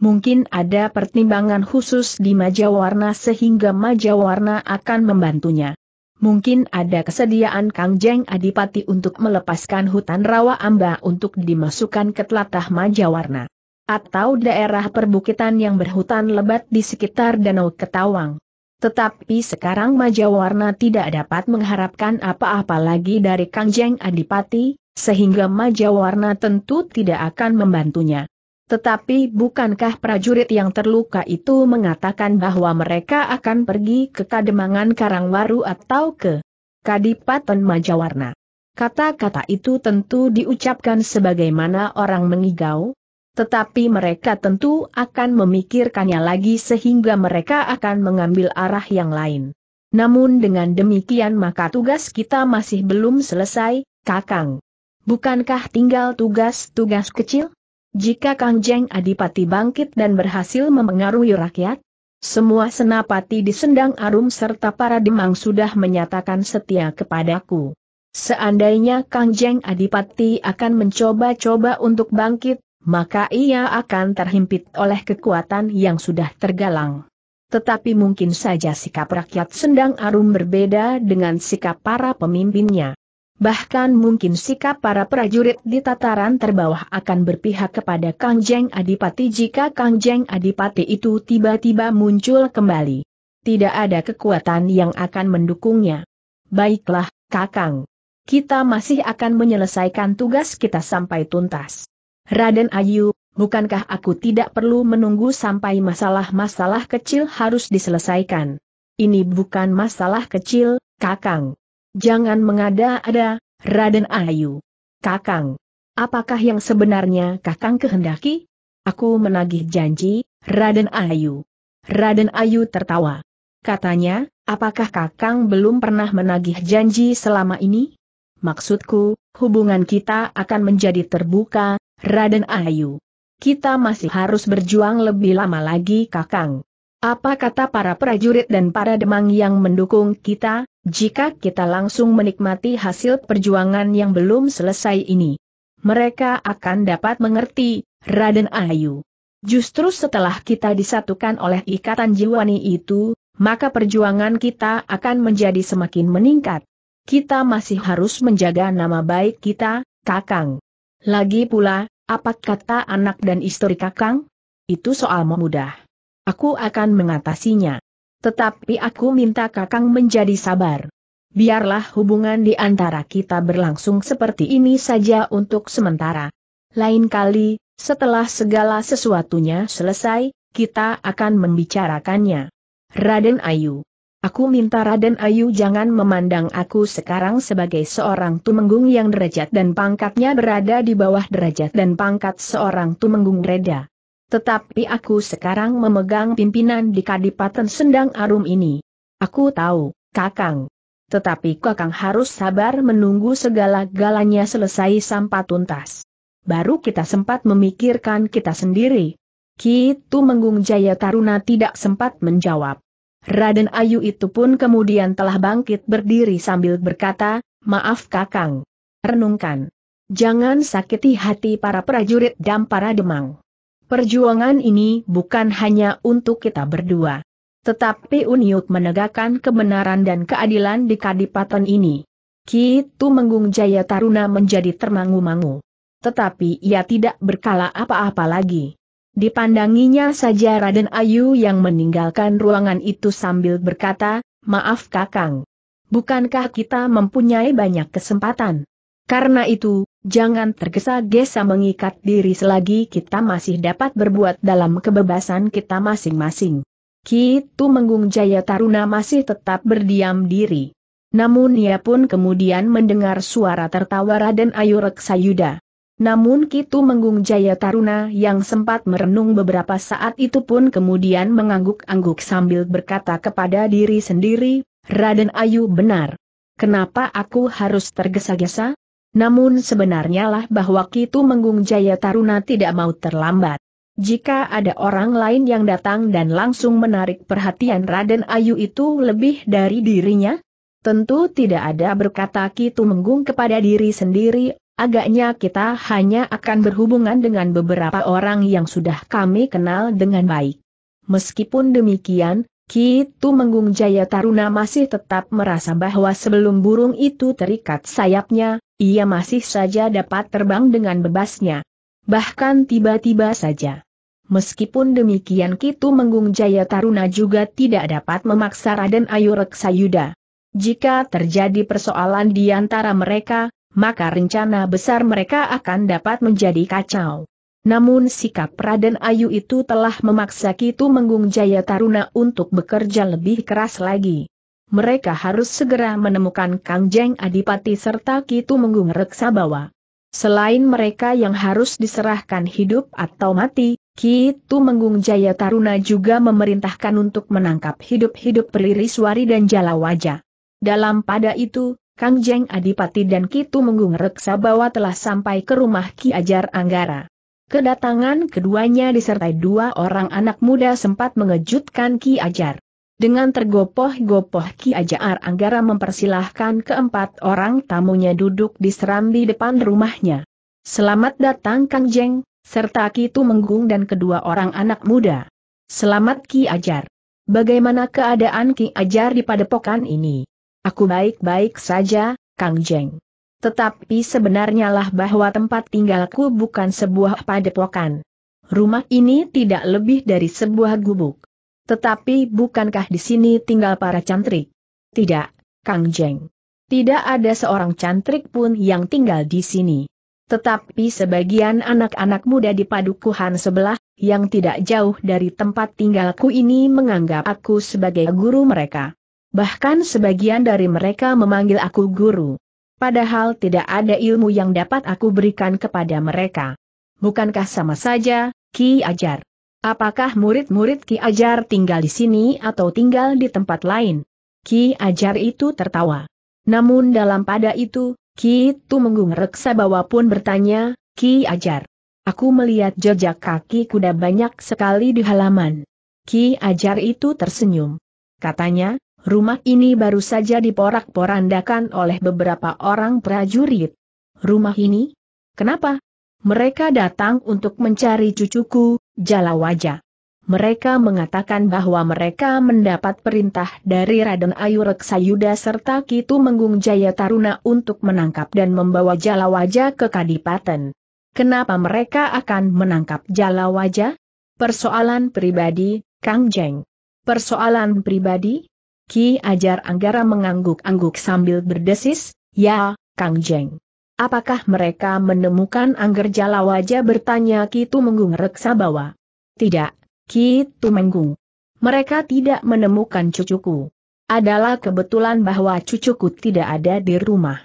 Mungkin ada pertimbangan khusus di Majawarna sehingga Majawarna akan membantunya. Mungkin ada kesediaan Kang Jeng Adipati untuk melepaskan hutan rawa amba untuk dimasukkan ke telatah Majawarna. Atau daerah perbukitan yang berhutan lebat di sekitar Danau Ketawang. Tetapi sekarang Majawarna tidak dapat mengharapkan apa-apa lagi dari Kang Jeng Adipati, sehingga Majawarna tentu tidak akan membantunya. Tetapi bukankah prajurit yang terluka itu mengatakan bahwa mereka akan pergi ke Kademangan Karangwaru atau ke Kadipaten Majawarna? Kata-kata itu tentu diucapkan sebagaimana orang mengigau, tetapi mereka tentu akan memikirkannya lagi sehingga mereka akan mengambil arah yang lain. Namun dengan demikian maka tugas kita masih belum selesai, Kakang. Bukankah tinggal tugas-tugas kecil? Jika Kangjeng Adipati bangkit dan berhasil memengaruhi rakyat, semua senapati di Sendang Arum serta para demang sudah menyatakan setia kepadaku. Seandainya Kangjeng Adipati akan mencoba-coba untuk bangkit, maka ia akan terhimpit oleh kekuatan yang sudah tergalang. Tetapi mungkin saja sikap rakyat Sendang Arum berbeda dengan sikap para pemimpinnya bahkan mungkin sikap para prajurit di tataran terbawah akan berpihak kepada Kangjeng Adipati jika Kangjeng Adipati itu tiba-tiba muncul kembali. Tidak ada kekuatan yang akan mendukungnya. Baiklah, Kakang. Kita masih akan menyelesaikan tugas kita sampai tuntas. Raden Ayu, bukankah aku tidak perlu menunggu sampai masalah-masalah kecil harus diselesaikan? Ini bukan masalah kecil, Kakang. Jangan mengada-ada, Raden Ayu. Kakang. Apakah yang sebenarnya Kakang kehendaki? Aku menagih janji, Raden Ayu. Raden Ayu tertawa. Katanya, apakah Kakang belum pernah menagih janji selama ini? Maksudku, hubungan kita akan menjadi terbuka, Raden Ayu. Kita masih harus berjuang lebih lama lagi Kakang. Apa kata para prajurit dan para demang yang mendukung kita? Jika kita langsung menikmati hasil perjuangan yang belum selesai ini, mereka akan dapat mengerti, Raden Ayu. Justru setelah kita disatukan oleh ikatan jiwani itu, maka perjuangan kita akan menjadi semakin meningkat. Kita masih harus menjaga nama baik kita, Kakang. Lagi pula, apa kata anak dan istri Kakang? Itu soal memudah. Aku akan mengatasinya. Tetapi aku minta Kakang menjadi sabar. Biarlah hubungan di antara kita berlangsung seperti ini saja untuk sementara. Lain kali, setelah segala sesuatunya selesai, kita akan membicarakannya. Raden Ayu. Aku minta Raden Ayu jangan memandang aku sekarang sebagai seorang tumenggung yang derajat dan pangkatnya berada di bawah derajat dan pangkat seorang tumenggung reda. Tetapi aku sekarang memegang pimpinan di Kadipaten Sendang Arum ini. Aku tahu, Kakang. Tetapi Kakang harus sabar menunggu segala galanya selesai sampai tuntas. Baru kita sempat memikirkan kita sendiri. Kitu Menggung Jaya Taruna tidak sempat menjawab. Raden Ayu itu pun kemudian telah bangkit berdiri sambil berkata, Maaf Kakang. Renungkan. Jangan sakiti hati para prajurit dan para demang. Perjuangan ini bukan hanya untuk kita berdua. Tetapi Uniuk menegakkan kebenaran dan keadilan di kadipaten ini. Kitu Menggung Jaya Taruna menjadi termangu-mangu. Tetapi ia tidak berkala apa-apa lagi. Dipandanginya saja Raden Ayu yang meninggalkan ruangan itu sambil berkata, Maaf Kakang. Bukankah kita mempunyai banyak kesempatan? Karena itu, jangan tergesa-gesa mengikat diri selagi kita masih dapat berbuat dalam kebebasan kita masing-masing. Kitu Menggung Jaya Taruna masih tetap berdiam diri. Namun ia pun kemudian mendengar suara tertawa Raden Ayu Reksayuda. Namun Kitu Menggung Jaya Taruna yang sempat merenung beberapa saat itu pun kemudian mengangguk-angguk sambil berkata kepada diri sendiri, Raden Ayu benar. Kenapa aku harus tergesa-gesa? Namun sebenarnya lah bahwa Kitu Menggung Jaya Taruna tidak mau terlambat. Jika ada orang lain yang datang dan langsung menarik perhatian Raden Ayu itu lebih dari dirinya, tentu tidak ada berkata Kitu Menggung kepada diri sendiri, agaknya kita hanya akan berhubungan dengan beberapa orang yang sudah kami kenal dengan baik. Meskipun demikian, Ki Tumenggung Jaya Taruna masih tetap merasa bahwa sebelum burung itu terikat sayapnya, ia masih saja dapat terbang dengan bebasnya. Bahkan tiba-tiba saja. Meskipun demikian Kitu Menggung Jaya Taruna juga tidak dapat memaksa Raden Ayu Yuda. Jika terjadi persoalan di antara mereka, maka rencana besar mereka akan dapat menjadi kacau. Namun sikap Raden Ayu itu telah memaksa Kitu Menggung Jaya Taruna untuk bekerja lebih keras lagi. Mereka harus segera menemukan Kang Jeng Adipati serta Kitu Menggung Reksabawa. Selain mereka yang harus diserahkan hidup atau mati, Kitu Menggung Jaya Taruna juga memerintahkan untuk menangkap hidup-hidup Peririswari dan Jalawaja. Dalam pada itu, Kang Jeng Adipati dan Kitu Menggung Reksabawa telah sampai ke rumah Ki Ajar Anggara. Kedatangan keduanya disertai dua orang anak muda sempat mengejutkan Ki Ajar. Dengan tergopoh-gopoh Ki Ajar Anggara mempersilahkan keempat orang tamunya duduk di serambi depan rumahnya. Selamat datang Kang Jeng, serta Ki Tumenggung dan kedua orang anak muda. Selamat Ki Ajar. Bagaimana keadaan Ki Ajar di padepokan ini? Aku baik-baik saja, Kang Jeng. Tetapi sebenarnya lah bahwa tempat tinggalku bukan sebuah padepokan. Rumah ini tidak lebih dari sebuah gubuk. Tetapi bukankah di sini tinggal para cantrik? Tidak, Kang Jeng. Tidak ada seorang cantrik pun yang tinggal di sini. Tetapi sebagian anak-anak muda di padukuhan sebelah, yang tidak jauh dari tempat tinggalku ini menganggap aku sebagai guru mereka. Bahkan sebagian dari mereka memanggil aku guru. Padahal tidak ada ilmu yang dapat aku berikan kepada mereka. Bukankah sama saja, Ki Ajar? Apakah murid-murid Ki Ajar tinggal di sini atau tinggal di tempat lain? Ki Ajar itu tertawa. Namun dalam pada itu, Ki Tu Menggung Reksa bahwa pun bertanya, Ki Ajar. Aku melihat jejak kaki kuda banyak sekali di halaman. Ki Ajar itu tersenyum. Katanya, Rumah ini baru saja diporak-porandakan oleh beberapa orang prajurit. Rumah ini? Kenapa? Mereka datang untuk mencari cucuku, jala wajah. Mereka mengatakan bahwa mereka mendapat perintah dari Raden Ayu Reksayuda serta Kitu Menggung Jaya Taruna untuk menangkap dan membawa jala wajah ke Kadipaten. Kenapa mereka akan menangkap jala wajah? Persoalan pribadi, Kang Jeng. Persoalan pribadi? Ki Ajar Anggara mengangguk-angguk sambil berdesis, ya, Kang Jeng. Apakah mereka menemukan Angger Jalawaja bertanya Kitu Reksa Bawa? Tidak, Ki Tumenggung. Mereka tidak menemukan cucuku. Adalah kebetulan bahwa cucuku tidak ada di rumah.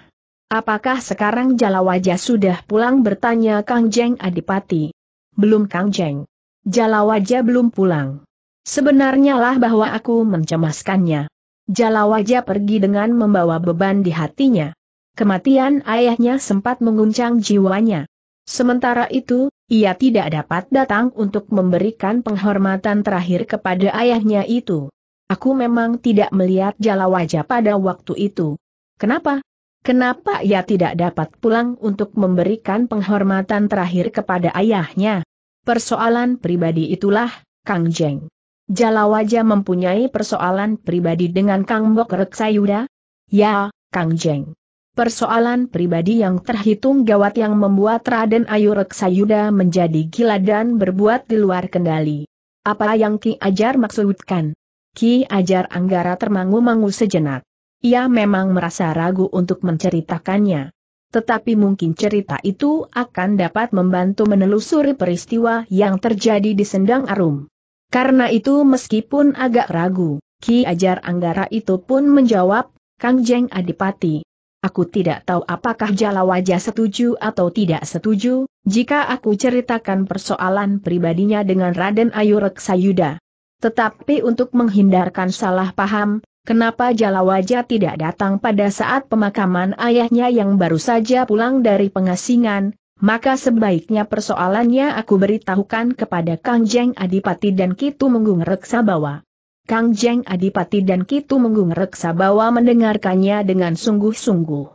Apakah sekarang Jalawaja sudah pulang bertanya Kang Jeng Adipati? Belum Kang Jeng. Jalawaja belum pulang. Sebenarnya lah bahwa aku mencemaskannya. Jalawaja pergi dengan membawa beban di hatinya. Kematian ayahnya sempat menguncang jiwanya. Sementara itu, ia tidak dapat datang untuk memberikan penghormatan terakhir kepada ayahnya itu. Aku memang tidak melihat jala wajah pada waktu itu. Kenapa? Kenapa ia tidak dapat pulang untuk memberikan penghormatan terakhir kepada ayahnya? Persoalan pribadi itulah, Kang Jeng. Jalawaja mempunyai persoalan pribadi dengan Kang Bok Reksayuda? Ya, Kang Jeng. Persoalan pribadi yang terhitung gawat yang membuat Raden Ayu Reksayuda menjadi gila dan berbuat di luar kendali. Apa yang Ki Ajar maksudkan? Ki Ajar Anggara termangu-mangu sejenak. Ia memang merasa ragu untuk menceritakannya. Tetapi mungkin cerita itu akan dapat membantu menelusuri peristiwa yang terjadi di Sendang Arum. Karena itu meskipun agak ragu, Ki Ajar Anggara itu pun menjawab, Kang Jeng Adipati. Aku tidak tahu apakah Jala Wajah setuju atau tidak setuju, jika aku ceritakan persoalan pribadinya dengan Raden Ayu Reksayuda. Tetapi untuk menghindarkan salah paham, kenapa Jala Wajah tidak datang pada saat pemakaman ayahnya yang baru saja pulang dari pengasingan, maka sebaiknya persoalannya aku beritahukan kepada Kang Jeng Adipati dan Kitu Menggung Reksabawa. Kang Jeng Adipati dan Kitu Menggung Reksabawa mendengarkannya dengan sungguh-sungguh.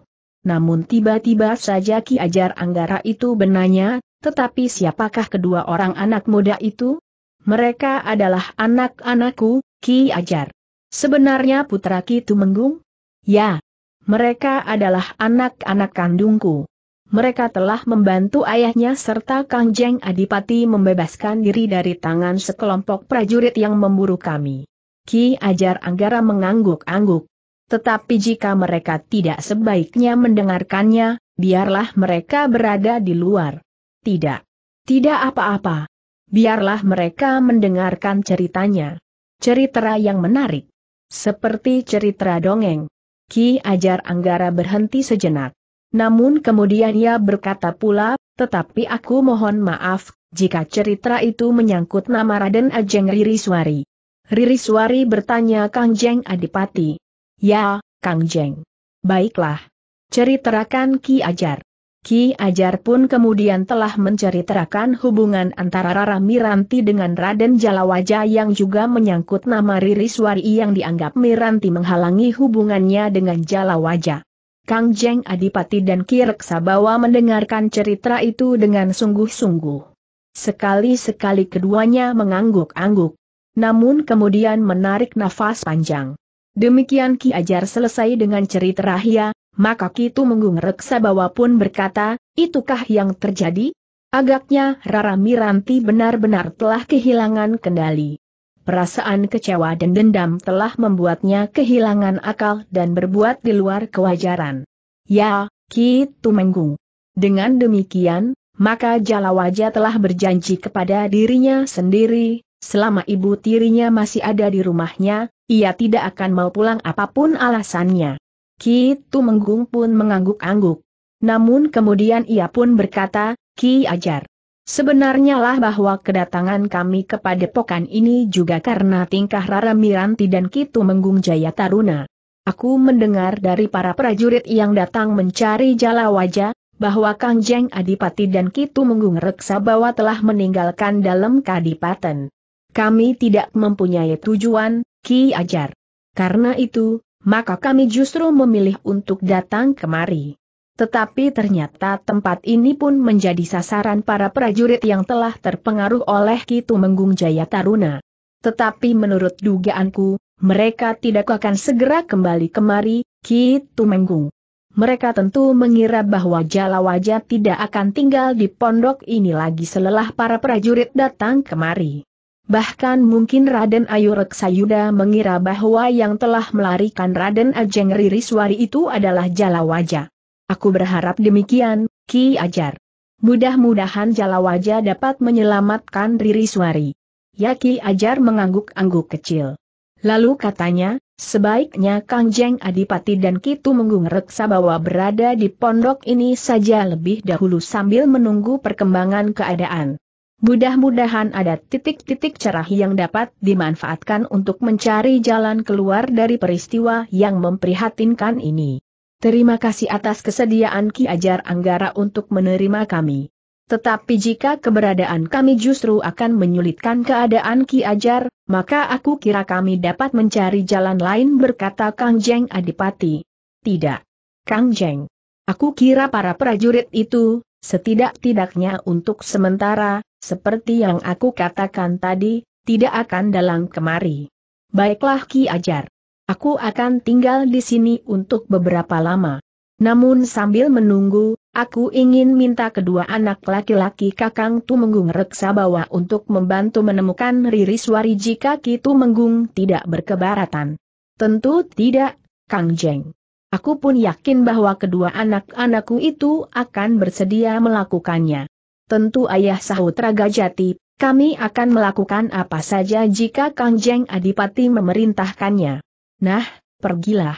Namun tiba-tiba saja Ki Ajar Anggara itu benanya, tetapi siapakah kedua orang anak muda itu? Mereka adalah anak-anakku, Ki Ajar. Sebenarnya putra Ki Menggung? Ya. Mereka adalah anak-anak kandungku mereka telah membantu ayahnya serta Kang Jeng Adipati membebaskan diri dari tangan sekelompok prajurit yang memburu kami. Ki Ajar Anggara mengangguk-angguk. Tetapi jika mereka tidak sebaiknya mendengarkannya, biarlah mereka berada di luar. Tidak. Tidak apa-apa. Biarlah mereka mendengarkan ceritanya. Cerita yang menarik. Seperti cerita dongeng. Ki Ajar Anggara berhenti sejenak. Namun kemudian ia berkata pula, tetapi aku mohon maaf, jika cerita itu menyangkut nama Raden Ajeng Ririswari. Ririswari bertanya Kang Jeng Adipati. Ya, Kang Jeng. Baiklah. Ceritakan Ki Ajar. Ki Ajar pun kemudian telah menceritakan hubungan antara Rara Miranti dengan Raden Jalawaja yang juga menyangkut nama Ririswari yang dianggap Miranti menghalangi hubungannya dengan Jalawaja. Kang Jeng Adipati dan Ki Reksa Bawa mendengarkan cerita itu dengan sungguh-sungguh. Sekali-sekali keduanya mengangguk-angguk. Namun kemudian menarik nafas panjang. Demikian Ki Ajar selesai dengan cerita rahia, maka Ki Menggung Reksa Bawa pun berkata, itukah yang terjadi? Agaknya Rara Miranti benar-benar telah kehilangan kendali. Perasaan kecewa dan dendam telah membuatnya kehilangan akal dan berbuat di luar kewajaran. Ya, Ki Tumenggung. Dengan demikian, maka Jalawaja telah berjanji kepada dirinya sendiri, selama ibu tirinya masih ada di rumahnya, ia tidak akan mau pulang apapun alasannya. Ki Tumenggung pun mengangguk-angguk. Namun kemudian ia pun berkata, Ki Ajar. Sebenarnya lah bahwa kedatangan kami kepada Pokan ini juga karena tingkah Rara Miranti dan Kitu Menggung Jaya Taruna. Aku mendengar dari para prajurit yang datang mencari jala wajah, bahwa Kang Jeng Adipati dan Kitu Menggung Reksa bahwa telah meninggalkan dalam kadipaten. Kami tidak mempunyai tujuan, Ki Ajar. Karena itu, maka kami justru memilih untuk datang kemari. Tetapi ternyata tempat ini pun menjadi sasaran para prajurit yang telah terpengaruh oleh Kitu Menggung Jaya Taruna. Tetapi menurut dugaanku, mereka tidak akan segera kembali kemari, Kitu Menggung. Mereka tentu mengira bahwa Jalawaja tidak akan tinggal di pondok ini lagi selelah para prajurit datang kemari. Bahkan mungkin Raden Ayu Reksayuda mengira bahwa yang telah melarikan Raden Ajeng Ririswari itu adalah Jalawaja. Aku berharap demikian, Ki Ajar. Mudah-mudahan Jalawaja dapat menyelamatkan Riri Ya, Ki Ajar mengangguk-angguk kecil. Lalu katanya, sebaiknya Kang Jeng Adipati dan Kitu Menggung Reksa bahwa berada di pondok ini saja lebih dahulu sambil menunggu perkembangan keadaan. Mudah-mudahan ada titik-titik cerah yang dapat dimanfaatkan untuk mencari jalan keluar dari peristiwa yang memprihatinkan ini. Terima kasih atas kesediaan Ki Ajar Anggara untuk menerima kami. Tetapi jika keberadaan kami justru akan menyulitkan keadaan Ki Ajar, maka aku kira kami dapat mencari jalan lain berkata Kang Jeng Adipati. Tidak. Kang Jeng. Aku kira para prajurit itu, setidak-tidaknya untuk sementara, seperti yang aku katakan tadi, tidak akan dalam kemari. Baiklah Ki Ajar. Aku akan tinggal di sini untuk beberapa lama. Namun sambil menunggu, aku ingin minta kedua anak laki-laki Kakang Tumenggung Reksa bawa untuk membantu menemukan Ririswari jika Ki menggung tidak berkebaratan. Tentu tidak, Kang Jeng. Aku pun yakin bahwa kedua anak-anakku itu akan bersedia melakukannya. Tentu ayah sahut gajati, kami akan melakukan apa saja jika Kang Jeng Adipati memerintahkannya. Nah, pergilah.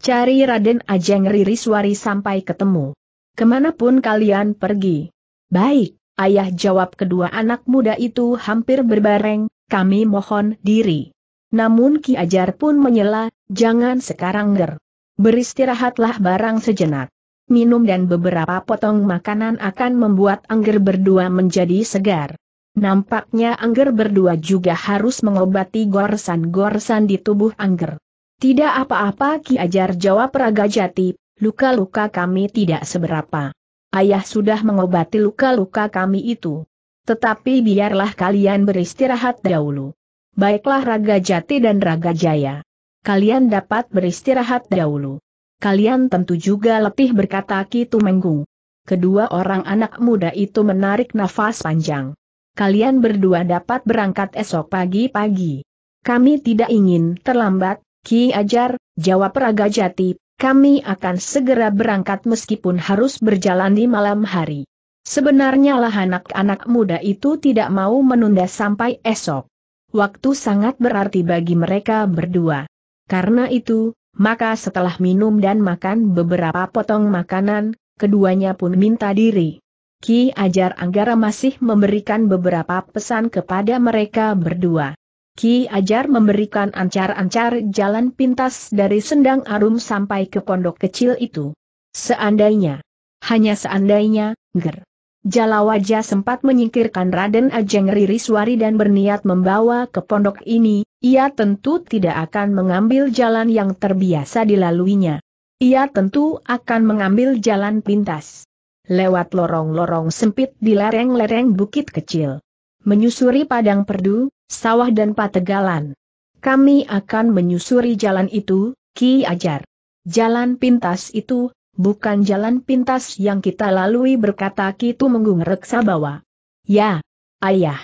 Cari Raden Ajeng Ririswari sampai ketemu. Kemanapun kalian pergi. Baik, ayah jawab kedua anak muda itu hampir berbareng, kami mohon diri. Namun Ki Ajar pun menyela, jangan sekarang ger. Beristirahatlah barang sejenak. Minum dan beberapa potong makanan akan membuat Angger berdua menjadi segar. Nampaknya Angger berdua juga harus mengobati gorsan-gorsan di tubuh Angger. Tidak apa-apa Ki Ajar jawab Raga Jati, luka-luka kami tidak seberapa. Ayah sudah mengobati luka-luka kami itu. Tetapi biarlah kalian beristirahat dahulu. Baiklah Raga Jati dan Raga Jaya. Kalian dapat beristirahat dahulu. Kalian tentu juga lebih berkata Ki Tumenggung. Kedua orang anak muda itu menarik nafas panjang. Kalian berdua dapat berangkat esok pagi-pagi. Kami tidak ingin terlambat, Ki Ajar, jawab Raga Jati, kami akan segera berangkat meskipun harus berjalan di malam hari. Sebenarnya lah anak-anak muda itu tidak mau menunda sampai esok. Waktu sangat berarti bagi mereka berdua. Karena itu, maka setelah minum dan makan beberapa potong makanan, keduanya pun minta diri. Ki Ajar Anggara masih memberikan beberapa pesan kepada mereka berdua. Ki Ajar memberikan ancar-ancar jalan pintas dari Sendang Arum sampai ke pondok kecil itu. Seandainya, hanya seandainya, ger. Jalawaja sempat menyingkirkan Raden Ajeng Ririswari dan berniat membawa ke pondok ini, ia tentu tidak akan mengambil jalan yang terbiasa dilaluinya. Ia tentu akan mengambil jalan pintas. Lewat lorong-lorong sempit di lereng-lereng bukit kecil. Menyusuri padang perdu, sawah dan pategalan. Kami akan menyusuri jalan itu, Ki Ajar. Jalan pintas itu, bukan jalan pintas yang kita lalui berkata Ki Menggung Reksa Bawa. Ya, ayah.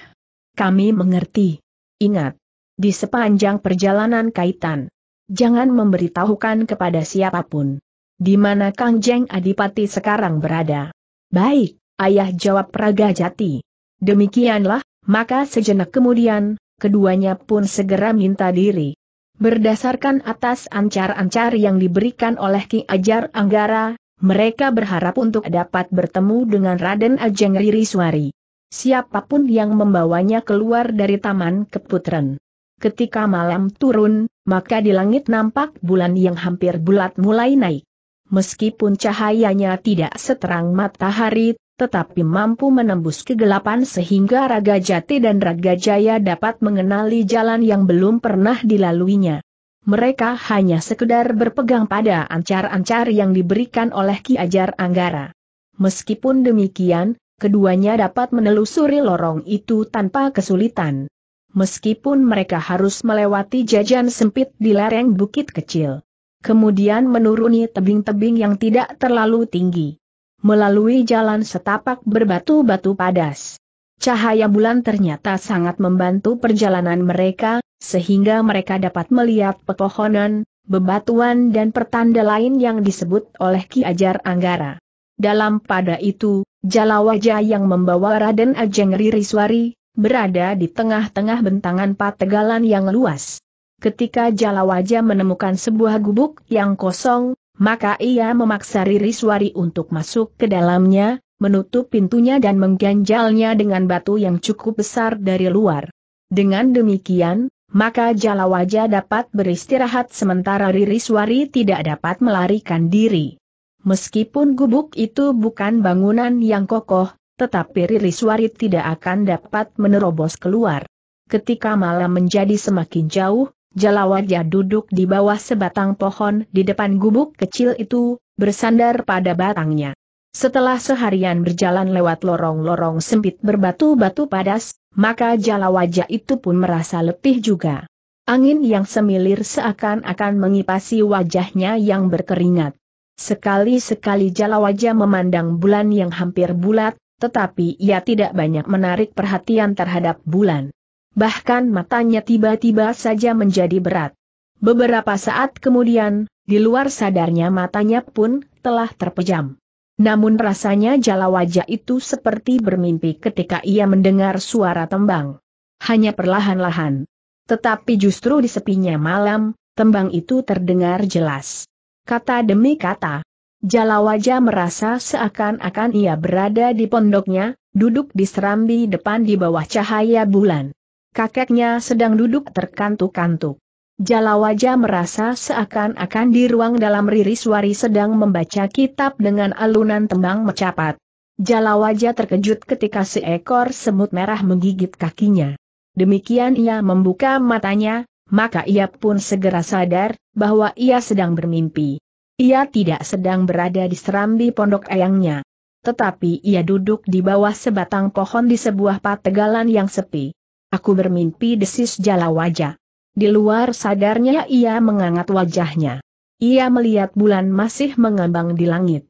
Kami mengerti. Ingat, di sepanjang perjalanan kaitan, jangan memberitahukan kepada siapapun di mana Kang Jeng Adipati sekarang berada. Baik, ayah jawab Praga Jati. Demikianlah, maka sejenak kemudian, keduanya pun segera minta diri. Berdasarkan atas ancar-ancar yang diberikan oleh Ki Ajar Anggara, mereka berharap untuk dapat bertemu dengan Raden Ajeng Ririswari. Siapapun yang membawanya keluar dari Taman Keputren. Ketika malam turun, maka di langit nampak bulan yang hampir bulat mulai naik. Meskipun cahayanya tidak seterang matahari, tetapi mampu menembus kegelapan sehingga Raga Jati dan Raga Jaya dapat mengenali jalan yang belum pernah dilaluinya. Mereka hanya sekedar berpegang pada ancar-ancar yang diberikan oleh Ki Ajar Anggara. Meskipun demikian, keduanya dapat menelusuri lorong itu tanpa kesulitan. Meskipun mereka harus melewati jajan sempit di lereng bukit kecil. Kemudian menuruni tebing-tebing yang tidak terlalu tinggi melalui jalan setapak berbatu-batu padas. Cahaya bulan ternyata sangat membantu perjalanan mereka, sehingga mereka dapat melihat pepohonan, bebatuan dan pertanda lain yang disebut oleh Ki Ajar Anggara. Dalam pada itu, Jalawaja yang membawa Raden Ajeng Ririswari, berada di tengah-tengah bentangan pategalan yang luas. Ketika Jalawaja menemukan sebuah gubuk yang kosong, maka ia memaksa Ririswari untuk masuk ke dalamnya, menutup pintunya dan mengganjalnya dengan batu yang cukup besar dari luar. Dengan demikian, maka Jalawaja dapat beristirahat sementara Ririswari tidak dapat melarikan diri. Meskipun gubuk itu bukan bangunan yang kokoh, tetapi Ririswari tidak akan dapat menerobos keluar. Ketika malam menjadi semakin jauh, Jalawaja duduk di bawah sebatang pohon di depan gubuk kecil itu, bersandar pada batangnya. Setelah seharian berjalan lewat lorong-lorong sempit berbatu-batu padas, maka Jalawaja itu pun merasa letih juga. Angin yang semilir seakan-akan mengipasi wajahnya yang berkeringat. Sekali-sekali Jalawaja memandang bulan yang hampir bulat, tetapi ia tidak banyak menarik perhatian terhadap bulan bahkan matanya tiba-tiba saja menjadi berat. Beberapa saat kemudian, di luar sadarnya matanya pun telah terpejam. Namun rasanya jala wajah itu seperti bermimpi ketika ia mendengar suara tembang. Hanya perlahan-lahan. Tetapi justru di sepinya malam, tembang itu terdengar jelas. Kata demi kata. Jala wajah merasa seakan-akan ia berada di pondoknya, duduk di serambi depan di bawah cahaya bulan kakeknya sedang duduk terkantuk-kantuk. Jalawaja merasa seakan-akan di ruang dalam Ririswari sedang membaca kitab dengan alunan tembang mecapat. wajah terkejut ketika seekor semut merah menggigit kakinya. Demikian ia membuka matanya, maka ia pun segera sadar bahwa ia sedang bermimpi. Ia tidak sedang berada di serambi pondok ayangnya. Tetapi ia duduk di bawah sebatang pohon di sebuah pategalan yang sepi. Aku bermimpi desis jala wajah. Di luar sadarnya ia mengangat wajahnya. Ia melihat bulan masih mengambang di langit.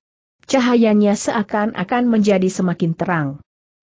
Cahayanya seakan-akan menjadi semakin terang.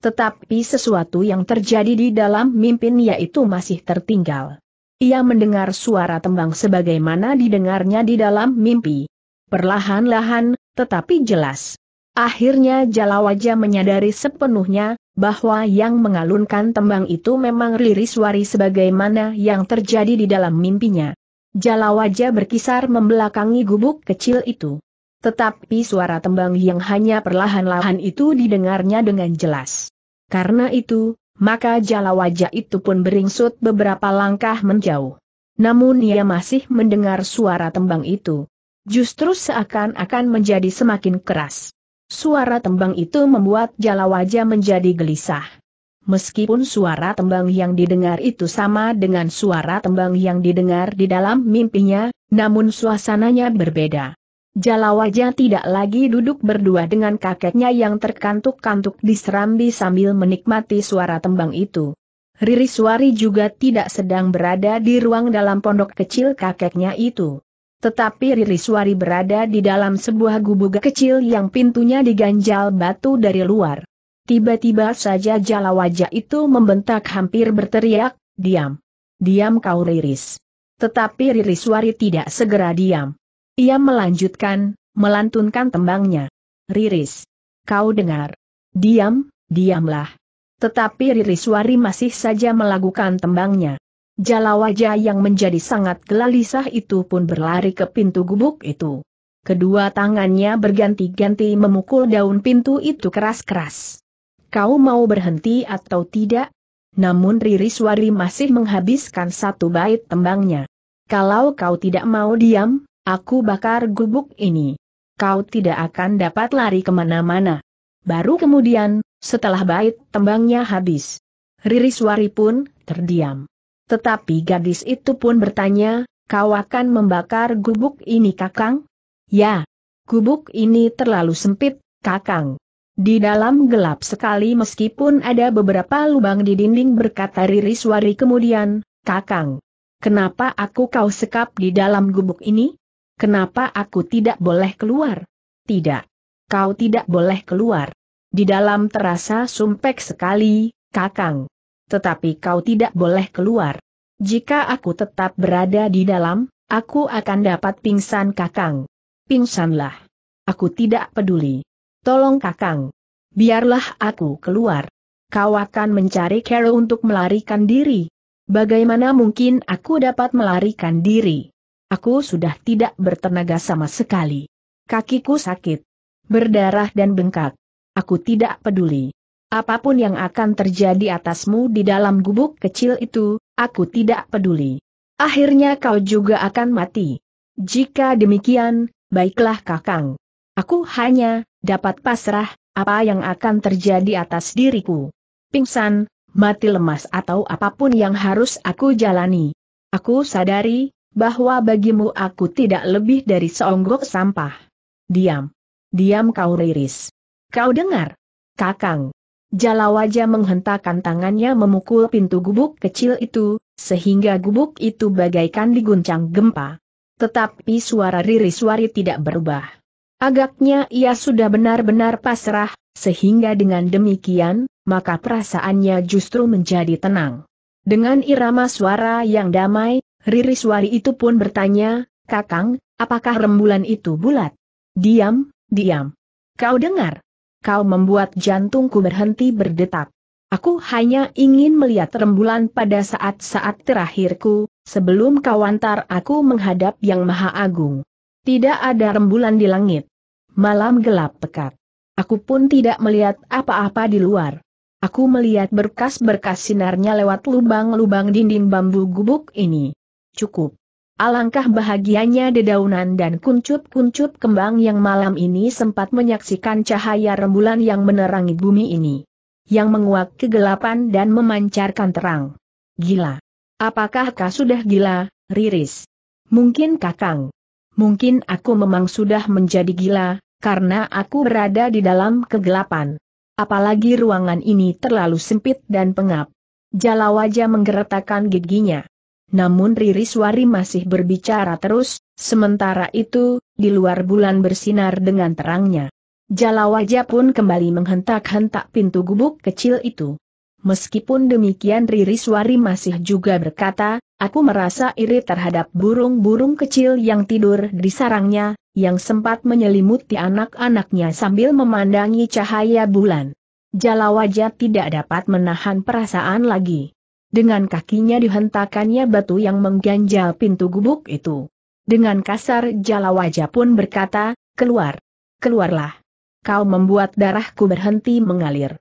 Tetapi sesuatu yang terjadi di dalam mimpin yaitu masih tertinggal. Ia mendengar suara tembang sebagaimana didengarnya di dalam mimpi. Perlahan-lahan, tetapi jelas. Akhirnya Jalawaja menyadari sepenuhnya, bahwa yang mengalunkan tembang itu memang Liriswari sebagaimana yang terjadi di dalam mimpinya. Jalawaja berkisar membelakangi gubuk kecil itu. Tetapi suara tembang yang hanya perlahan-lahan itu didengarnya dengan jelas. Karena itu, maka Jalawaja itu pun beringsut beberapa langkah menjauh. Namun ia masih mendengar suara tembang itu. Justru seakan-akan menjadi semakin keras. Suara tembang itu membuat jala wajah menjadi gelisah. Meskipun suara tembang yang didengar itu sama dengan suara tembang yang didengar di dalam mimpinya, namun suasananya berbeda. Jala wajah tidak lagi duduk berdua dengan kakeknya yang terkantuk-kantuk di serambi sambil menikmati suara tembang itu. Riri Suari juga tidak sedang berada di ruang dalam pondok kecil kakeknya itu. Tetapi Ririswari berada di dalam sebuah gubuk kecil yang pintunya diganjal batu dari luar. Tiba-tiba saja jala wajah itu membentak hampir berteriak, diam. Diam kau Riris. Tetapi Ririswari tidak segera diam. Ia melanjutkan, melantunkan tembangnya. Riris. Kau dengar. Diam, diamlah. Tetapi Ririswari masih saja melakukan tembangnya. Jala wajah yang menjadi sangat gelisah itu pun berlari ke pintu gubuk itu. Kedua tangannya berganti-ganti memukul daun pintu itu keras-keras. Kau mau berhenti atau tidak? Namun Riri Suwari masih menghabiskan satu bait tembangnya. Kalau kau tidak mau diam, aku bakar gubuk ini. Kau tidak akan dapat lari kemana-mana. Baru kemudian, setelah bait tembangnya habis, Riri Suwari pun terdiam. Tetapi gadis itu pun bertanya, kau akan membakar gubuk ini kakang? Ya, gubuk ini terlalu sempit, kakang. Di dalam gelap sekali meskipun ada beberapa lubang di dinding berkata Ririswari kemudian, kakang. Kenapa aku kau sekap di dalam gubuk ini? Kenapa aku tidak boleh keluar? Tidak. Kau tidak boleh keluar. Di dalam terasa sumpek sekali, kakang tetapi kau tidak boleh keluar. Jika aku tetap berada di dalam, aku akan dapat pingsan kakang. Pingsanlah. Aku tidak peduli. Tolong kakang. Biarlah aku keluar. Kau akan mencari Carol untuk melarikan diri. Bagaimana mungkin aku dapat melarikan diri? Aku sudah tidak bertenaga sama sekali. Kakiku sakit. Berdarah dan bengkak. Aku tidak peduli. Apapun yang akan terjadi atasmu di dalam gubuk kecil itu, aku tidak peduli. Akhirnya kau juga akan mati. Jika demikian, baiklah kakang. Aku hanya dapat pasrah apa yang akan terjadi atas diriku. Pingsan, mati lemas atau apapun yang harus aku jalani. Aku sadari, bahwa bagimu aku tidak lebih dari seonggok sampah. Diam. Diam kau riris. Kau dengar? Kakang. Jalawaja menghentakkan tangannya memukul pintu gubuk kecil itu, sehingga gubuk itu bagaikan diguncang gempa. Tetapi suara riri suari tidak berubah. Agaknya ia sudah benar-benar pasrah, sehingga dengan demikian, maka perasaannya justru menjadi tenang. Dengan irama suara yang damai, Riri Ririswari itu pun bertanya, Kakang, apakah rembulan itu bulat? Diam, diam. Kau dengar? kau membuat jantungku berhenti berdetak. Aku hanya ingin melihat rembulan pada saat-saat terakhirku, sebelum kau antar aku menghadap Yang Maha Agung. Tidak ada rembulan di langit. Malam gelap pekat. Aku pun tidak melihat apa-apa di luar. Aku melihat berkas-berkas sinarnya lewat lubang-lubang dinding bambu gubuk ini. Cukup. Alangkah bahagianya dedaunan dan kuncup-kuncup kembang yang malam ini sempat menyaksikan cahaya rembulan yang menerangi bumi ini. Yang menguak kegelapan dan memancarkan terang. Gila. Apakah kau sudah gila, Riris? Mungkin kakang. Mungkin aku memang sudah menjadi gila, karena aku berada di dalam kegelapan. Apalagi ruangan ini terlalu sempit dan pengap. Jalawaja menggeretakan giginya namun Ririswari masih berbicara terus, sementara itu, di luar bulan bersinar dengan terangnya. Jalawaja pun kembali menghentak-hentak pintu gubuk kecil itu. Meskipun demikian Ririswari masih juga berkata, aku merasa iri terhadap burung-burung kecil yang tidur di sarangnya, yang sempat menyelimuti anak-anaknya sambil memandangi cahaya bulan. Jalawaja tidak dapat menahan perasaan lagi. Dengan kakinya dihentakannya batu yang mengganjal pintu gubuk itu. Dengan kasar Jalawaja pun berkata, keluar. Keluarlah. Kau membuat darahku berhenti mengalir.